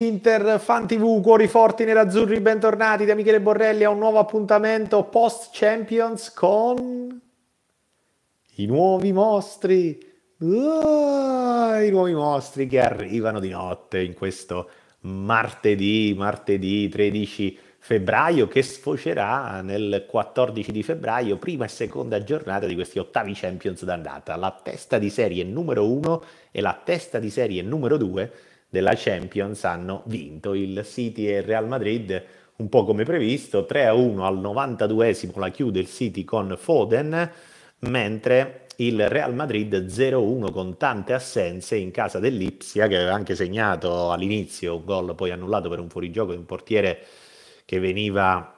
Inter Fan TV, cuori forti nerazzurri, bentornati da Michele Borrelli a un nuovo appuntamento post Champions con i nuovi mostri. Uh, I nuovi mostri che arrivano di notte in questo martedì, martedì 13 febbraio che sfocerà nel 14 di febbraio, prima e seconda giornata di questi ottavi Champions d'andata. La testa di serie numero 1 e la testa di serie numero 2 della Champions hanno vinto il City e il Real Madrid un po' come previsto, 3-1 a al 92esimo la chiude il City con Foden, mentre il Real Madrid 0-1 con tante assenze in casa dell'Ipsia che aveva anche segnato all'inizio un gol poi annullato per un fuorigioco di un portiere che veniva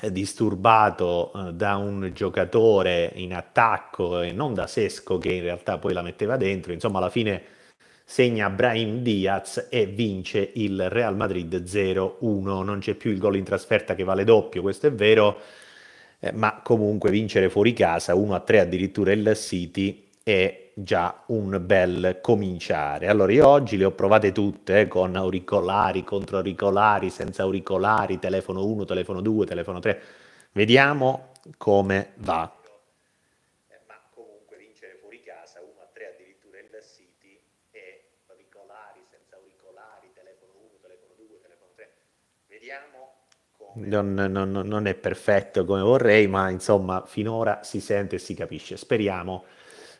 eh, disturbato eh, da un giocatore in attacco e non da Sesco che in realtà poi la metteva dentro, insomma alla fine segna Brahim Diaz e vince il Real Madrid 0-1. Non c'è più il gol in trasferta che vale doppio, questo è vero, eh, ma comunque vincere fuori casa 1-3 addirittura il City è già un bel cominciare. Allora io oggi le ho provate tutte eh, con auricolari, contro auricolari, senza auricolari, telefono 1, telefono 2, telefono 3. Vediamo come va. non, non, non è perfetto come vorrei, ma insomma finora si sente e si capisce. Speriamo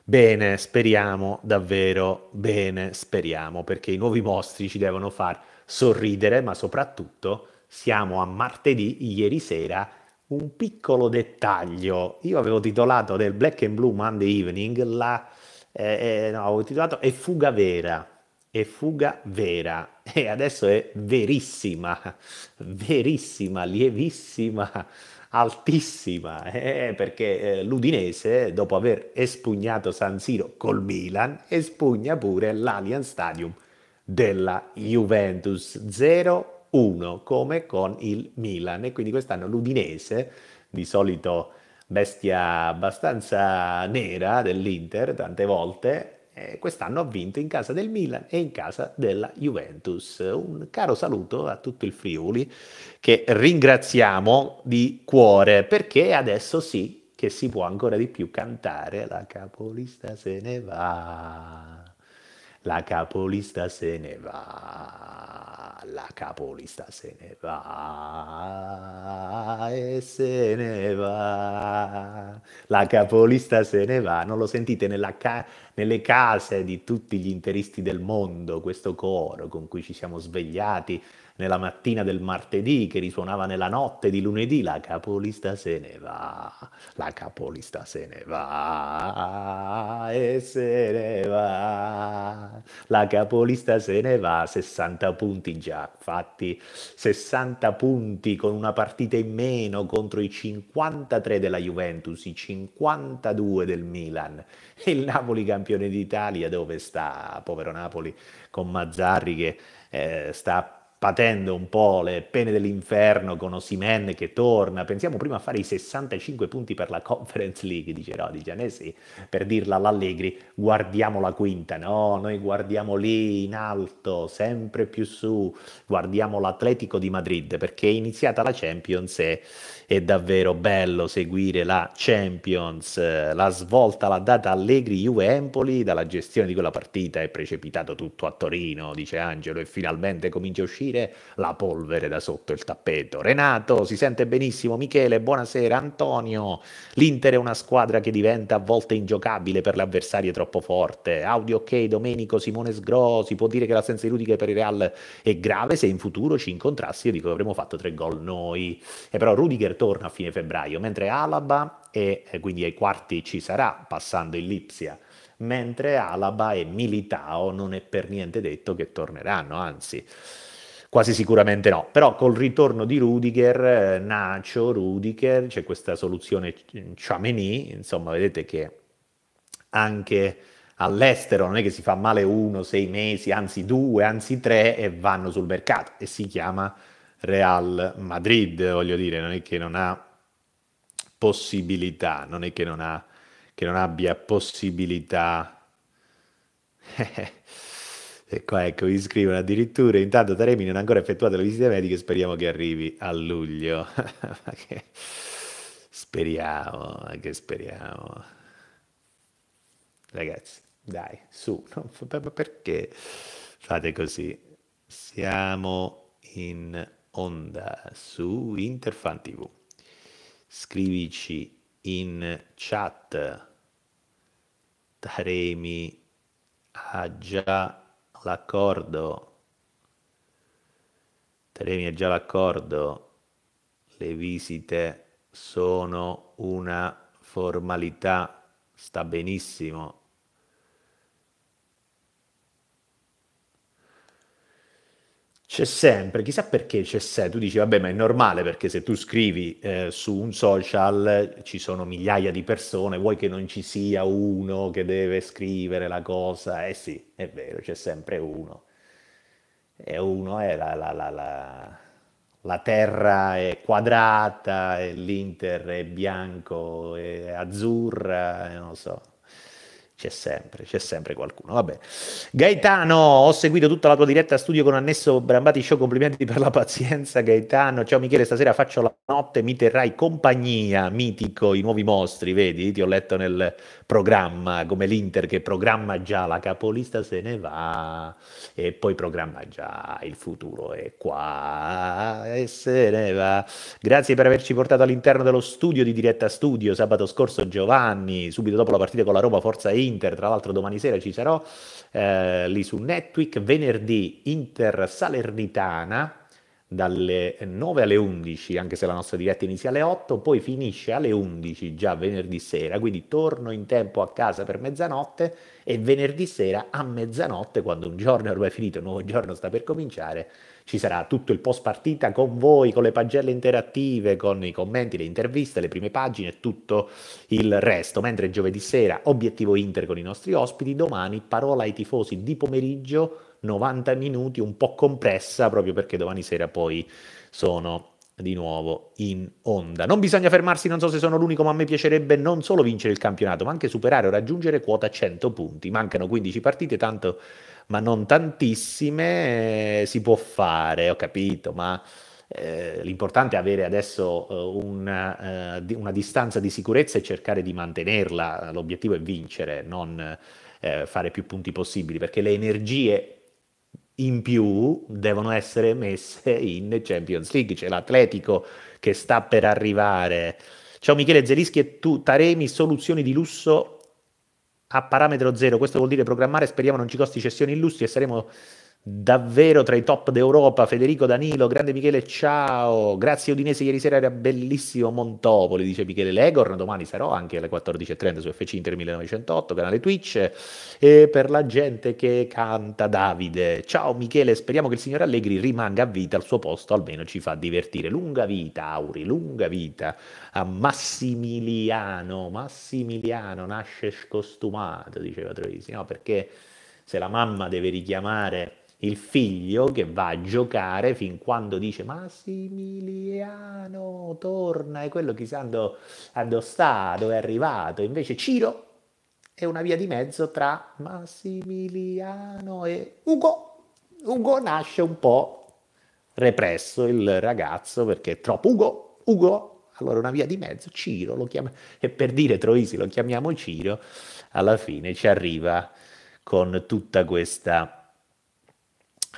bene, speriamo davvero bene, speriamo, perché i nuovi mostri ci devono far sorridere, ma soprattutto siamo a martedì, ieri sera, un piccolo dettaglio. Io avevo titolato del Black and Blue Monday Evening, la, eh, eh no, avevo titolato E fuga vera, E fuga vera e adesso è verissima, verissima, lievissima, altissima, eh, perché eh, l'Udinese, dopo aver espugnato San Siro col Milan, espugna pure l'Allianz Stadium della Juventus 0-1 come con il Milan e quindi quest'anno l'Udinese, di solito bestia abbastanza nera dell'Inter tante volte, eh, quest'anno ha vinto in casa del Milan e in casa della Juventus. Un caro saluto a tutto il Friuli che ringraziamo di cuore perché adesso sì che si può ancora di più cantare la capolista se ne va. La capolista se ne va la capolista se ne va e se ne va. La capolista se ne va. Non lo sentite ca- nelle case di tutti gli interisti del mondo, questo coro con cui ci siamo svegliati nella mattina del martedì, che risuonava nella notte di lunedì, la capolista se ne va, la capolista se ne va e se ne va, la capolista se ne va, 60 punti già fatti, 60 punti con una partita in meno contro i 53 della Juventus, i 52 del Milan e il Napoli campione d'Italia dove sta, povero Napoli, con Mazzarri che eh, sta patendo un po' le pene dell'inferno con Osimen che torna, pensiamo prima a fare i 65 punti per la Conference League, dice no, dice eh sì, per dirla all'Allegri, guardiamo la quinta, no, noi guardiamo lì in alto, sempre più su, guardiamo l'Atletico di Madrid perché è iniziata la Champions e è davvero bello seguire la Champions, eh, la svolta l'ha data Allegri Juve Empoli, dalla gestione di quella partita è precipitato tutto a Torino, dice Angelo, e finalmente comincia a uscire la polvere da sotto il tappeto. Renato, si sente benissimo, Michele, buonasera, Antonio, l'Inter è una squadra che diventa a volte ingiocabile per l'avversario troppo forte, audio ok, Domenico, Simone Sgro, si può dire che l'assenza di per il Real è grave, se in futuro ci incontrassi io dico che avremmo fatto tre gol noi, e però Rudiger l'Inter torna a fine febbraio, mentre Alaba e eh, quindi ai quarti ci sarà passando il Lipsia, mentre Alaba e Militao non è per niente detto che torneranno, anzi quasi sicuramente no, però col ritorno di Rudiger, eh, Nacho, Rudiger, c'è questa soluzione Ciameni, insomma vedete che anche all'estero non è che si fa male uno, sei mesi, anzi due, anzi tre e vanno sul mercato e si chiama Real Madrid, voglio dire, non è che non ha possibilità, non è che non, ha, che non abbia possibilità. e qua ecco, mi scrivono addirittura, intanto Taremi non ha ancora effettuato le visite mediche, speriamo che arrivi a luglio. Speriamo, che speriamo. Ragazzi, dai, su, perché fate così? Siamo in onda su Interfan TV. Scrivici in chat. Taremi ha già l'accordo. Taremi ha già l'accordo. Le visite sono una formalità. Sta benissimo C'è sempre, chissà perché c'è sempre, tu dici vabbè ma è normale perché se tu scrivi eh, su un social ci sono migliaia di persone, vuoi che non ci sia uno che deve scrivere la cosa? Eh sì, è vero, c'è sempre uno. E uno è la, la, la, la terra è quadrata, l'Inter è bianco, è azzurra, non so. C'è sempre, c'è sempre qualcuno. Vabbè. Gaetano, ho seguito tutta la tua diretta a studio con annesso Brambati Show. Complimenti per la pazienza, Gaetano. Ciao Michele, stasera faccio la notte, mi terrai compagnia, mitico, i nuovi mostri, vedi? Ti ho letto nel programma, come l'Inter che programma già la capolista se ne va e poi programma già il futuro è qua e se ne va. Grazie per averci portato all'interno dello studio di diretta studio sabato scorso Giovanni, subito dopo la partita con la Roma Forza I dell'Inter, tra l'altro domani sera ci sarò eh, lì su Netflix, venerdì Inter Salernitana dalle 9 alle 11, anche se la nostra diretta inizia alle 8, poi finisce alle 11 già venerdì sera, quindi torno in tempo a casa per mezzanotte e venerdì sera a mezzanotte, quando un giorno è ormai finito, un nuovo giorno sta per cominciare, ci sarà tutto il post partita con voi, con le pagelle interattive, con i commenti, le interviste, le prime pagine e tutto il resto. Mentre giovedì sera obiettivo Inter con i nostri ospiti, domani parola ai tifosi di pomeriggio, 90 minuti, un po' compressa proprio perché domani sera poi sono di nuovo in onda. Non bisogna fermarsi, non so se sono l'unico, ma a me piacerebbe non solo vincere il campionato, ma anche superare o raggiungere quota 100 punti. Mancano 15 partite, tanto ma non tantissime, eh, si può fare, ho capito, ma eh, l'importante è avere adesso eh, una, eh, una, distanza di sicurezza e cercare di mantenerla, l'obiettivo è vincere, non eh, fare più punti possibili, perché le energie in più devono essere messe in Champions League, c'è l'Atletico che sta per arrivare. Ciao Michele Zerischi e tu, Taremi, soluzioni di lusso a parametro zero. Questo vuol dire programmare, speriamo non ci costi cessioni in illustri e saremo davvero tra i top d'Europa, Federico Danilo, grande Michele, ciao, grazie Udinese ieri sera era bellissimo Montopoli, dice Michele Legor domani sarò anche alle 14.30 su FC Inter 1908, canale Twitch, e per la gente che canta Davide, ciao Michele, speriamo che il signor Allegri rimanga a vita al suo posto, almeno ci fa divertire, lunga vita Auri, lunga vita a Massimiliano, Massimiliano nasce scostumato, diceva Troisi, no perché se la mamma deve richiamare il figlio che va a giocare fin quando dice Massimiliano torna e quello chissà ando, ando sta, dove è arrivato, invece Ciro è una via di mezzo tra Massimiliano e Ugo. Ugo nasce un po' represso il ragazzo perché è troppo Ugo, Ugo, allora una via di mezzo, Ciro lo chiama, e per dire Troisi lo chiamiamo Ciro, alla fine ci arriva con tutta questa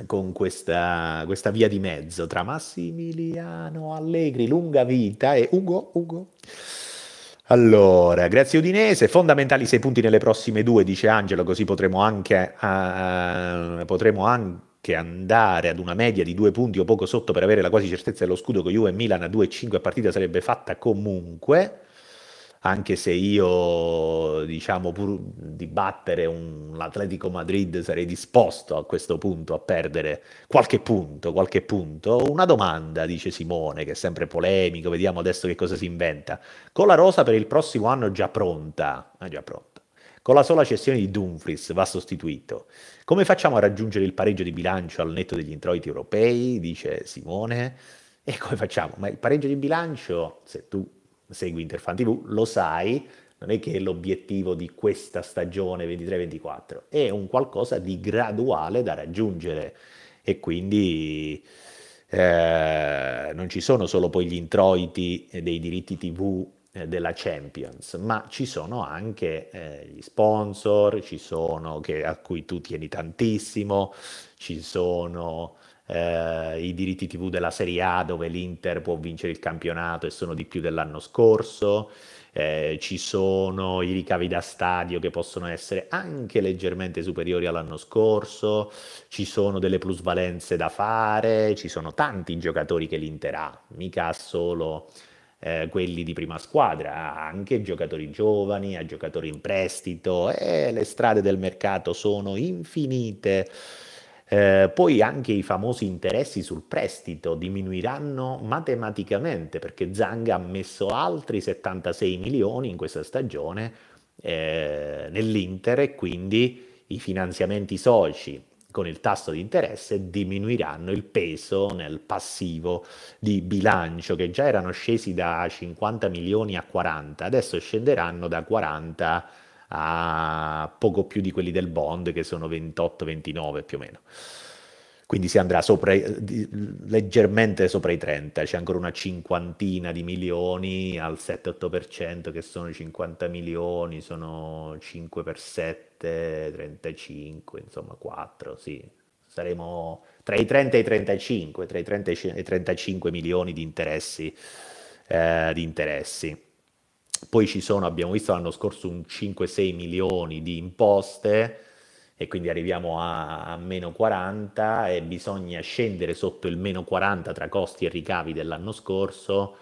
con questa, questa, via di mezzo tra Massimiliano Allegri, lunga vita e Ugo, Ugo. Allora, grazie Udinese, fondamentali sei punti nelle prossime due, dice Angelo, così potremo anche, uh, potremo anche andare ad una media di due punti o poco sotto per avere la quasi certezza dello scudo con Juve e Milan a 2-5 a partita sarebbe fatta comunque anche se io, diciamo, pur di battere un, Atletico Madrid sarei disposto a questo punto a perdere qualche punto, qualche punto. Una domanda, dice Simone, che è sempre polemico, vediamo adesso che cosa si inventa. Con la rosa per il prossimo anno già pronta, ah, già pronta. Con la sola cessione di Dumfries va sostituito. Come facciamo a raggiungere il pareggio di bilancio al netto degli introiti europei? Dice Simone. E come facciamo? Ma il pareggio di bilancio, se tu segui Interfan TV lo sai, non è che l'obiettivo di questa stagione 23-24 è un qualcosa di graduale da raggiungere e quindi eh, non ci sono solo poi gli introiti dei diritti TV eh, della Champions, ma ci sono anche eh, gli sponsor, ci sono che, a cui tu tieni tantissimo, ci sono eh, i diritti TV della Serie A dove l'Inter può vincere il campionato e sono di più dell'anno scorso. Eh, ci sono i ricavi da stadio che possono essere anche leggermente superiori all'anno scorso, ci sono delle plusvalenze da fare, ci sono tanti giocatori che l'Inter ha, mica solo eh, quelli di prima squadra, ha anche giocatori giovani, ha giocatori in prestito e eh, le strade del mercato sono infinite. Eh, poi anche i famosi interessi sul prestito diminuiranno matematicamente perché Zang ha messo altri 76 milioni in questa stagione eh, nell'Inter e quindi i finanziamenti soci con il tasso di interesse diminuiranno il peso nel passivo di bilancio che già erano scesi da 50 milioni a 40, adesso scenderanno da 40 a a poco più di quelli del bond che sono 28-29 più o meno. Quindi si andrà sopra, leggermente sopra i 30, c'è ancora una cinquantina di milioni al 7-8% che sono 50 milioni, sono 5 per 7, 35, insomma 4, sì, saremo tra i 30 e i 35, tra i 30 e i 35 milioni di interessi. Eh, di interessi. Poi ci sono, abbiamo visto l'anno scorso, un 5-6 milioni di imposte e quindi arriviamo a, a, meno 40 e bisogna scendere sotto il meno 40 tra costi e ricavi dell'anno scorso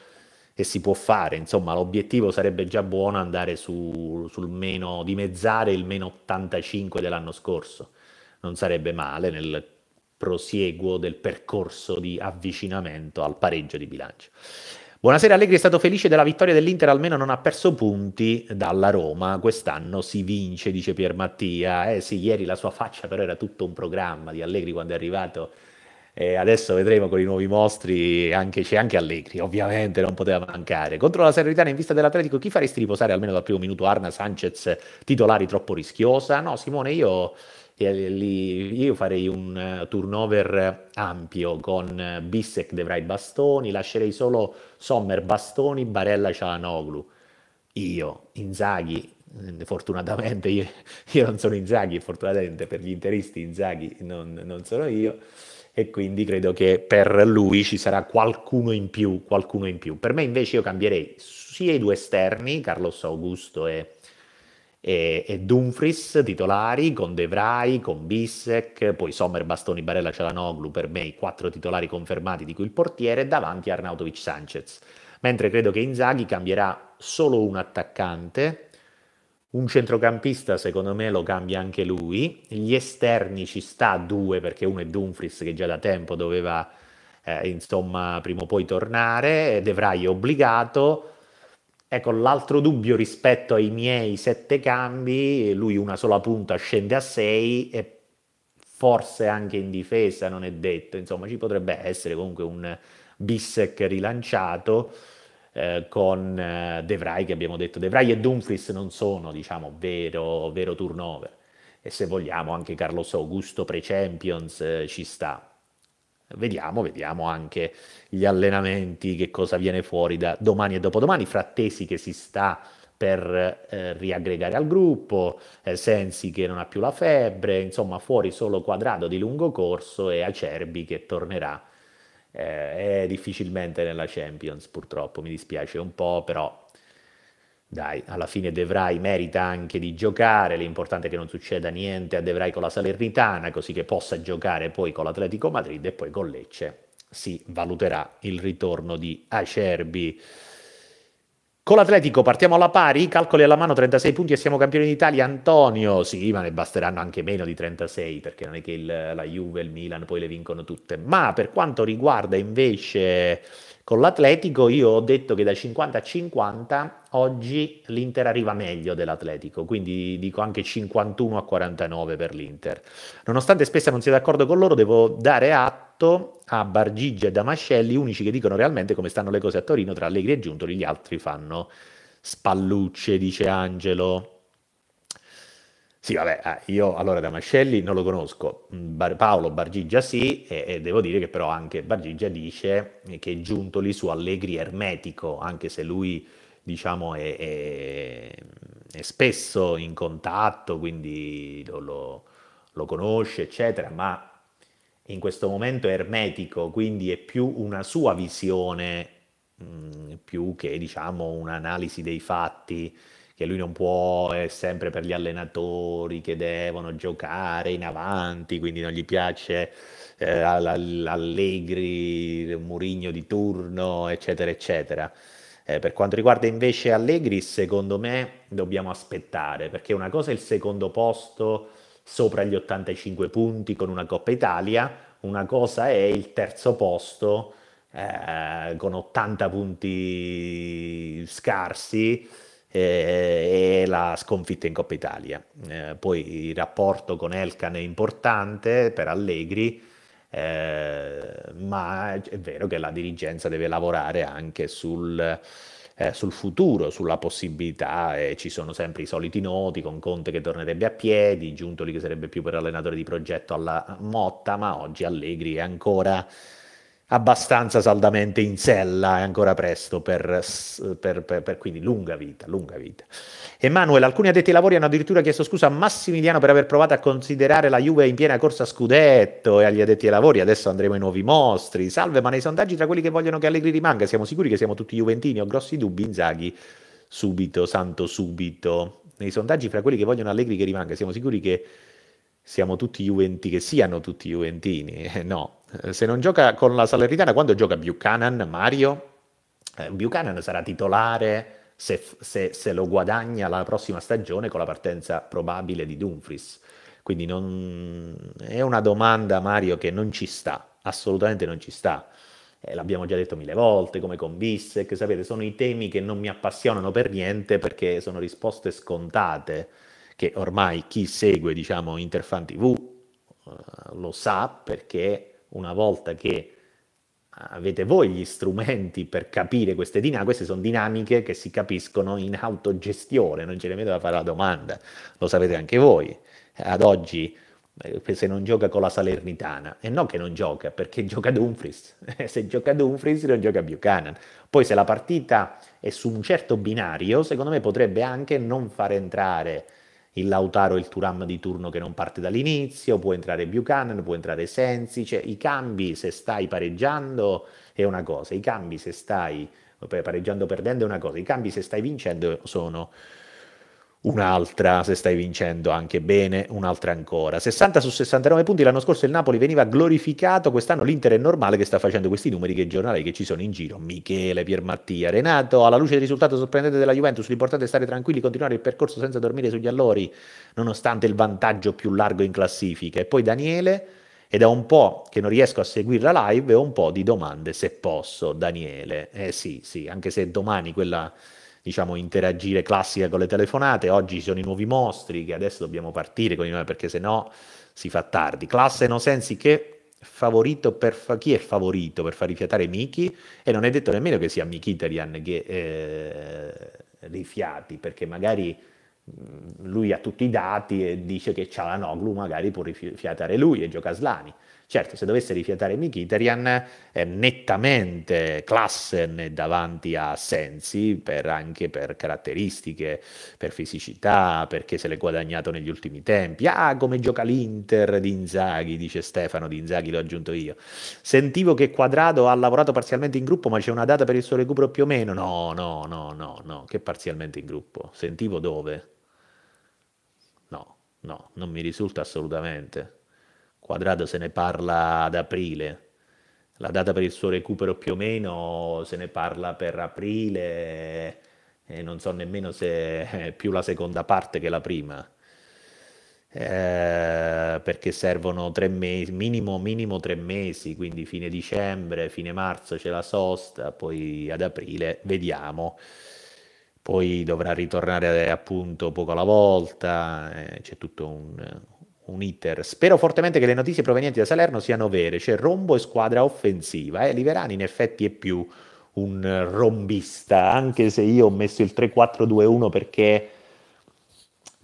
e si può fare, insomma l'obiettivo sarebbe già buono andare su, sul meno, dimezzare il meno 85 dell'anno scorso, non sarebbe male nel prosieguo del percorso di avvicinamento al pareggio di bilancio. Buonasera Allegri è stato felice della vittoria dell'Inter, almeno non ha perso punti dalla Roma, quest'anno si vince, dice Pier Mattia. Eh sì, ieri la sua faccia però era tutto un programma di Allegri quando è arrivato e adesso vedremo con i nuovi mostri, anche, c'è anche Allegri, ovviamente non poteva mancare. Contro la Salernitana in vista dell'Atletico, chi faresti riposare almeno dal primo minuto? Arna Sanchez, titolari troppo rischiosa? No, Simone, io Lì io farei un eh, turnover ampio con Bissec Devrai Bastoni, lascerei solo Sommer Bastoni, Barella Cianoglu. Io, Inzaghi, mm, fortunatamente io, io, non sono Inzaghi, fortunatamente per gli interisti Inzaghi non, non sono io e quindi credo che per lui ci sarà qualcuno in più, qualcuno in più. Per me invece io cambierei sia i due esterni, Carlos Augusto e e, e Dumfries titolari con De Vrij, con Bissek, poi Sommer, Bastoni, Barella, Celanoglu, per me i quattro titolari confermati di cui il portiere davanti a Arnautovic Sanchez. Mentre credo che Inzaghi cambierà solo un attaccante, un centrocampista secondo me lo cambia anche lui, gli esterni ci sta a due perché uno è Dumfries che già da tempo doveva eh, insomma prima o poi tornare, De Vrij è obbligato, Ecco, l'altro dubbio rispetto ai miei sette cambi, lui una sola punta scende a sei e forse anche in difesa, non è detto, insomma ci potrebbe essere comunque un Bissec rilanciato eh, con eh, De Vrij che abbiamo detto, De Vrij e Dumfries non sono diciamo vero, vero turnover e se vogliamo anche Carlos Augusto pre-Champions eh, ci sta. Vediamo, vediamo anche gli allenamenti, che cosa viene fuori da domani e dopodomani, frattesi che si sta per eh, riaggregare al gruppo, eh, Sensi che non ha più la febbre, insomma fuori solo quadrato di lungo corso e Acerbi che tornerà eh, eh, difficilmente nella Champions purtroppo, mi dispiace un po', però dai, alla fine De merita anche di giocare, l'importante è che non succeda niente a De con la Salernitana, così che possa giocare poi con l'Atletico Madrid e poi con Lecce si valuterà il ritorno di Acerbi. Con l'Atletico partiamo alla pari, calcoli alla mano 36 punti e siamo campioni d'Italia, Antonio, sì ma ne basteranno anche meno di 36 perché non è che il, la Juve, il Milan poi le vincono tutte, ma per quanto riguarda invece con l'Atletico io ho detto che da 50 a 50 oggi l'Inter arriva meglio dell'Atletico, quindi dico anche 51 a 49 per l'Inter. Nonostante spesso non sia d'accordo con loro, devo dare atto a Bargigia e Damascelli, unici che dicono realmente come stanno le cose a Torino, tra Allegri e Giuntoli, gli altri fanno spallucce, dice Angelo. Sì, vabbè, ah, io allora Damascelli non lo conosco, Bar- Paolo Bargigia sì, e, e, devo dire che però anche Bargigia dice che è giunto lì su Allegri ermetico, anche se lui diciamo è, è, è spesso in contatto, quindi lo, lo, lo conosce, eccetera, ma in questo momento è ermetico, quindi è più una sua visione, mh, mm, più che diciamo un'analisi dei fatti che lui non può, è sempre per gli allenatori che devono giocare in avanti, quindi non gli piace eh, Allegri, Murigno di turno, eccetera, eccetera. Eh, per quanto riguarda invece Allegri, secondo me dobbiamo aspettare, perché una cosa è il secondo posto sopra gli 85 punti con una Coppa Italia, una cosa è il terzo posto eh, con 80 punti scarsi eh, e la sconfitta in Coppa Italia. Eh, poi il rapporto con Elkan è importante per Allegri, eh, ma è vero che la dirigenza deve lavorare anche sul... Eh, sul futuro, sulla possibilità, eh, ci sono sempre i soliti noti con Conte che tornerebbe a piedi, Giuntoli che sarebbe più per allenatore di progetto alla Motta, ma oggi Allegri è ancora abbastanza saldamente in sella, è ancora presto per, per, per, per, quindi lunga vita, lunga vita. Emanuel, alcuni addetti ai lavori hanno addirittura chiesto scusa a Massimiliano per aver provato a considerare la Juve in piena corsa a scudetto e agli addetti ai lavori, adesso andremo ai nuovi mostri. Salve, ma nei sondaggi tra quelli che vogliono che Allegri rimanga, siamo sicuri che siamo tutti juventini, ho grossi dubbi, Inzaghi subito, santo subito. Nei sondaggi fra quelli che vogliono Allegri che rimanga, siamo sicuri che siamo tutti juventini, che siano tutti juventini? no, eh, se non gioca con la Salernitana, quando gioca Buchanan, Mario? Eh, Buchanan sarà titolare se, se, se, lo guadagna la prossima stagione con la partenza probabile di Dumfries. Quindi non... è una domanda, Mario, che non ci sta, assolutamente non ci sta. Eh, l'abbiamo già detto mille volte, come con Bissec, sapete, sono i temi che non mi appassionano per niente perché sono risposte scontate che ormai chi segue, diciamo, Interfan TV eh, lo sa perché una volta che eh, avete voi gli strumenti per capire queste dinamiche, queste sono dinamiche che si capiscono in autogestione, non ce ne vedo da fare la domanda, lo sapete anche voi. Ad oggi eh, se non gioca con la Salernitana, e no che non gioca, perché gioca Dumfries, eh, se gioca Dumfries non gioca Buchanan. Poi se la partita è su un certo binario, secondo me potrebbe anche non far entrare il Lautaro e il Turam di turno che non parte dall'inizio, può entrare Buchanan, può entrare Sensi, cioè i cambi se stai pareggiando è una cosa, i cambi se stai eh, pareggiando perdendo è una cosa, i cambi se stai vincendo sono un'altra se stai vincendo anche bene, un'altra ancora. 60 su 69 punti l'anno scorso il Napoli veniva glorificato, quest'anno l'Inter è normale che sta facendo questi numeri che i giornali che ci sono in giro, Michele, Piermattia, Renato, alla luce del risultato sorprendente della Juventus, l'importante è stare tranquilli, continuare il percorso senza dormire sugli allori, nonostante il vantaggio più largo in classifica. E poi Daniele, ed è un po' che non riesco a seguirla live e un po' di domande se posso, Daniele. Eh sì, sì, anche se domani quella diciamo, interagire classica con le telefonate, oggi ci sono i nuovi mostri che adesso dobbiamo partire con i nuovi perché sennò si fa tardi. Classe no sensi che favorito per fa- chi è favorito per far rifiatare Miki e non è detto nemmeno che sia Miki Italian che eh, rifiati perché magari mm, lui ha tutti i dati e dice che la Noglu magari può rifiatare lui e gioca Slani Certo, se dovesse rifiatare Mkhitaryan, è eh, nettamente Klassen davanti a Sensi, per, anche per caratteristiche, per fisicità, perché se l'è guadagnato negli ultimi tempi. Ah, come gioca l'Inter di Inzaghi, dice Stefano, di Inzaghi l'ho aggiunto io. Sentivo che Quadrado ha lavorato parzialmente in gruppo, ma c'è una data per il suo recupero più o meno? No, no, no, no, no, che parzialmente in gruppo. Sentivo dove? No, no, non mi risulta assolutamente. Quadrado se ne parla ad aprile, la data per il suo recupero più o meno se ne parla per aprile e non so nemmeno se è più la seconda parte che la prima. Eh, perché servono tre mesi, minimo, minimo tre mesi, quindi fine dicembre, fine marzo c'è la sosta, poi ad aprile vediamo. Poi dovrà ritornare appunto poco alla volta, eh, c'è tutto un, un iter. Spero fortemente che le notizie provenienti da Salerno siano vere, C'è rombo e squadra offensiva. Eh? Liverani in effetti è più un rombista, anche se io ho messo il 3-4-2-1 perché,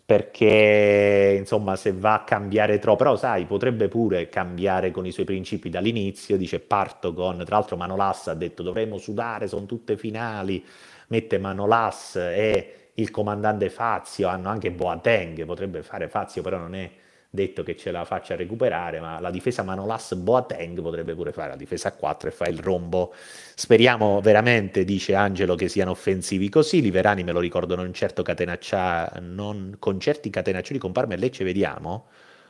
perché insomma se va a cambiare troppo, però sai, potrebbe pure cambiare con i suoi principi dall'inizio, dice parto con, tra l'altro Manolassa ha detto dovremmo sudare, sono tutte finali, mette Manolas e il comandante Fazio, hanno anche Boateng, potrebbe fare Fazio però non è detto che ce la faccia recuperare, ma la difesa Manolas Boateng potrebbe pure fare la difesa a 4 e fa il rombo. Speriamo veramente, dice Angelo, che siano offensivi così. Liverani me lo ricordano in certo catenaccia, non, con certi catenaccioni con Parma e Lecce vediamo.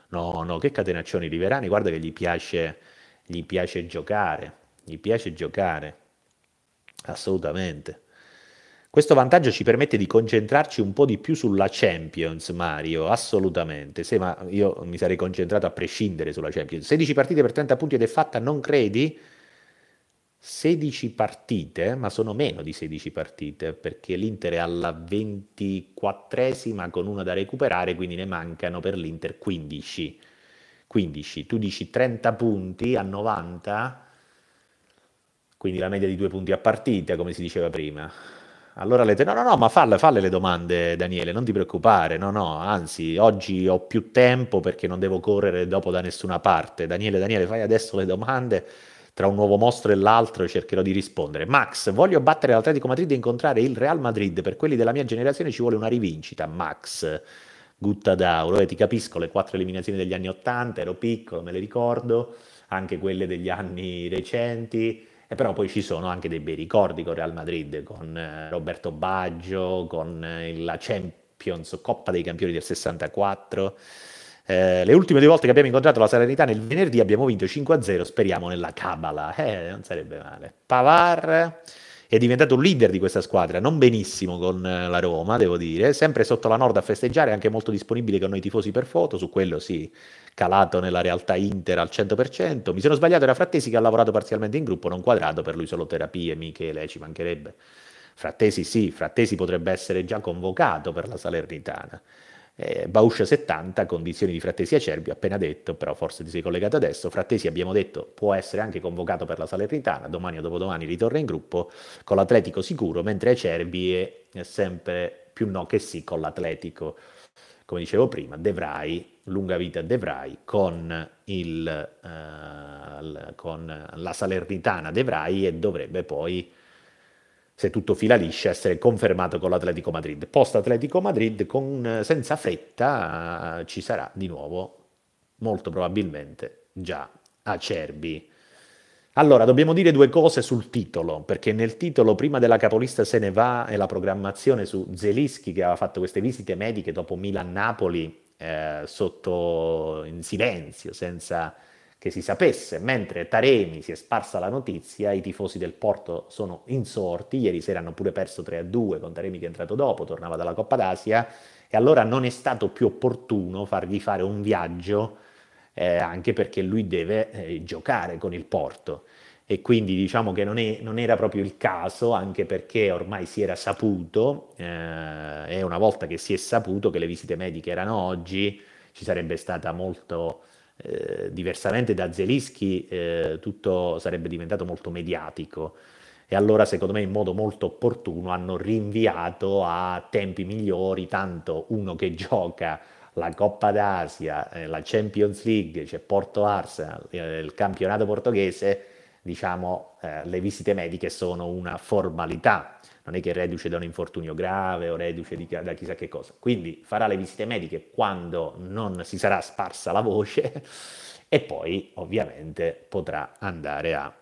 No, no, che catenaccioni Liverani, guarda che gli piace, gli piace giocare, gli piace giocare, assolutamente. Questo vantaggio ci permette di concentrarci un po' di più sulla Champions, Mario, assolutamente. Sì, ma io mi sarei concentrato a prescindere sulla Champions. 16 partite per 30 punti ed è fatta, non credi? 16 partite, ma sono meno di 16 partite, perché l'Inter è alla 24esima con una da recuperare, quindi ne mancano per l'Inter 15. 15. Tu dici 30 punti a 90, quindi la media di due punti a partita, come si diceva prima. Allora le te- no, no, no, ma falle, falle le domande, Daniele, non ti preoccupare, no, no, anzi, oggi ho più tempo perché non devo correre dopo da nessuna parte. Daniele, Daniele, fai adesso le domande, tra un nuovo mostro e l'altro cercherò di rispondere. Max, voglio battere l'Atletico Madrid e incontrare il Real Madrid, per quelli della mia generazione ci vuole una rivincita, Max. Gutta d'auro, e eh, ti capisco, le quattro eliminazioni degli anni Ottanta, ero piccolo, me le ricordo, anche quelle degli anni recenti, e però poi ci sono anche dei bei ricordi con Real Madrid, con eh, Roberto Baggio, con eh, la Champions, Coppa dei Campioni del 64. Eh, le ultime due volte che abbiamo incontrato la Serenità nel venerdì abbiamo vinto 5-0, speriamo nella Cabala. Eh, non sarebbe male. Pavar è diventato un leader di questa squadra, non benissimo con eh, la Roma, devo dire, sempre sotto la Nord a festeggiare, anche molto disponibile con noi tifosi per foto, su quello sì, calato nella realtà Inter al 100%. Mi sono sbagliato, era Frattesi che ha lavorato parzialmente in gruppo, non quadrato, per lui solo terapie, Michele, ci mancherebbe. Frattesi sì, Frattesi potrebbe essere già convocato per la Salernitana eh, Bausch 70, condizioni di Frattesi Acerbi, appena detto, però forse ti sei collegato adesso, Frattesi abbiamo detto può essere anche convocato per la Salernitana, domani o dopodomani ritorna in gruppo con l'Atletico sicuro, mentre Acerbi è, è sempre più no che sì con l'Atletico. Come dicevo prima, Devrai lunga vita Devrai con, il, eh, con la Salernitana Devrai e dovrebbe poi se tutto fila liscia, essere confermato con l'Atletico Madrid. Post Atletico Madrid, con, eh, senza fretta, ci sarà di nuovo, molto probabilmente, già Acerbi. Allora, dobbiamo dire due cose sul titolo, perché nel titolo prima della capolista se ne va e la programmazione su Zelischi che aveva fatto queste visite mediche dopo Milan-Napoli eh, sotto in silenzio, senza che si sapesse, mentre Taremi si è sparsa la notizia, i tifosi del Porto sono insorti, ieri sera hanno pure perso 3-2 con Taremi che è entrato dopo, tornava dalla Coppa d'Asia, e allora non è stato più opportuno fargli fare un viaggio, eh, anche perché lui deve eh, giocare con il Porto. E quindi diciamo che non, è, non, era proprio il caso, anche perché ormai si era saputo, eh, e una volta che si è saputo che le visite mediche erano oggi, ci sarebbe stata molto eh, diversamente da Zelischi eh, tutto sarebbe diventato molto mediatico e allora secondo me in modo molto opportuno hanno rinviato a tempi migliori tanto uno che gioca la Coppa d'Asia, eh, la Champions League, cioè Porto Arsenal, eh, il campionato portoghese, diciamo eh, le visite mediche sono una formalità non è che è reduce da un infortunio grave o reduce di, da chissà che cosa. Quindi farà le visite mediche quando non si sarà sparsa la voce e poi ovviamente potrà andare a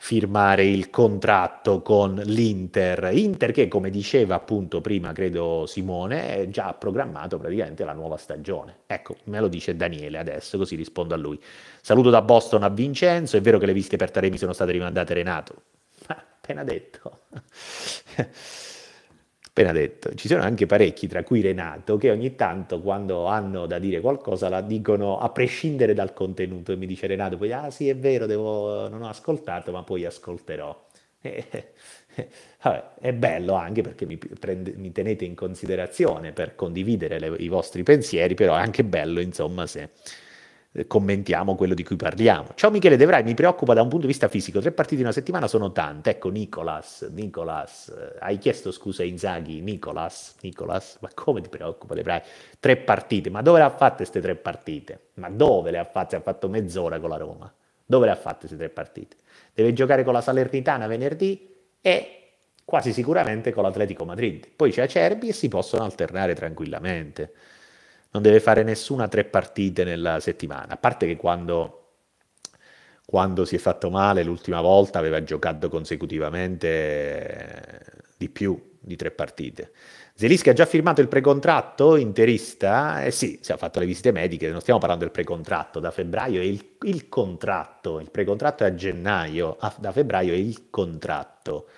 firmare il contratto con l'Inter. Inter che, come diceva appunto prima, credo Simone, è già programmato praticamente la nuova stagione. Ecco, me lo dice Daniele adesso, così rispondo a lui. Saluto da Boston a Vincenzo, è vero che le visite per Taremi sono state rimandate Renato. Ma appena detto, Appena detto, ci sono anche parecchi, tra cui Renato, che ogni tanto quando hanno da dire qualcosa la dicono a prescindere dal contenuto e mi dice Renato poi, ah sì è vero, devo... non ho ascoltato, ma poi ascolterò. Eh, vabbè, è bello anche perché mi, prende, mi tenete in considerazione per condividere le, i vostri pensieri, però è anche bello, insomma, se eh, commentiamo quello di cui parliamo. Ciao Michele Devrai, mi preoccupa da un punto di vista fisico, tre partite in una settimana sono tante. Ecco Nicolas, Nicolas, eh, hai chiesto scusa a Inzaghi, Nicolas, Nicolas, ma come ti preoccupa Devrai? Tre partite, ma dove le ha fatte queste tre partite? Ma dove le ha fatte? Ha fatto mezz'ora con la Roma. Dove le ha fatte queste tre partite? Deve giocare con la Salernitana venerdì e quasi sicuramente con l'Atletico Madrid. Poi c'è Acerbi e si possono alternare tranquillamente non deve fare nessuna tre partite nella settimana, a parte che quando, quando si è fatto male l'ultima volta aveva giocato consecutivamente eh, di più di tre partite. Zelischi ha già firmato il precontratto interista? Eh sì, si è fatto le visite mediche, non stiamo parlando del precontratto da febbraio, è il, il contratto, il precontratto è a gennaio, a, da febbraio è il contratto.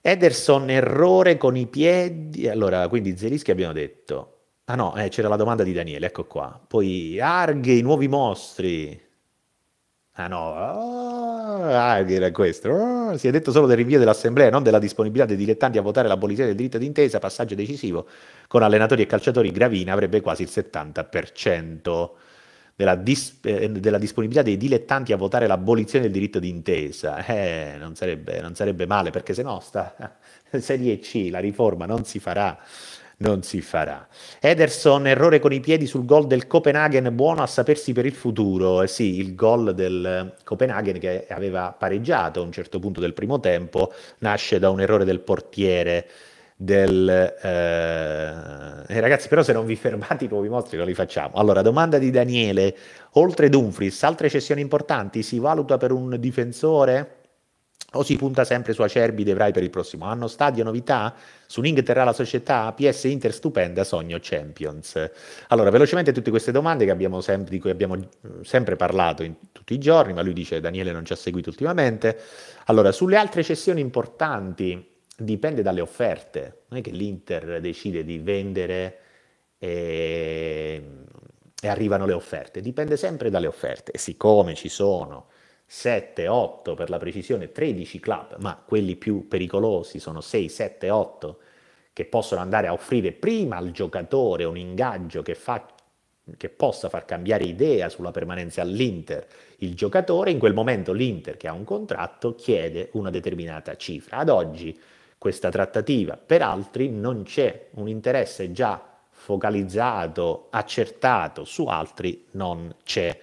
Ederson errore con i piedi, allora quindi Zelischi abbiamo detto, Ah no, eh, c'era la domanda di Daniele, ecco qua. Poi Arghe, i nuovi mostri. Ah no, oh, ah, Arghe era questo. Oh, si è detto solo del rinvio dell'assemblea, non della disponibilità dei dilettanti a votare l'abolizione del diritto d'intesa, passaggio decisivo. Con allenatori e calciatori Gravina avrebbe quasi il 70%. Della, dis- eh, della, disponibilità dei dilettanti a votare l'abolizione del diritto d'intesa. Eh, non, sarebbe, non sarebbe male, perché se no sta Serie C, la riforma non si farà non si farà. Ederson, errore con i piedi sul gol del Copenaghen, buono a sapersi per il futuro. Eh sì, il gol del Copenaghen che aveva pareggiato a un certo punto del primo tempo nasce da un errore del portiere. Del, eh... eh ragazzi, però, se non vi fermate i nuovi mostri, non li facciamo. Allora, domanda di Daniele: oltre Dumfries, altre cessioni importanti si valuta per un difensore? O si punta sempre su Acerbi Devrai per il prossimo anno? Stadio novità? Suning terrà la società? PS Inter stupenda, sogno Champions. Allora, velocemente tutte queste domande sempre, di cui abbiamo eh, sempre parlato in tutti i giorni, ma lui dice Daniele non ci ha seguito ultimamente. Allora, sulle altre cessioni importanti dipende dalle offerte. Non è che l'Inter decide di vendere e, e arrivano le offerte, dipende sempre dalle offerte. E siccome ci sono 7, 8 per la precisione, 13 club, ma quelli più pericolosi sono 6, 7, 8 che possono andare a offrire prima al giocatore un ingaggio che, fa, che possa far cambiare idea sulla permanenza all'Inter. Il giocatore in quel momento l'Inter che ha un contratto chiede una determinata cifra. Ad oggi questa trattativa per altri non c'è un interesse già focalizzato, accertato, su altri non c'è.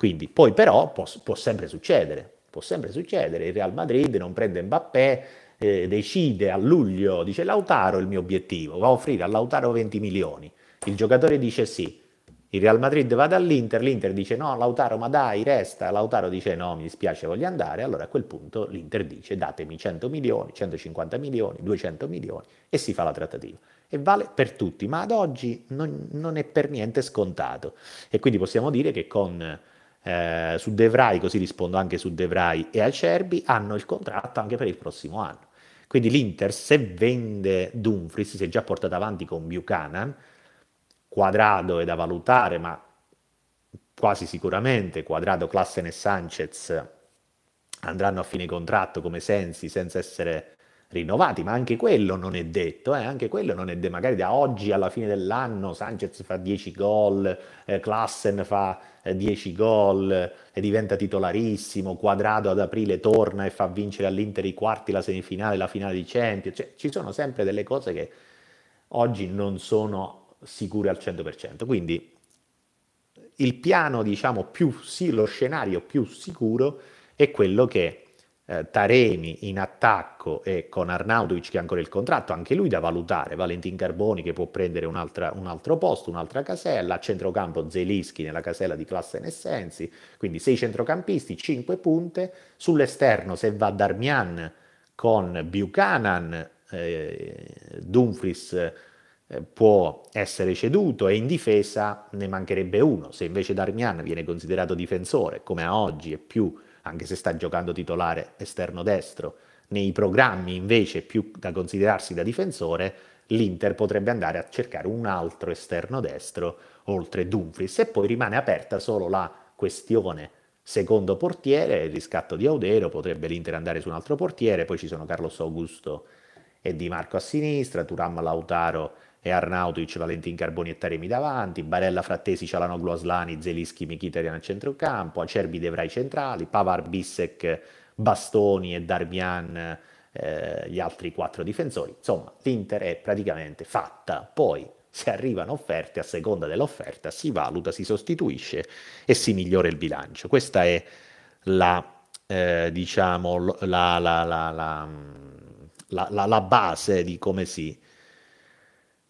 Quindi poi però può, può, sempre succedere, può sempre succedere, il Real Madrid non prende Mbappé, eh, decide a luglio, dice Lautaro il mio obiettivo, va a offrire a Lautaro 20 milioni, il giocatore dice sì, il Real Madrid va dall'Inter, l'Inter dice no, Lautaro ma dai, resta, Lautaro dice no, mi dispiace, voglio andare, allora a quel punto l'Inter dice datemi 100 milioni, 150 milioni, 200 milioni e si fa la trattativa e vale per tutti, ma ad oggi non, non, è per niente scontato. E quindi possiamo dire che con eh, su Devrai, così rispondo anche su Devrai e Acerbi, hanno il contratto anche per il prossimo anno. Quindi l'Inter, se vende Dumfries, si è già portato avanti con Buchanan, quadrado è da valutare, ma quasi sicuramente quadrado, Classen e Sanchez andranno a fine contratto come Sensi, senza essere rinnovati, ma anche quello non è detto, eh? anche quello non è detto, magari da oggi alla fine dell'anno Sanchez fa 10 gol, eh, Klassen fa 10 eh, gol e eh, diventa titolarissimo, Quadrado ad aprile torna e fa vincere all'Inter i quarti, la semifinale, la finale di Champions, cioè, ci sono sempre delle cose che oggi non sono sicure al 100%, quindi il piano, diciamo, più sì, lo scenario più sicuro è quello che eh, Taremi in attacco e con Arnaudovic che ha ancora il contratto, anche lui da valutare, Valentin Carboni che può prendere un altro posto, un'altra casella, a centrocampo Zelischi nella casella di classe Nessensi, quindi 6 centrocampisti, 5 punte, sull'esterno se va Darmian con Buchanan, eh, Dumfries eh, può essere ceduto e in difesa ne mancherebbe uno. Se invece Darmian viene considerato difensore, come a oggi, e più anche se sta giocando titolare esterno destro. Nei programmi invece più da considerarsi da difensore, l'Inter potrebbe andare a cercare un altro esterno destro oltre Dumfries e poi rimane aperta solo la questione secondo portiere, il riscatto di Audero, potrebbe l'Inter andare su un altro portiere, poi ci sono Carlos Augusto e Di Marco a sinistra, Turam Lautaro e Arnautovic, Valentin Carboni e Taremi davanti, Barella, Frattesi, Cialanoglu, Aslani, Zelischi, Michitarian a centrocampo, Acerbi, Devrai centrali, Pavar, Bissek, Bastoni e Darmian eh, gli altri quattro difensori. Insomma, l'Inter è praticamente fatta. Poi, se arrivano offerte, a seconda dell'offerta si valuta, si sostituisce e si migliora il bilancio. Questa è la, eh, diciamo, la, la, la base di come si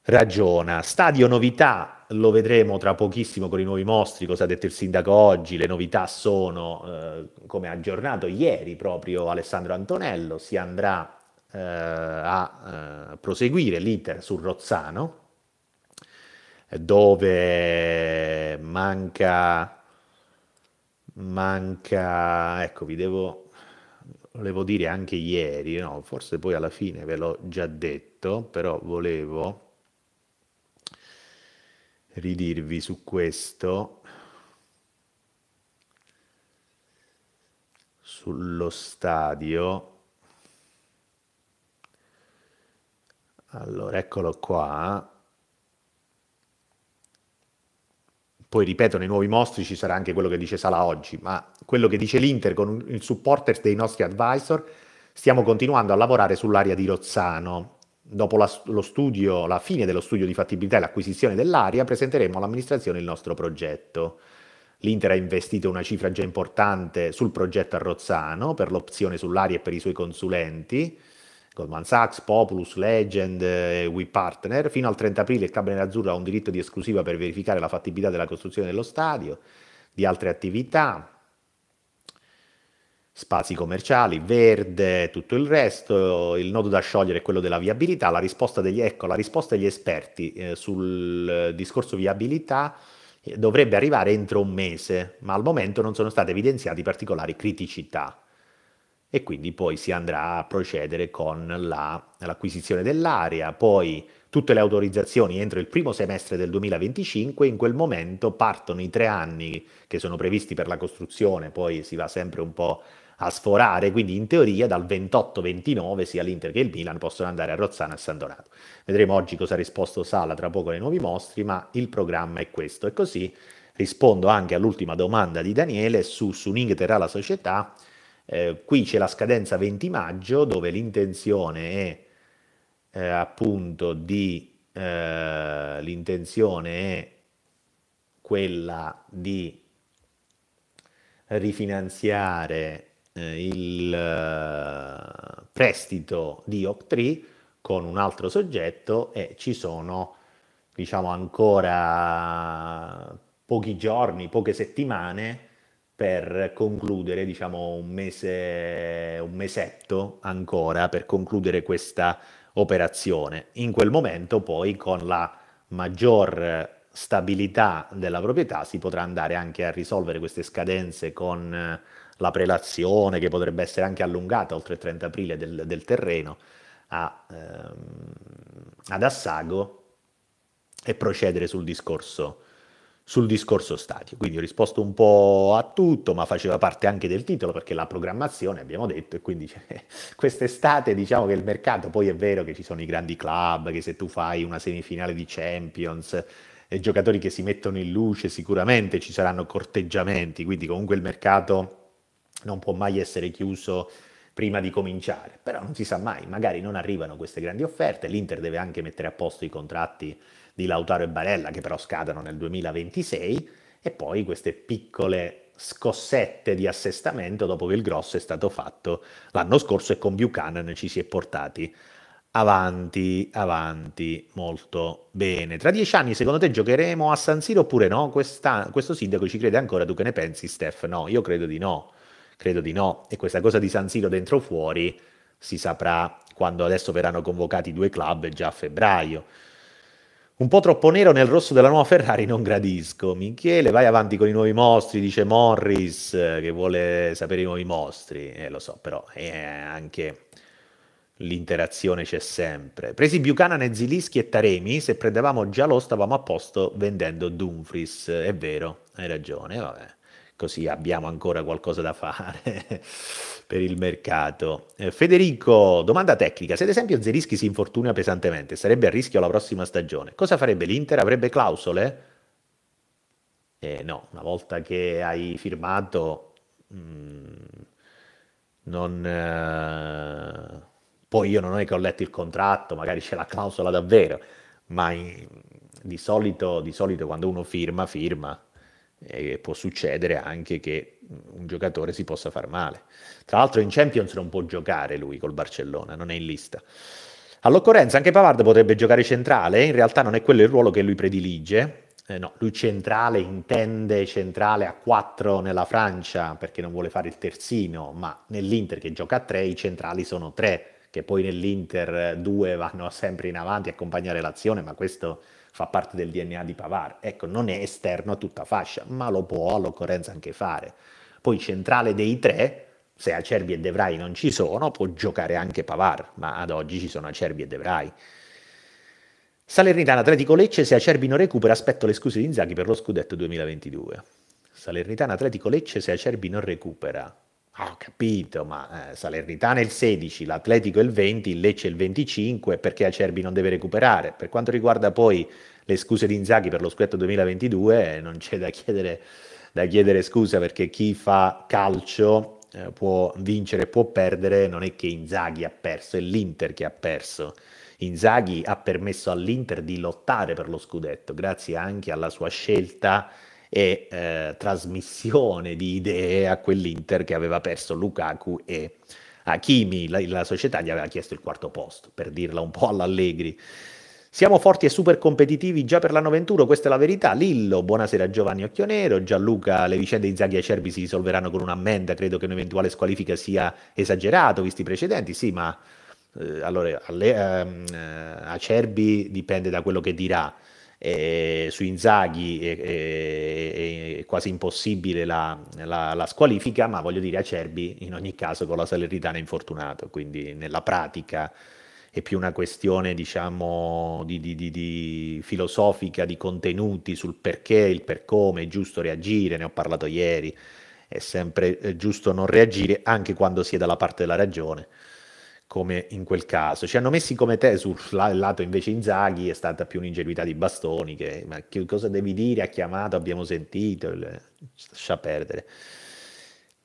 ragiona. Stadio novità, lo vedremo tra pochissimo con i nuovi mostri, cosa ha detto il sindaco oggi, le novità sono, eh, come ha aggiornato ieri proprio Alessandro Antonello, si andrà eh, a eh, proseguire l'iter sul Rozzano, dove manca, manca, ecco vi devo, volevo dire anche ieri, no? forse poi alla fine ve l'ho già detto, però volevo ridirvi su questo, sullo stadio. Allora, eccolo qua. Poi ripeto, nei nuovi mostri ci sarà anche quello che dice Sala oggi, ma quello che dice l'Inter con il supporter dei nostri advisor, stiamo continuando a lavorare sull'area di Rozzano dopo la, lo studio, la fine dello studio di fattibilità e l'acquisizione dell'area, presenteremo all'amministrazione il nostro progetto. L'Inter ha investito una cifra già importante sul progetto a Rozzano per l'opzione sull'area e per i suoi consulenti, Goldman Sachs, Populus, Legend e eh, WePartner. Fino al 30 aprile il Cabernet Azzurro ha un diritto di esclusiva per verificare la fattibilità della costruzione dello stadio, di altre attività, spazi commerciali, verde, tutto il resto, il nodo da sciogliere è quello della viabilità, la risposta degli, ecco, la risposta degli esperti eh, sul eh, discorso viabilità eh, dovrebbe arrivare entro un mese, ma al momento non sono state evidenziate particolari criticità e quindi poi si andrà a procedere con la, l'acquisizione dell'area, poi tutte le autorizzazioni entro il primo semestre del 2025, in quel momento partono i tre anni che sono previsti per la costruzione, poi si va sempre un po' a sforare, quindi in teoria dal 28-29 sia l'Inter che il Milan possono andare a Rozzano e a San Donato. Vedremo oggi cosa ha risposto Sala tra poco ai nuovi mostri, ma il programma è questo. E così rispondo anche all'ultima domanda di Daniele su Suning terrà la società. Eh, qui c'è la scadenza 20 maggio dove l'intenzione è eh, appunto di eh, l'intenzione è quella di rifinanziare eh, il eh, prestito di oc con un altro soggetto e ci sono diciamo ancora pochi giorni, poche settimane per concludere, diciamo un mese, un mesetto ancora per concludere questa operazione. In quel momento poi con la maggior stabilità della proprietà si potrà andare anche a risolvere queste scadenze con eh, la prelazione che potrebbe essere anche allungata oltre il 30 aprile del, del terreno a, ehm, ad Assago e procedere sul discorso, sul discorso stadio. Quindi ho risposto un po' a tutto, ma faceva parte anche del titolo perché la programmazione abbiamo detto e quindi cioè, quest'estate diciamo che il mercato poi è vero che ci sono i grandi club, che se tu fai una semifinale di Champions eh, giocatori che si mettono in luce, sicuramente ci saranno corteggiamenti, quindi comunque il mercato non può mai essere chiuso prima di cominciare, però non si sa mai, magari non arrivano queste grandi offerte, l'Inter deve anche mettere a posto i contratti di Lautaro e Barella che però scadono nel 2026 e poi queste piccole scossette di assestamento dopo che il grosso è stato fatto l'anno scorso e con Buchanan ci si è portati Avanti, avanti, molto bene. Tra dieci anni, secondo te, giocheremo a San Siro oppure no? Questa, questo sindaco ci crede ancora? Tu che ne pensi, Steph? No, io credo di no. Credo di no. E questa cosa di San Siro dentro o fuori si saprà quando adesso verranno convocati i due club già a febbraio. Un po' troppo nero nel rosso della nuova Ferrari, non gradisco. Michele, vai avanti con i nuovi mostri, dice Morris, eh, che vuole sapere i nuovi mostri. Eh, lo so, però è eh, anche l'interazione c'è sempre. Presi Buchanan e Zilischi e Taremi, se prendevamo già lo stavamo a posto vendendo Dumfries, è vero, hai ragione, vabbè. Così abbiamo ancora qualcosa da fare per il mercato. Eh, Federico, domanda tecnica. Se ad esempio Zerischi si infortuna pesantemente, sarebbe a rischio la prossima stagione. Cosa farebbe l'Inter? Avrebbe clausole? Eh, no, una volta che hai firmato, mh, mm, non... Eh poi io non è che ho letto il contratto, magari c'è la clausola davvero, ma in, di, solito, di solito quando uno firma, firma. E può succedere anche che un giocatore si possa far male. Tra l'altro in Champions non può giocare lui col Barcellona, non è in lista. All'occorrenza anche Pavard potrebbe giocare centrale, in realtà non è quello il ruolo che lui predilige. Eh, no, lui centrale intende centrale a 4 nella Francia perché non vuole fare il terzino, ma nell'Inter che gioca a 3 i centrali sono 3 che poi nell'Inter 2 vanno sempre in avanti a accompagnare l'azione, ma questo fa parte del DNA di Pavar. Ecco, non è esterno a tutta fascia, ma lo può all'occorrenza anche fare. Poi centrale dei tre, se Acerbi e De non ci sono, può giocare anche Pavar, ma ad oggi ci sono Acerbi e De Salernitana Atletico Lecce, se Acerbi non recupera aspetto le scuse di Inzaghi per lo scudetto 2022. Salernitana Atletico Lecce, se Acerbi non recupera Ah, ho capito, ma eh, Salernitana il 16, l'Atletico è il 20, il Lecce è il 25, perché Acerbi non deve recuperare. Per quanto riguarda poi le scuse di Inzaghi per lo scudetto 2022, eh, non c'è da chiedere, da chiedere scusa perché chi fa calcio eh, può vincere, può perdere, non è che Inzaghi ha perso, è l'Inter che ha perso. Inzaghi ha permesso all'Inter di lottare per lo scudetto, grazie anche alla sua scelta e eh, trasmissione di idee a quell'Inter che aveva perso Lukaku e Hakimi, la, la società gli aveva chiesto il quarto posto, per dirla un po' all'Allegri. Siamo forti e super competitivi già per l'anno 21, questa è la verità. Lillo, buonasera Giovanni Occhionero, Gianluca, le vicende di Zaghi e Acerbi si risolveranno con un'ammenda, credo che un'eventuale squalifica sia esagerato, visti i precedenti, sì, ma eh, allora, alle, ehm, eh, Acerbi dipende da quello che dirà eh, su Inzaghi è, è, è quasi impossibile la, la, la, squalifica, ma voglio dire Acerbi in ogni caso con la Salernitana è infortunato, quindi nella pratica è più una questione diciamo di, di, di, di filosofica, di contenuti sul perché, il per come, è giusto reagire, ne ho parlato ieri, è sempre eh, giusto non reagire anche quando si è dalla parte della ragione come in quel caso. Ci hanno messi come te sul lato invece Inzaghi, è stata più un'ingenuità di bastoni, che ma che cosa devi dire, ha chiamato, abbiamo sentito, il, lascia perdere.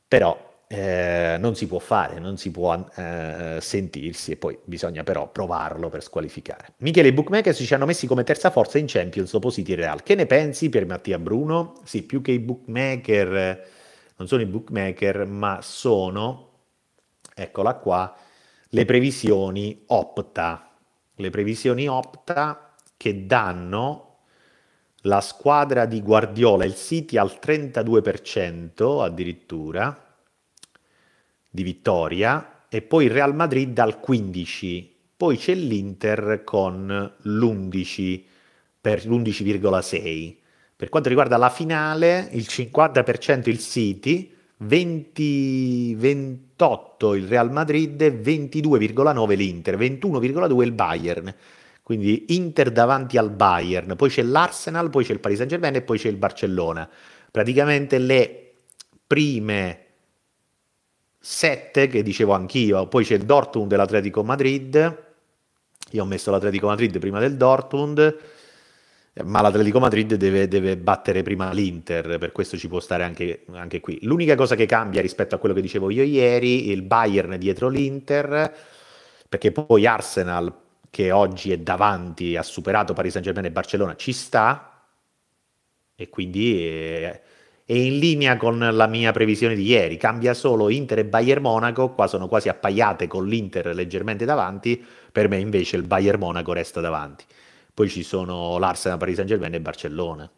Però eh, non si può fare, non si può eh, sentirsi e poi bisogna però provarlo per squalificare. Michele, i bookmakers ci hanno messi come terza forza in Champions dopo City Real. Che ne pensi per Mattia Bruno? Sì, più che i bookmaker, non sono i bookmaker, ma sono, eccola qua, le previsioni opta. Le previsioni opta che danno la squadra di Guardiola, il City al 32% addirittura di vittoria e poi il Real Madrid al 15%, poi c'è l'Inter con l'11 per l'11,6. Per quanto riguarda la finale, il 50% il City, 20, 20 28 il Real Madrid, 22,9 l'Inter, 21,2 il Bayern. Quindi Inter davanti al Bayern, poi c'è l'Arsenal, poi c'è il Paris Saint-Germain e poi c'è il Barcellona. Praticamente le prime sette che dicevo anch'io, poi c'è il Dortmund e l'Atletico Madrid. Io ho messo l'Atletico Madrid prima del Dortmund ma l'Atletico Madrid deve, deve, battere prima l'Inter, per questo ci può stare anche, anche, qui. L'unica cosa che cambia rispetto a quello che dicevo io ieri, il Bayern dietro l'Inter, perché poi Arsenal, che oggi è davanti, ha superato Paris Saint-Germain e Barcellona, ci sta, e quindi è, è in linea con la mia previsione di ieri. Cambia solo Inter e Bayern Monaco, qua sono quasi appaiate con l'Inter leggermente davanti, per me invece il Bayern Monaco resta davanti. Poi ci sono l'Arsenal, Paris Saint Germain e Barcellona.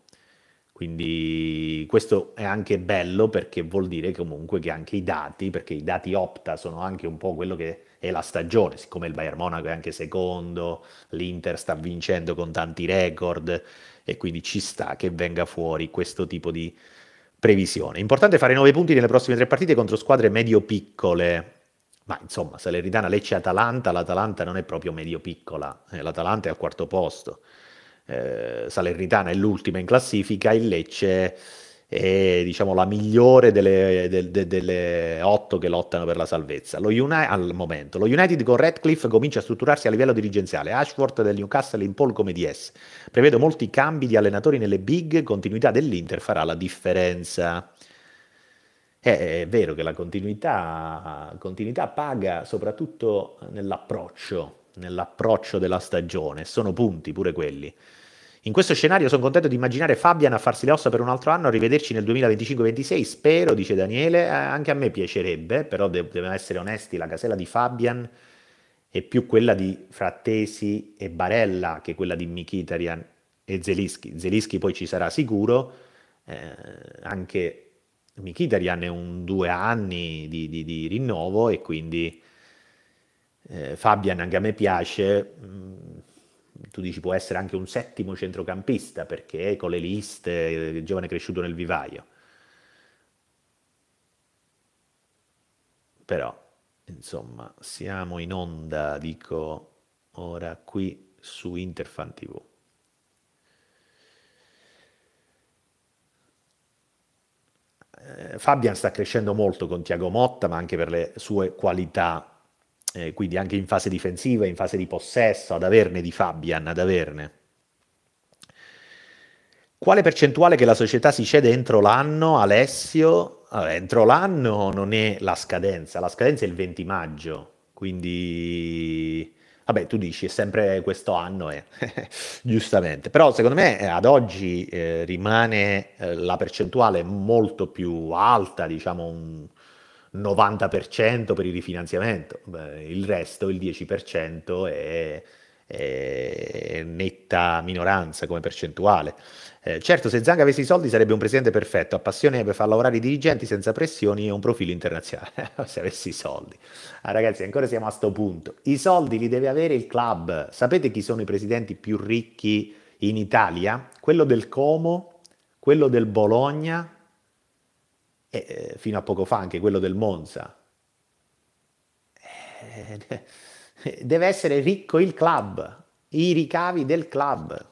Quindi questo è anche bello perché vuol dire comunque che anche i dati, perché i dati opta sono anche un po' quello che è la stagione, siccome il Bayern Monaco è anche secondo, l'Inter sta vincendo con tanti record e quindi ci sta che venga fuori questo tipo di previsione. Importante fare 9 punti nelle prossime tre partite contro squadre medio-piccole, ma insomma, Salernitana, Lecce, Atalanta, l'Atalanta non è proprio medio piccola, eh, l'Atalanta è al quarto posto, eh, Salernitana è l'ultima in classifica, il Lecce è diciamo, la migliore delle, de, de, delle, otto che lottano per la salvezza. Lo United, al momento, lo United con Radcliffe comincia a strutturarsi a livello dirigenziale. Ashford del Newcastle in pole come DS. Prevedo molti cambi di allenatori nelle big, continuità dell'Inter farà la differenza. Eh, eh, è vero che la continuità, continuità paga soprattutto nell'approccio, nell'approccio della stagione, sono punti pure quelli. In questo scenario sono contento di immaginare Fabian a farsi le ossa per un altro anno, arrivederci nel 2025-26, spero, dice Daniele, eh, anche a me piacerebbe, però de- dobbiamo essere onesti, la casella di Fabian è più quella di Frattesi e Barella che quella di Mikitarian e Zelischi. Zelischi poi ci sarà sicuro, eh, anche Mkhitaryan è un due anni di, di, di rinnovo e quindi eh, Fabian anche a me piace, mm, tu dici può essere anche un settimo centrocampista perché con le liste, il eh, giovane cresciuto nel vivaio. Però, insomma, siamo in onda, dico ora qui su Interfan TV. eh, Fabian sta crescendo molto con Tiago Motta, ma anche per le sue qualità, eh, quindi anche in fase difensiva, in fase di possesso, ad averne di Fabian, ad averne. Quale percentuale che la società si cede entro l'anno, Alessio? Allora, entro l'anno non è la scadenza, la scadenza è il 20 maggio, quindi Vabbè, tu dici, è sempre questo anno, eh. giustamente. Però secondo me eh, ad oggi eh, rimane eh, la percentuale molto più alta, diciamo un 90% per il rifinanziamento, Beh, il resto, il 10%, è, è netta minoranza come percentuale. Eh, certo, se Zanga avesse i soldi sarebbe un presidente perfetto, ha passione per far lavorare i dirigenti senza pressioni e un profilo internazionale. se avessi i soldi. Ah, ragazzi, ancora siamo a sto punto. I soldi li deve avere il club. Sapete chi sono i presidenti più ricchi in Italia? Quello del Como, quello del Bologna e eh, fino a poco fa anche quello del Monza. Eh, deve essere ricco il club, i ricavi del club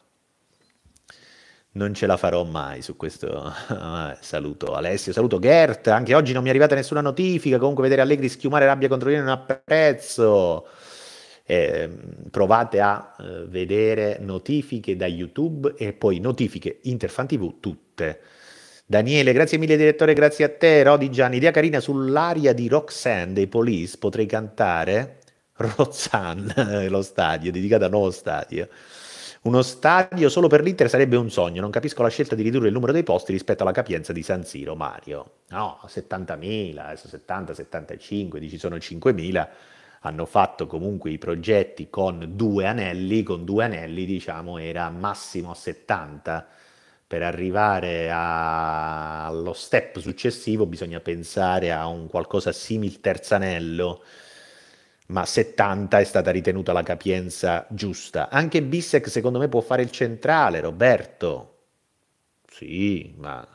non ce la farò mai su questo. Eh, saluto Alessio, saluto Gert. Anche oggi non mi è arrivata nessuna notifica. Comunque, vedere Allegri schiumare rabbia contro Lione non apprezzo. Eh, provate a eh, vedere notifiche da YouTube e poi notifiche Interfan TV tutte. Daniele, grazie mille direttore, grazie a te. Rodi Gianni, idea carina sull'aria di Roxanne dei Police. Potrei cantare Roxanne, lo stadio, dedicato al nuovo stadio. Uno stadio solo per l'Inter sarebbe un sogno, non capisco la scelta di ridurre il numero dei posti rispetto alla capienza di San Siro, Mario. No, 70.000, adesso 70, 75, dici sono 5.000, hanno fatto comunque i progetti con due anelli, con due anelli diciamo era massimo 70, per arrivare a... allo step successivo bisogna pensare a un qualcosa simile terzanello, anello ma 70 è stata ritenuta la capienza giusta. Anche Bissek secondo me può fare il centrale, Roberto. Sì, ma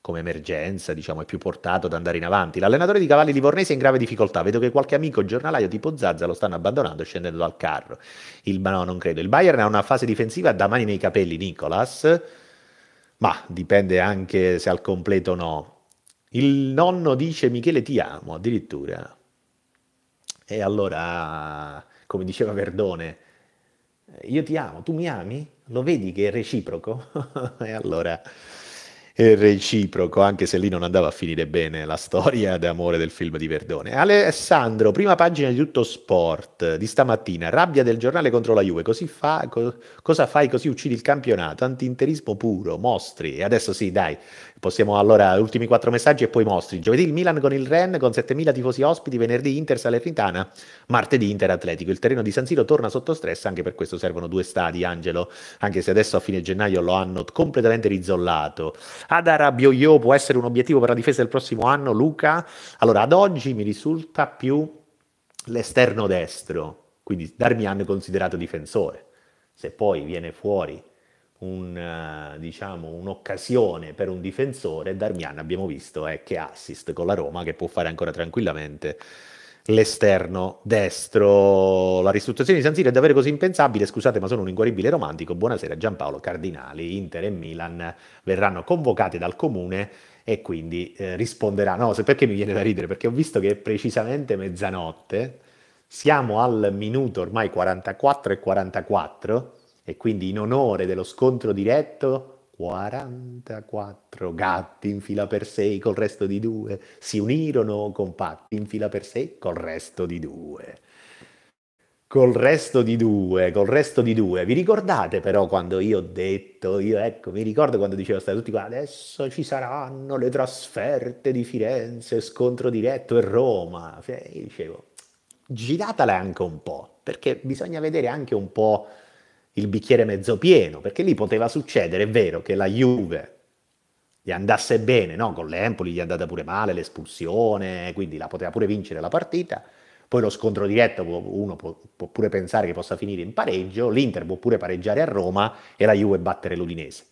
come emergenza, diciamo, è più portato ad andare in avanti. L'allenatore di cavalli livornese è in grave difficoltà. Vedo che qualche amico giornalaio tipo Zazza lo stanno abbandonando scendendo dal carro. Il no, non credo. Il Bayern ha una fase difensiva da mani nei capelli, Nicolas. Ma dipende anche se al completo o no. Il nonno dice Michele ti amo, addirittura. E allora, come diceva Verdone, io ti amo, tu mi ami? Lo vedi che è reciproco? e allora è reciproco, anche se lì non andava a finire bene la storia d'amore del film di Verdone. Alessandro, prima pagina di tutto sport di stamattina, rabbia del giornale contro la Juve, così fa, co- cosa fai così uccidi il campionato, antinterismo puro, mostri, e adesso sì dai, Possiamo allora, ultimi quattro messaggi e poi mostri. Giovedì il Milan con il Ren con 7.000 tifosi ospiti, venerdì Inter Salernitana, martedì Inter Atletico. Il terreno di San Siro torna sotto stress, anche per questo servono due stadi, Angelo, anche se adesso a fine gennaio lo hanno completamente rizollato. Adara Bioio può essere un obiettivo per la difesa del prossimo anno, Luca? Allora, ad oggi mi risulta più l'esterno destro, quindi Darmian considerato difensore. Se poi viene fuori un, eh, diciamo, un'occasione per un difensore. Darmian abbiamo visto eh, che assist con la Roma, che può fare ancora tranquillamente l'esterno destro. La ristrutturazione di San Siro è davvero così impensabile, scusate ma sono un inguaribile romantico. Buonasera Giampaolo Cardinali, Inter e Milan verranno convocate dal comune e quindi eh, risponderanno. No, perché mi viene da ridere? Perché ho visto che è precisamente mezzanotte, siamo al minuto ormai 44 e 44 e quindi in onore dello scontro diretto, 44 gatti in fila per sei col resto di due si unirono compatti in fila per sei col resto di due. Col resto di due, col resto di due. Vi ricordate però quando io ho detto, io ecco, mi ricordo quando dicevo state tutti qua, adesso ci saranno le trasferte di Firenze, scontro diretto e Roma. Cioè, io dicevo, giratela anche un po', perché bisogna vedere anche un po' il bicchiere mezzo pieno, perché lì poteva succedere, è vero, che la Juve gli andasse bene, no? con l'Empoli gli è andata pure male, l'espulsione, quindi la poteva pure vincere la partita, poi lo scontro diretto uno può, può, pure pensare che possa finire in pareggio, l'Inter può pure pareggiare a Roma e la Juve battere l'Udinese.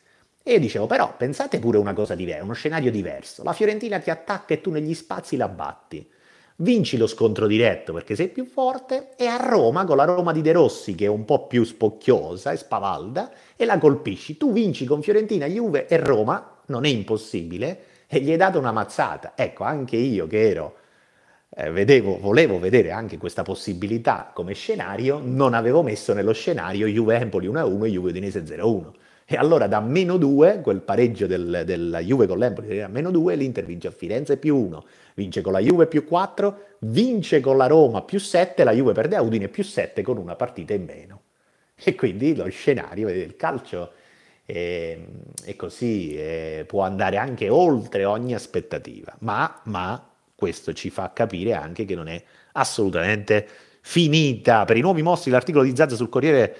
E io dicevo però pensate pure una cosa diversa, uno scenario diverso, la Fiorentina ti attacca e tu negli spazi la batti, vinci lo scontro diretto perché sei più forte e a Roma con la Roma di De Rossi che è un po' più spocchiosa e spavalda e la colpisci. Tu vinci con Fiorentina, Juve e Roma, non è impossibile, e gli hai dato una mazzata. Ecco, anche io che ero, eh, vedevo, volevo vedere anche questa possibilità come scenario, non avevo messo nello scenario Juve-Empoli 1-1 e Juve-Udinese 0-1. E allora da meno 2, quel pareggio del, della Juve con l'Empoli era meno 2, l'Inter vince a Firenze più 1 vince con la Juve più 4, vince con la Roma più 7, la Juve perde a Udine più 7 con una partita in meno. E quindi lo scenario del calcio è, ehm, è così, è, eh, può andare anche oltre ogni aspettativa, ma, ma questo ci fa capire anche che non è assolutamente finita. Per i nuovi mostri l'articolo di Zazza sul Corriere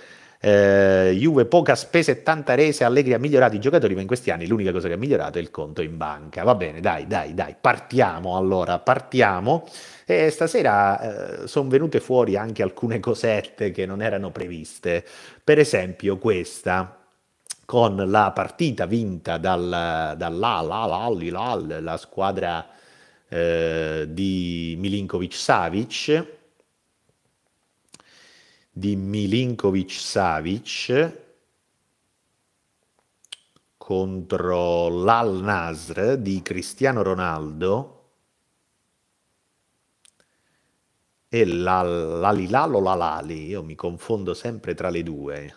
eh, Juve poca spesa e tanta resa, Allegri ha migliorato i giocatori, ma in questi anni l'unica cosa che ha migliorato è il conto in banca. Va bene, dai, dai, dai, partiamo allora, partiamo. E stasera eh, sono venute fuori anche alcune cosette che non erano previste. Per esempio questa con la partita vinta dal, dall'Al, la squadra eh, di Milinkovic-Savic, di Milinkovic Savic contro l'Al Nasr di Cristiano Ronaldo e l'Alilalo l'Alali, io mi confondo sempre tra le due.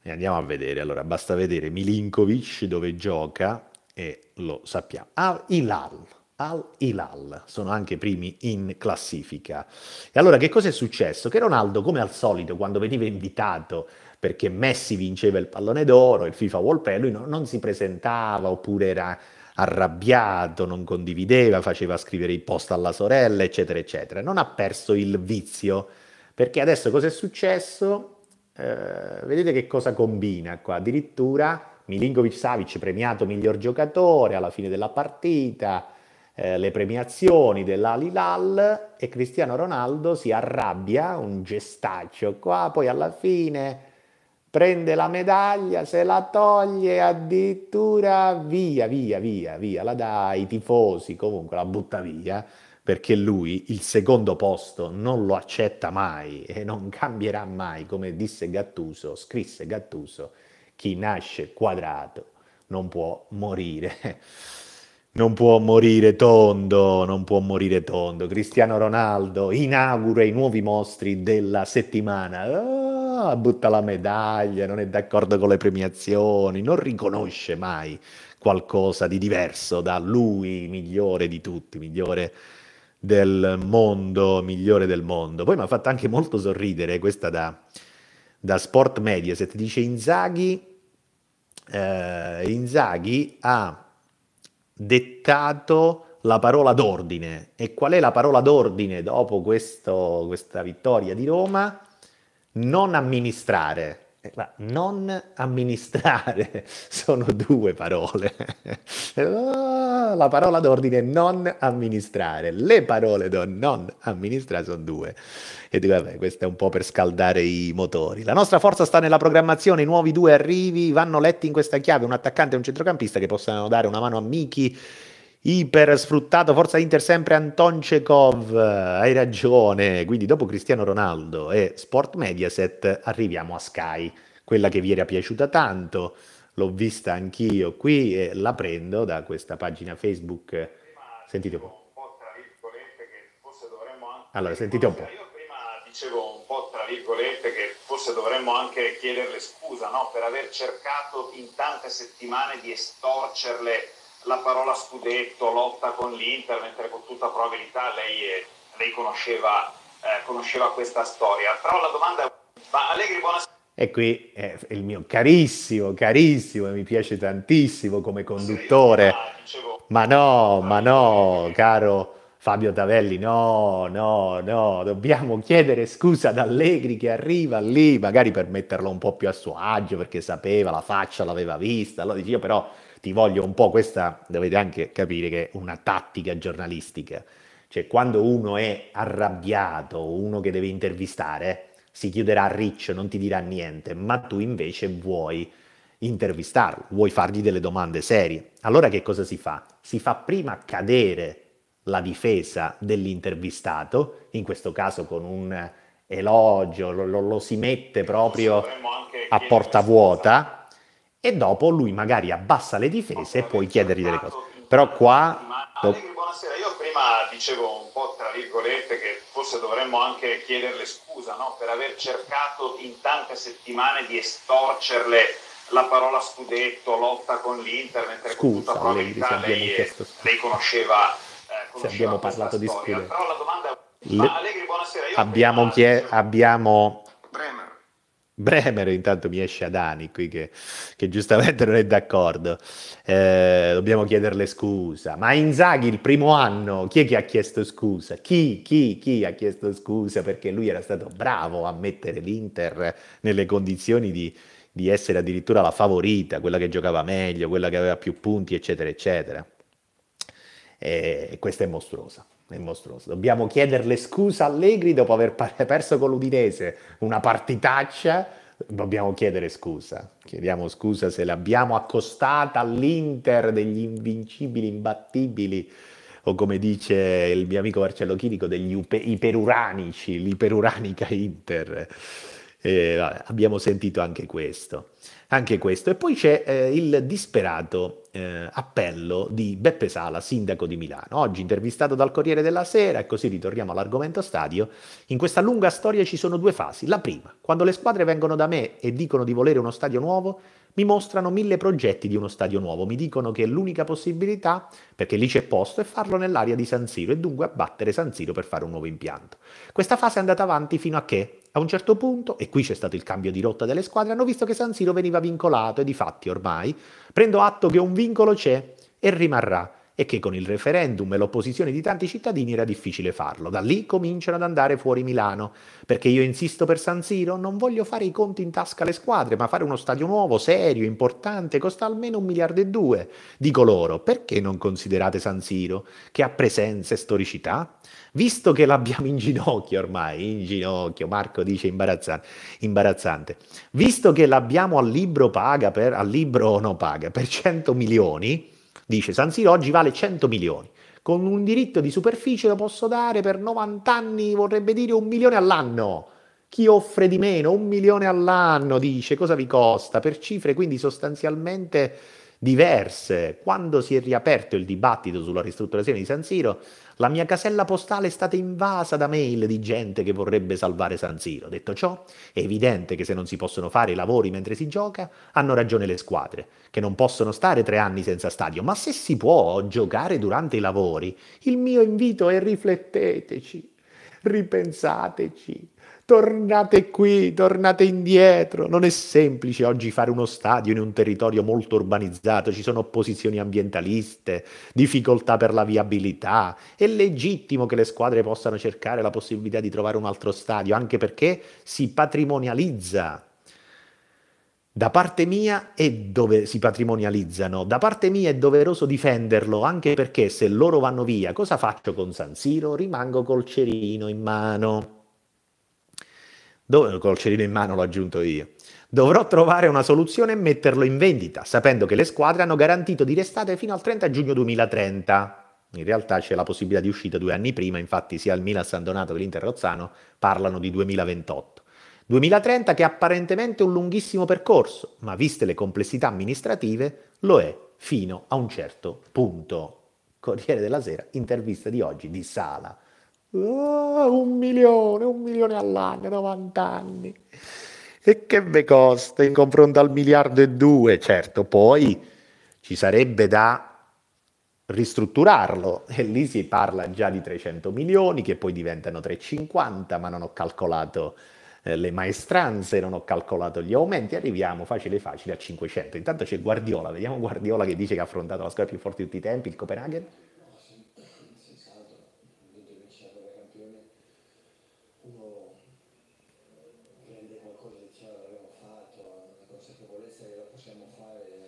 E andiamo a vedere, allora basta vedere Milinkovic dove gioca e lo sappiamo. Ah, Ilal, al Hilal, sono anche primi in classifica. E allora che cosa è successo? Che Ronaldo, come al solito, quando veniva invitato perché Messi vinceva il pallone d'oro, il FIFA World Cup, lui no, non si presentava oppure era arrabbiato, non condivideva, faceva scrivere i post alla sorella, eccetera, eccetera. Non ha perso il vizio, perché adesso cosa è successo? Eh, vedete che cosa combina qua, addirittura Milinkovic-Savic premiato miglior giocatore alla fine della partita, eh, le premiazioni dell'Alilal e Cristiano Ronaldo si arrabbia, un gestaccio qua, poi alla fine prende la medaglia, se la toglie addirittura via, via, via, via, la dà ai tifosi, comunque la butta via, perché lui il secondo posto non lo accetta mai e non cambierà mai, come disse Gattuso, scrisse Gattuso, chi nasce quadrato non può morire non può morire tondo, non può morire tondo. Cristiano Ronaldo inaugura i nuovi mostri della settimana. Ah, butta la medaglia, non è d'accordo con le premiazioni, non riconosce mai qualcosa di diverso da lui, migliore di tutti, migliore del mondo, migliore del mondo. Poi mi ha fatto anche molto sorridere questa da, da Sport Mediaset. Dice Inzaghi, eh, Inzaghi ha dettato la parola d'ordine. E qual è la parola d'ordine dopo questo, questa vittoria di Roma? Non amministrare, eh, ma non amministrare sono due parole. La parola d'ordine è non amministrare. Le parole da non amministrare sono due. E dico, vabbè, questo è un po' per scaldare i motori. La nostra forza sta nella programmazione. I nuovi due arrivi vanno letti in questa chiave: un attaccante e un centrocampista che possano dare una mano a Miki iper sfruttato, forza Inter sempre Anton Chekov, hai ragione, quindi dopo Cristiano Ronaldo e Sport Mediaset arriviamo a Sky, quella che vi era piaciuta tanto, l'ho vista anch'io qui e la prendo da questa pagina Facebook, sentite un po'. Allora, sentite un po'. Io prima dicevo un po' tra virgolette che forse dovremmo anche chiederle scusa no? per aver cercato in tante settimane di estorcerle la parola scudetto, lotta con l'Inter, mentre con tutta probabilità lei, è, eh, lei conosceva, eh, conosceva, questa storia. Però la domanda è, ma Allegri buonasera. E qui è eh, il mio carissimo, carissimo, e mi piace tantissimo come conduttore. Ma no, ma no, caro Fabio Tavelli, no, no, no, dobbiamo chiedere scusa ad Allegri che arriva lì, magari per metterlo un po' più a suo agio, perché sapeva, la faccia l'aveva vista, allora dice io però ti voglio un po' questa, dovete anche capire che è una tattica giornalistica. Cioè, quando uno è arrabbiato, uno che deve intervistare, si chiuderà a riccio, non ti dirà niente, ma tu invece vuoi intervistarlo, vuoi fargli delle domande serie. Allora che cosa si fa? Si fa prima cadere la difesa dell'intervistato, in questo caso con un elogio, lo, lo, lo si mette proprio a porta vuota esatto e dopo lui magari abbassa le difese e puoi chiedergli delle cose. Però qua... Buonasera, io prima dicevo un po' tra virgolette che forse dovremmo anche chiederle scusa no? per aver cercato in tante settimane di estorcerle la parola scudetto, lotta con l'Inter, mentre scusa, con tutta probabilità lei, lei, lei conosceva, eh, conosceva se abbiamo parlato di scudetto. Però la domanda... è... Ma, Allegri, buonasera. Io abbiamo, prima... chie... abbiamo... Bremer Bremer intanto mi esce Adani qui che, che giustamente non è d'accordo, eh, dobbiamo chiederle scusa, ma Inzaghi il primo anno chi è che ha chiesto scusa? Chi, chi, chi ha chiesto scusa perché lui era stato bravo a mettere l'Inter nelle condizioni di, di essere addirittura la favorita, quella che giocava meglio, quella che aveva più punti eccetera eccetera. E eh, questa è mostruosa è mostruoso. Dobbiamo chiederle scusa a Allegri dopo aver perso con l'Udinese una partitaccia. Dobbiamo chiedere scusa. Chiediamo scusa se l'abbiamo accostata all'Inter degli invincibili, imbattibili, o come dice il mio amico Marcello Chirico, degli iperuranici, l'iperuranica Inter. Eh, abbiamo sentito anche questo. Anche questo. E poi c'è eh, il disperato eh, appello di Beppe Sala, sindaco di Milano. Oggi intervistato dal Corriere della Sera e così ritorniamo all'argomento stadio. In questa lunga storia ci sono due fasi. La prima, quando le squadre vengono da me e dicono di volere uno stadio nuovo, mi mostrano mille progetti di uno stadio nuovo, mi dicono che l'unica possibilità, perché lì c'è posto, è farlo nell'area di San Siro e dunque abbattere San Siro per fare un nuovo impianto. Questa fase è andata avanti fino a che a un certo punto, e qui c'è stato il cambio di rotta delle squadre, hanno visto che San Siro veniva vincolato e di fatti ormai prendo atto che un vincolo c'è e rimarrà e che con il referendum e l'opposizione di tanti cittadini era difficile farlo. Da lì cominciano ad andare fuori Milano, perché io insisto per San Siro, non voglio fare i conti in tasca alle squadre, ma fare uno stadio nuovo, serio, importante, costa almeno un miliardo e due. Dico loro, perché non considerate San Siro, che ha presenza e storicità? Visto che l'abbiamo in ginocchio ormai, in ginocchio, Marco dice imbarazzante, imbarazzante. visto che l'abbiamo al libro paga per, al libro no paga per 100 milioni, Dice San Siro oggi vale 100 milioni. Con un diritto di superficie lo posso dare per 90 anni, vorrebbe dire un milione all'anno. Chi offre di meno? Un milione all'anno, dice. Cosa vi costa? Per cifre quindi sostanzialmente diverse. Quando si è riaperto il dibattito sulla ristrutturazione di San Siro, la mia casella postale è stata invasa da mail di gente che vorrebbe salvare San Siro. Detto ciò, è evidente che se non si possono fare i lavori mentre si gioca, hanno ragione le squadre, che non possono stare tre anni senza stadio. Ma se si può giocare durante i lavori, il mio invito è rifletteteci, ripensateci tornate qui, tornate indietro. Non è semplice oggi fare uno stadio in un territorio molto urbanizzato, ci sono opposizioni ambientaliste, difficoltà per la viabilità. È legittimo che le squadre possano cercare la possibilità di trovare un altro stadio, anche perché si patrimonializza. Da parte mia è dove si patrimonializzano, da parte mia è doveroso difenderlo, anche perché se loro vanno via, cosa faccio con San Siro? Rimango col cerino in mano. Dove, col cerino in mano l'ho aggiunto io. Dovrò trovare una soluzione e metterlo in vendita, sapendo che le squadre hanno garantito di restare fino al 30 giugno 2030. In realtà c'è la possibilità di uscita due anni prima, infatti sia il Milan San Donato che l'Inter Rozzano parlano di 2028. 2030 che è apparentemente un lunghissimo percorso, ma viste le complessità amministrative lo è fino a un certo punto. Corriere della Sera, intervista di oggi di Sala. Oh, un milione, un milione all'anno, 90 anni. E che ve costa in confronto al miliardo e due? Certo, poi ci sarebbe da ristrutturarlo e lì si parla già di 300 milioni che poi diventano 350 ma non ho calcolato eh, le maestranze, non ho calcolato gli aumenti, arriviamo facile facile a 500. Intanto c'è Guardiola, vediamo Guardiola che dice che ha affrontato la squadra più forte di tutti i tempi, il Copenaghen.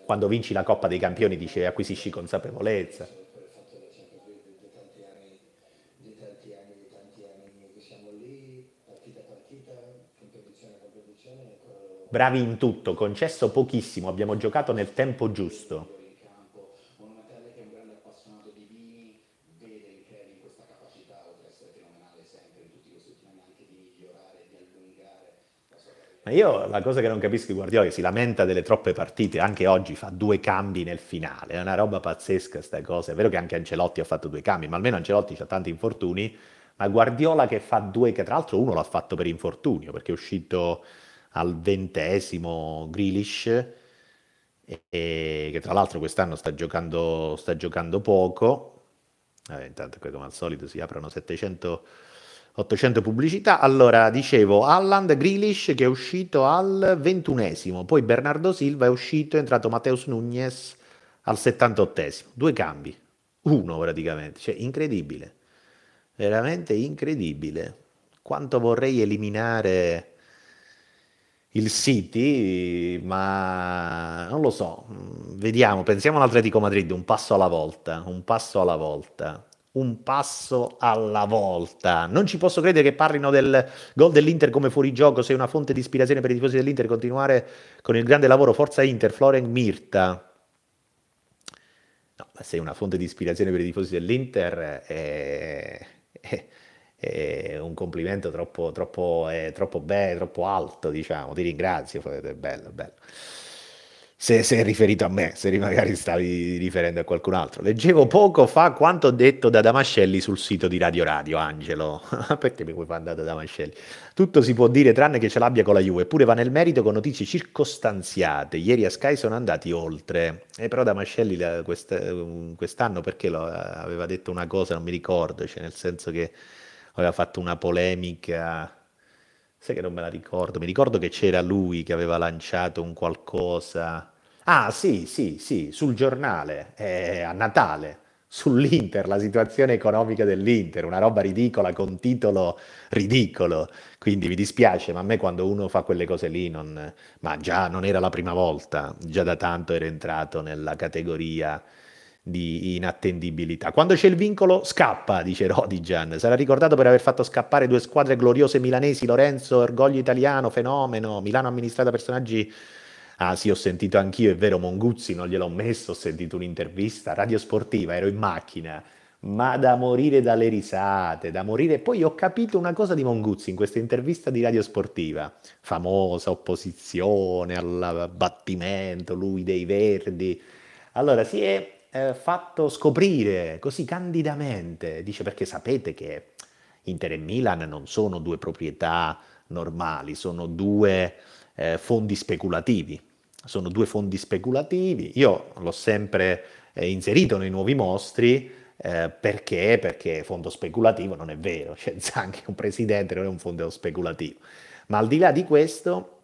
quando vinci la Coppa dei Campioni dice acquisisci consapevolezza. Bravi in tutto, concesso pochissimo, abbiamo giocato nel tempo giusto. Ma io la cosa che non capisco di Guardiola che si lamenta delle troppe partite, anche oggi fa due cambi nel finale, è una roba pazzesca questa cosa, è vero che anche Ancelotti ha fatto due cambi, ma almeno Ancelotti ha tanti infortuni, ma Guardiola che fa due, che tra l'altro uno l'ha fatto per infortunio, perché è uscito al ventesimo Grealish, e, che tra l'altro quest'anno sta giocando, sta giocando poco, eh, intanto come al solito si aprono 700 800 pubblicità. Allora, dicevo, Alland Grilish che è uscito al ventunesimo, poi Bernardo Silva è uscito, è entrato Mateus Nunez al 78esimo. Due cambi, uno praticamente, cioè incredibile, veramente incredibile. Quanto vorrei eliminare il City, ma non lo so, vediamo, pensiamo all'Atletico Madrid, un passo alla volta, un passo alla volta un passo alla volta. Non ci posso credere che parlino del gol dell'Inter come fuorigioco, sei una fonte di ispirazione per i tifosi dell'Inter, continuare con il grande lavoro, forza Inter, Florent Mirta. No, ma sei una fonte di ispirazione per i tifosi dell'Inter è, è, è un complimento troppo, troppo, troppo bello, troppo alto, diciamo, ti ringrazio, è bello, bello se, se, è riferito a me, se magari stavi riferendo a qualcun altro. Leggevo poco fa quanto detto da Damascelli sul sito di Radio Radio, Angelo. Perché mi puoi fare da Damascelli? Tutto si può dire tranne che ce l'abbia con la Juve, eppure va nel merito con notizie circostanziate. Ieri a Sky sono andati oltre. eh, però Damascelli mm, quest'anno perché lo, aveva detto una cosa, non mi ricordo, cioè nel senso che aveva fatto una polemica Sai che non me la ricordo, mi ricordo che c'era lui che aveva lanciato un qualcosa. Ah, sì, sì, sì, sul giornale, eh, a Natale, sull'Inter, la situazione economica dell'Inter, una roba ridicola con titolo ridicolo. Quindi mi dispiace, ma a me quando uno fa quelle cose lì, non... ma già non era la prima volta, già da tanto era entrato nella categoria di inattendibilità. Quando c'è il vincolo scappa, dice Rodigian. Sarà ricordato per aver fatto scappare due squadre gloriose milanesi, Lorenzo, Orgoglio Italiano, Fenomeno, Milano amministrata personaggi... Ah sì, ho sentito anch'io, è vero, Monguzzi, non gliel'ho messo, ho sentito un'intervista radio sportiva, ero in macchina, ma da morire dalle risate, da morire... Poi ho capito una cosa di Monguzzi in questa intervista di radio sportiva, famosa opposizione all'abbattimento, lui dei Verdi. Allora, si è eh, fatto scoprire così candidamente, dice perché sapete che Inter e Milan non sono due proprietà normali, sono due eh, fondi speculativi. Sono due fondi speculativi. Io l'ho sempre eh, inserito nei nuovi mostri eh, perché? Perché fondo speculativo non è vero. Cioè, anche un presidente, non è un fondo speculativo. Ma al di là di questo,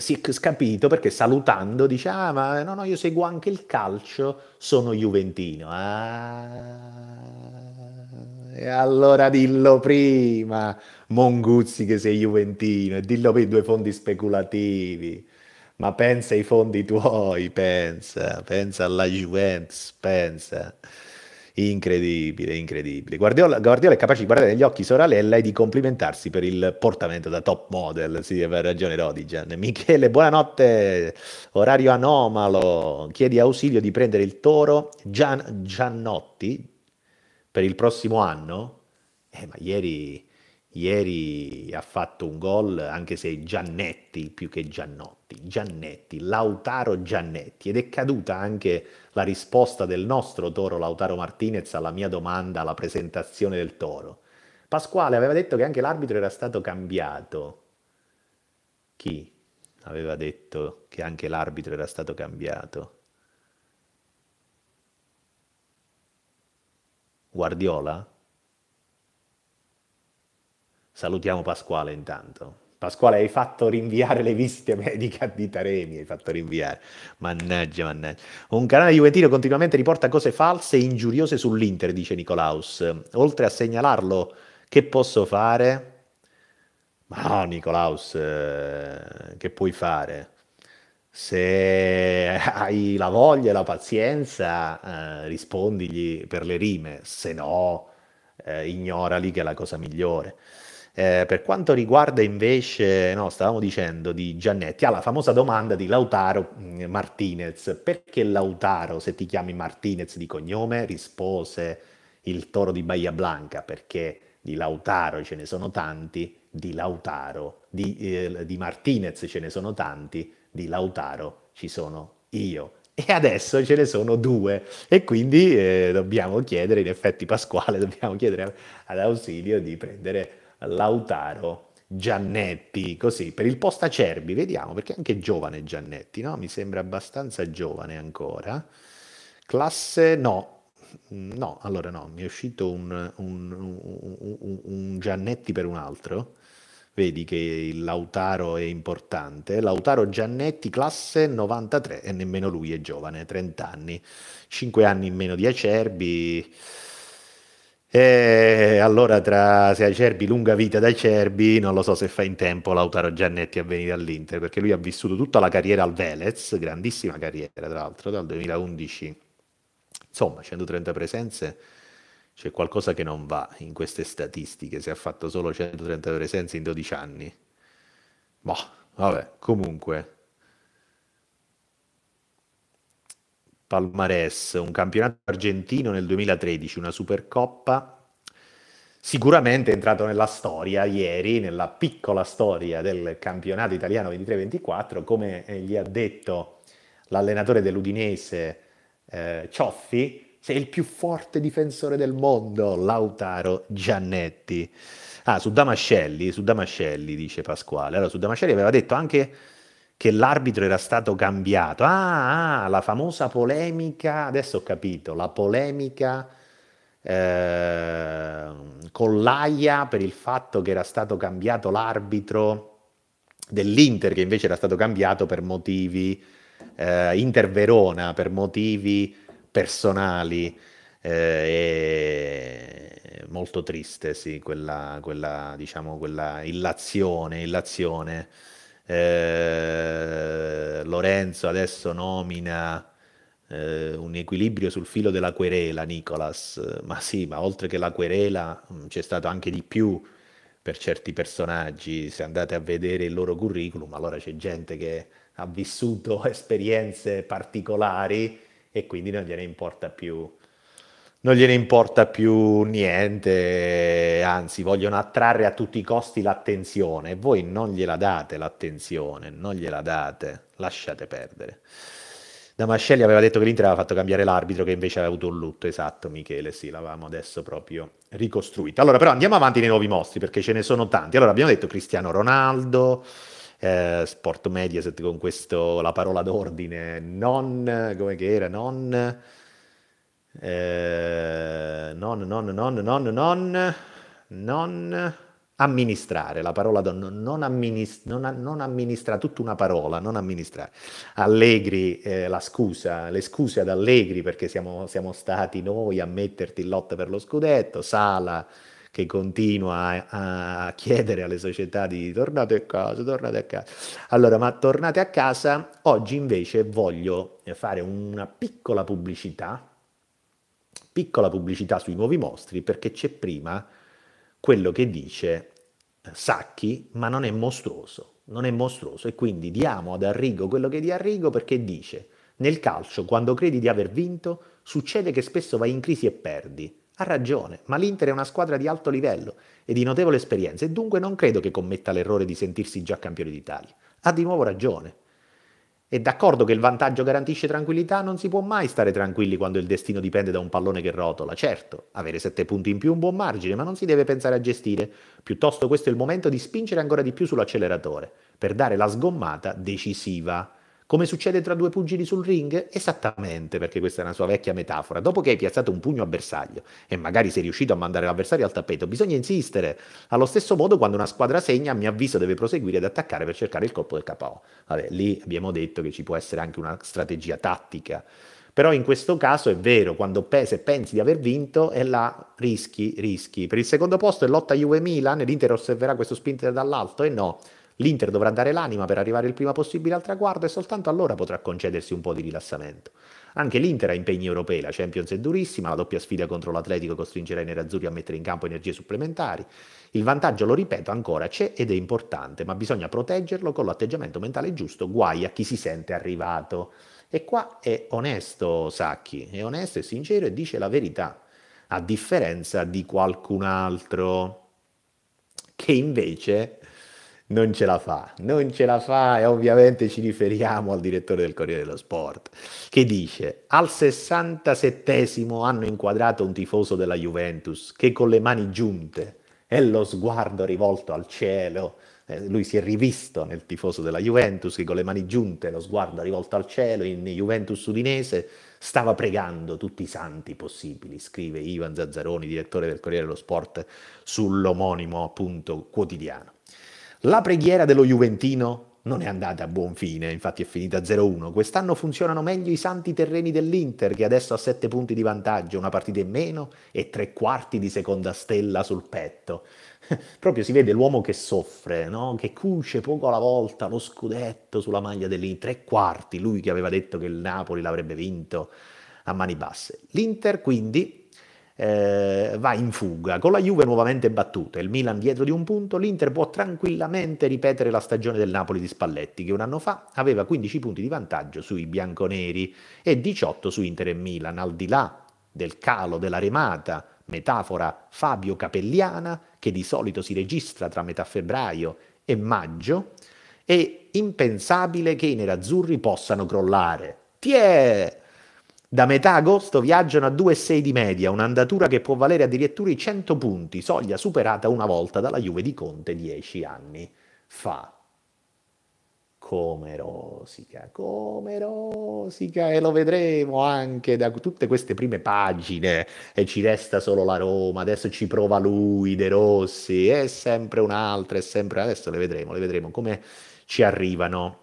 si è capito perché salutando dice ah ma no no io seguo anche il calcio sono juventino ah, e allora dillo prima Monguzzi che sei juventino e dillo per i due fondi speculativi ma pensa ai fondi tuoi pensa pensa alla Juventus pensa Incredibile, incredibile. Guardiola, Guardiola, è capace di guardare negli occhi Soralella e di complimentarsi per il portamento da top model. Sì, aveva ragione Rodigian. Michele, buonanotte, orario anomalo. Chiedi ausilio di prendere il toro Gian, Giannotti per il prossimo anno. Eh, ma ieri Ieri ha fatto un gol, anche se Giannetti, più che Giannotti, Giannetti, Lautaro Giannetti, ed è caduta anche la risposta del nostro toro Lautaro Martinez alla mia domanda alla presentazione del toro. Pasquale aveva detto che anche l'arbitro era stato cambiato. Chi aveva detto che anche l'arbitro era stato cambiato? Guardiola? Salutiamo Pasquale intanto. Pasquale, hai fatto rinviare le visite mediche a Ditaremi, hai fatto rinviare. Mannaggia, mannaggia. Un canale juventino continuamente riporta cose false e ingiuriose sull'Inter, dice Nicolaus. Oltre a segnalarlo, che posso fare? Ma no, Nicolaus, eh, che puoi fare? Se hai la voglia e la pazienza, eh, rispondigli per le rime, se no, eh, ignorali che è la cosa migliore. Eh, per quanto riguarda invece, no, stavamo dicendo di Giannetti, alla famosa domanda di Lautaro mm, Martinez, perché Lautaro se ti chiami Martinez di cognome? Rispose il toro di Bahia Blanca, perché di Lautaro ce ne sono tanti, di Lautaro, di, eh, di Martinez ce ne sono tanti, di Lautaro ci sono io e adesso ce ne sono due e quindi eh, dobbiamo chiedere, in effetti Pasquale, dobbiamo chiedere ad Ausilio di prendere Lautaro. Giannetti, così, per il post Acerbi, vediamo, perché anche giovane Giannetti, no? Mi sembra abbastanza giovane ancora. Classe, no, no, allora no, mi è uscito un, un, un, un Giannetti per un altro. Vedi che il Lautaro è importante. Lautaro Giannetti, classe 93, e nemmeno lui è giovane, 30 anni, 5 anni in meno di Acerbi e allora tra se Acerbi, lunga vita da Acerbi, non lo so se fa in tempo Lautaro Giannetti a venire all'Inter, perché lui ha vissuto tutta la carriera al Velez, grandissima carriera tra l'altro, dal 2011, insomma 130 presenze, c'è qualcosa che non va in queste statistiche, se ha fatto solo 130 presenze in 12 anni. Boh, vabbè, comunque palmarès, un campionato argentino nel 2013, una Supercoppa, sicuramente è entrato nella storia ieri, nella piccola storia del campionato italiano 23-24, come eh, gli ha detto l'allenatore dell'Udinese eh, Cioffi, sei il più forte difensore del mondo, Lautaro Giannetti. Ah, su Damascelli, su Damascelli dice Pasquale. Allora, su Damascelli aveva detto anche che l'arbitro era stato cambiato. Ah, ah, la famosa polemica, adesso ho capito, la polemica eh, con l'AIA per il fatto che era stato cambiato l'arbitro dell'Inter, che invece era stato cambiato per motivi eh, Inter Verona, per motivi personali. Eh, molto triste, sì, quella, quella, diciamo, quella illazione, illazione. Eh, Lorenzo adesso nomina eh, un equilibrio sul filo della querela, Nicolas, ma sì, ma oltre che la querela mm, c'è stato anche di più per certi personaggi, se andate a vedere il loro curriculum, allora c'è gente che ha vissuto esperienze particolari e quindi non gliene importa più non gliene importa più niente, anzi vogliono attrarre a tutti i costi l'attenzione. Voi non gliela date l'attenzione, non gliela date, lasciate perdere. Damascelli aveva detto che l'Inter aveva fatto cambiare l'arbitro che invece aveva avuto un lutto, esatto Michele, sì, l'avevamo adesso proprio ricostruito. Allora però andiamo avanti nei nuovi mostri perché ce ne sono tanti. Allora abbiamo detto Cristiano Ronaldo, eh, Sport Mediaset con questo, la parola d'ordine, non, come che era, non eh, non, non, non, non, non, non amministrare, la parola don, non, amminis, non, non amministrare, tutta una parola, non amministrare. Allegri, eh, la scusa, le scuse ad Allegri perché siamo, siamo, stati noi a metterti in lotta per lo scudetto, Sala che continua a, a chiedere alle società di tornate a casa, tornate a casa. Allora, ma tornate a casa, oggi invece voglio fare una piccola pubblicità piccola pubblicità sui nuovi mostri perché c'è prima quello che dice eh, Sacchi, ma non è mostruoso, non è mostruoso e quindi diamo ad Arrigo quello che di Arrigo perché dice nel calcio quando credi di aver vinto succede che spesso vai in crisi e perdi. Ha ragione, ma l'Inter è una squadra di alto livello e di notevole esperienza e dunque non credo che commetta l'errore di sentirsi già campione d'Italia. Ha di nuovo ragione. È d'accordo che il vantaggio garantisce tranquillità, non si può mai stare tranquilli quando il destino dipende da un pallone che rotola. Certo, avere sette punti in più è un buon margine, ma non si deve pensare a gestire. Piuttosto questo è il momento di spingere ancora di più sull'acceleratore, per dare la sgommata decisiva. Come succede tra due pugili sul ring? Esattamente, perché questa è una sua vecchia metafora. Dopo che hai piazzato un pugno a bersaglio e magari sei riuscito a mandare l'avversario al tappeto, bisogna insistere. Allo stesso modo, quando una squadra segna, a mio avviso, deve proseguire ad attaccare per cercare il colpo del KO. Vabbè, lì abbiamo detto che ci può essere anche una strategia tattica. Però in questo caso è vero, quando pe- se pensi di aver vinto, è là rischi, rischi. Per il secondo posto è lotta Juve-Milan, l'Inter osserverà questo spinter dall'alto e no L'Inter dovrà dare l'anima per arrivare il prima possibile al traguardo e soltanto allora potrà concedersi un po' di rilassamento. Anche l'Inter ha impegni europei, la Champions è durissima, la doppia sfida contro l'Atletico costringerà i nerazzurri a mettere in campo energie supplementari. Il vantaggio, lo ripeto, ancora c'è ed è importante, ma bisogna proteggerlo con l'atteggiamento mentale giusto, guai a chi si sente arrivato. E qua è onesto Sacchi, è onesto e sincero e dice la verità, a differenza di qualcun altro che invece non ce la fa, non ce la fa e ovviamente ci riferiamo al direttore del Corriere dello Sport che dice al 67 hanno inquadrato un tifoso della Juventus che con le mani giunte e lo sguardo rivolto al cielo, eh, lui si è rivisto nel tifoso della Juventus che con le mani giunte e lo sguardo rivolto al cielo in Juventus Udinese stava pregando tutti i santi possibili, scrive Ivan Zazzaroni, direttore del Corriere dello Sport sull'omonimo appunto quotidiano. La preghiera dello Juventino non è andata a buon fine, infatti è finita 0-1. Quest'anno funzionano meglio i santi terreni dell'Inter, che adesso ha 7 punti di vantaggio, una partita in meno e tre quarti di seconda stella sul petto. Proprio si vede l'uomo che soffre, no? che cuce poco alla volta lo scudetto sulla maglia dell'Inter, tre quarti, lui che aveva detto che il Napoli l'avrebbe vinto a mani basse. L'Inter quindi eh, va in fuga, con la Juve nuovamente battuta, il Milan dietro di un punto, l'Inter può tranquillamente ripetere la stagione del Napoli di Spalletti che un anno fa aveva 15 punti di vantaggio sui bianconeri e 18 su Inter e Milan, al di là del calo della remata, metafora Fabio Capelliana che di solito si registra tra metà febbraio e maggio, è impensabile che i nerazzurri possano crollare. Tiè! Da metà agosto viaggiano a 2,6 di media, un'andatura che può valere addirittura i 100 punti, soglia superata una volta dalla Juve di Conte dieci anni fa. Come rosica, come rosica, e lo vedremo anche da tutte queste prime pagine. E ci resta solo la Roma, adesso ci prova lui, De Rossi, è sempre un'altra, è sempre... Adesso le vedremo, le vedremo come ci arrivano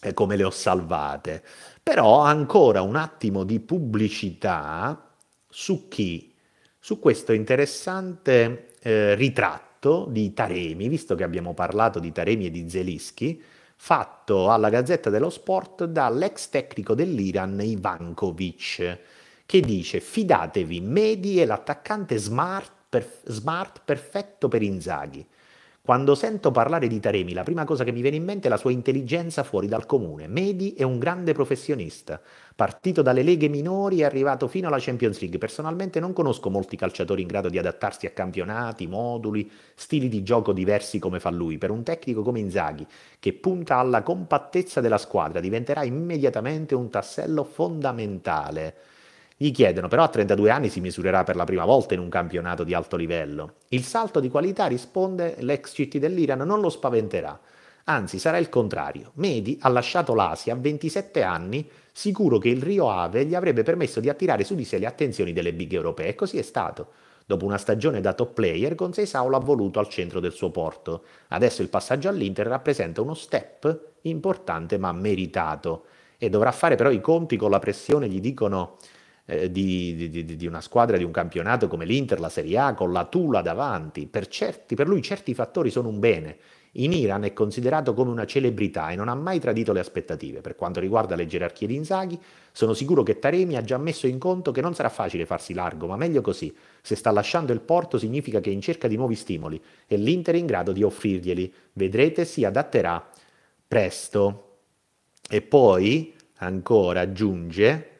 e come le ho salvate però ancora un attimo di pubblicità su chi? Su questo interessante eh, ritratto di Taremi, visto che abbiamo parlato di Taremi e di Zelischi, fatto alla Gazzetta dello Sport dall'ex tecnico dell'Iran Ivankovic, che dice fidatevi, Medi è l'attaccante smart, per, smart perfetto per Inzaghi quando sento parlare di Taremi, la prima cosa che mi viene in mente è la sua intelligenza fuori dal comune. Medi è un grande professionista, partito dalle leghe minori e arrivato fino alla Champions League. Personalmente non conosco molti calciatori in grado di adattarsi a campionati, moduli, stili di gioco diversi come fa lui. Per un tecnico come Inzaghi, che punta alla compattezza della squadra, diventerà immediatamente un tassello fondamentale gli chiedono però a 32 anni si misurerà per la prima volta in un campionato di alto livello. Il salto di qualità, risponde l'ex CT dell'Iran, non lo spaventerà. Anzi, sarà il contrario. Medi ha lasciato l'Asia a 27 anni, sicuro che il Rio Ave gli avrebbe permesso di attirare su di sé le attenzioni delle big europee, e così è stato. Dopo una stagione da top player, Gonzalo ha voluto al centro del suo porto. Adesso il passaggio all'Inter rappresenta uno step importante ma meritato. E dovrà fare però i conti con la pressione, gli dicono eh, di, di, di, una squadra di un campionato come l'Inter, la Serie A, con la Tula davanti. Per, certi, per lui certi fattori sono un bene. In Iran è considerato come una celebrità e non ha mai tradito le aspettative. Per quanto riguarda le gerarchie di Inzaghi, sono sicuro che Taremi ha già messo in conto che non sarà facile farsi largo, ma meglio così. Se sta lasciando il porto significa che è in cerca di nuovi stimoli e l'Inter è in grado di offrirglieli. Vedrete, si adatterà presto. E poi, ancora, aggiunge,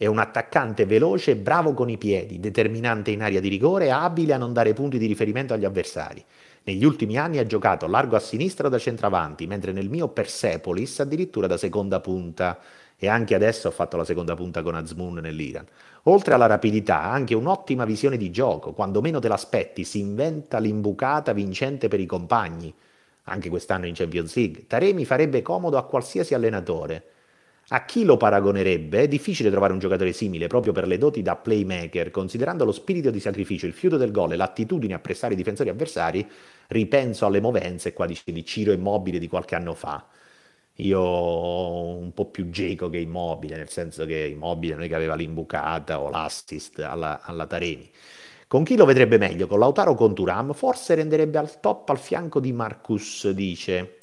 è un attaccante veloce e bravo con i piedi, determinante in area di rigore, abile a non dare punti di riferimento agli avversari. Negli ultimi anni ha giocato largo a sinistra da centravanti, mentre nel mio Persepolis addirittura da seconda punta. E anche adesso ho fatto la seconda punta con Azmoun nell'Iran. Oltre alla rapidità, ha anche un'ottima visione di gioco. Quando meno te l'aspetti, si inventa l'imbucata vincente per i compagni. Anche quest'anno in Champions League. Taremi farebbe comodo a qualsiasi allenatore. A chi lo paragonerebbe è difficile trovare un giocatore simile proprio per le doti da playmaker, considerando lo spirito di sacrificio, il fiuto del gol e l'attitudine a pressare i difensori avversari, ripenso alle movenze, qua dice di Ciro Immobile di qualche anno fa. Io un po' più geco che Immobile, nel senso che Immobile non è che aveva l'imbucata o l'assist alla, alla Taremi. Con chi lo vedrebbe meglio? Con Lautaro o con Turam? Forse renderebbe al top al fianco di Marcus, dice.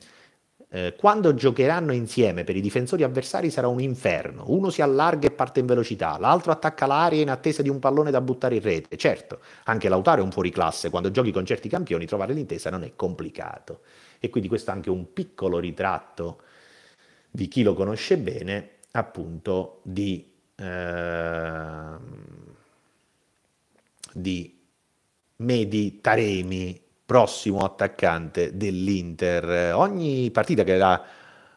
Eh, quando giocheranno insieme per i difensori avversari sarà un inferno. Uno si allarga e parte in velocità, l'altro attacca l'aria in attesa di un pallone da buttare in rete. Certo, anche Lautaro è un fuoriclasse, quando giochi con certi campioni trovare l'intesa non è complicato. E quindi questo è anche un piccolo ritratto di chi lo conosce bene, appunto, di, eh, di Medi Taremi prossimo attaccante dell'Inter. Ogni partita che la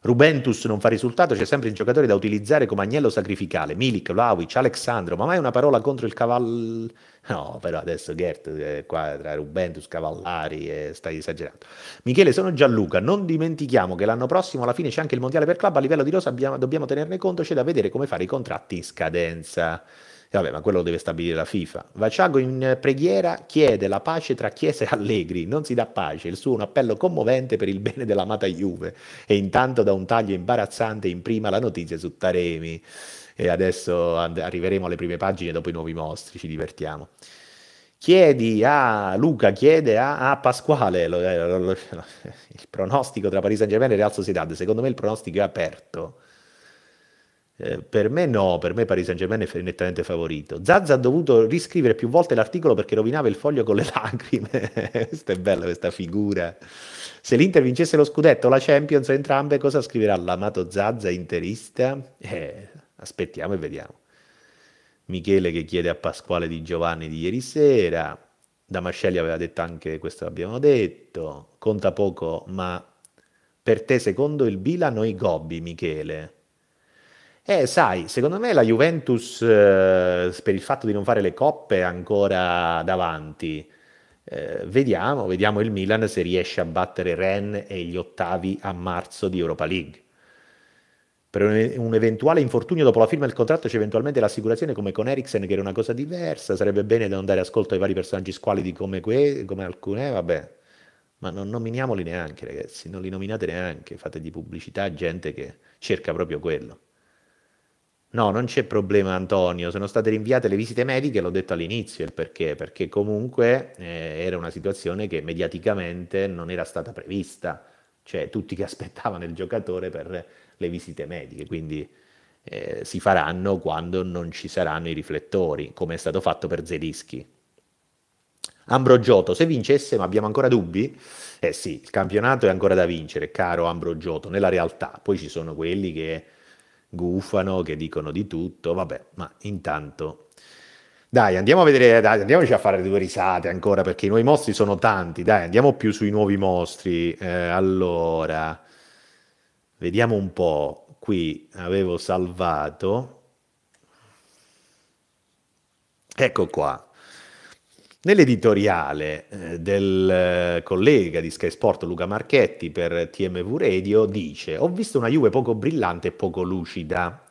Rubentus non fa risultato c'è sempre il giocatore da utilizzare come agnello sacrificale. Milik, Vlaovic, Alexandro, ma mai una parola contro il cavallo... No, però adesso Gert è qua tra Rubentus, Cavallari, e stai esagerando. Michele, sono Gianluca, non dimentichiamo che l'anno prossimo alla fine c'è anche il Mondiale per Club, a livello di rosa abbiamo, dobbiamo tenerne conto, c'è da vedere come fare i contratti in scadenza. E vabbè, ma quello lo deve stabilire la FIFA. Vaciago in eh, preghiera chiede la pace tra Chiesa e Allegri, non si dà pace, il suo è un appello commovente per il bene dell'amata Juve e intanto da un taglio imbarazzante in prima la notizia su Taremi e adesso arriveremo alle prime pagine dopo i nuovi mostri, ci divertiamo. Chiedi a Luca, chiede a, a Pasquale lo, eh, lo, lo, il pronostico tra Paris Saint Germain e Real Sociedad. Secondo me il pronostico è aperto eh, per me no, per me Paris Saint Germain è nettamente favorito. Zazza ha dovuto riscrivere più volte l'articolo perché rovinava il foglio con le lacrime. questa è bella questa figura. Se l'Inter vincesse lo scudetto o la Champions o entrambe, cosa scriverà l'amato Zazza interista? Eh, aspettiamo e vediamo. Michele che chiede a Pasquale di Giovanni di ieri sera. Damascelli aveva detto anche questo abbiamo detto. Conta poco, ma per te secondo il Bilano i gobbi, Michele. Eh, sai, secondo me la Juventus, eh, per il fatto di non fare le coppe, è ancora davanti. Eh, vediamo, vediamo il Milan se riesce a battere Ren e gli ottavi a marzo di Europa League. Per un, eventuale infortunio dopo la firma del contratto c'è eventualmente l'assicurazione come con Eriksen che era una cosa diversa, sarebbe bene non dare ascolto ai vari personaggi squalidi come, que, come alcune, eh, vabbè, ma non nominiamoli neanche ragazzi, non li nominate neanche, fate di pubblicità a gente che cerca proprio quello. No, non c'è problema Antonio, sono state rinviate le visite mediche, l'ho detto all'inizio il perché, perché comunque eh, era una situazione che mediaticamente non era stata prevista, cioè tutti che aspettavano il giocatore per le visite mediche, quindi eh, si faranno quando non ci saranno i riflettori, come è stato fatto per Zelischi. Ambrogioto, se vincesse, ma abbiamo ancora dubbi? Eh sì, il campionato è ancora da vincere, caro Ambrogioto, nella realtà, poi ci sono quelli che gufano, che dicono di tutto, vabbè, ma intanto... Dai, andiamo a vedere, dai, andiamoci a fare due risate ancora, perché i nuovi mostri sono tanti, dai, andiamo più sui nuovi mostri. Eh, allora, vediamo un po', qui avevo salvato. Ecco qua, Nell'editoriale eh, del eh, collega di Sky Sport Luca Marchetti per TMV Radio dice: Ho visto una Juve poco brillante e poco lucida,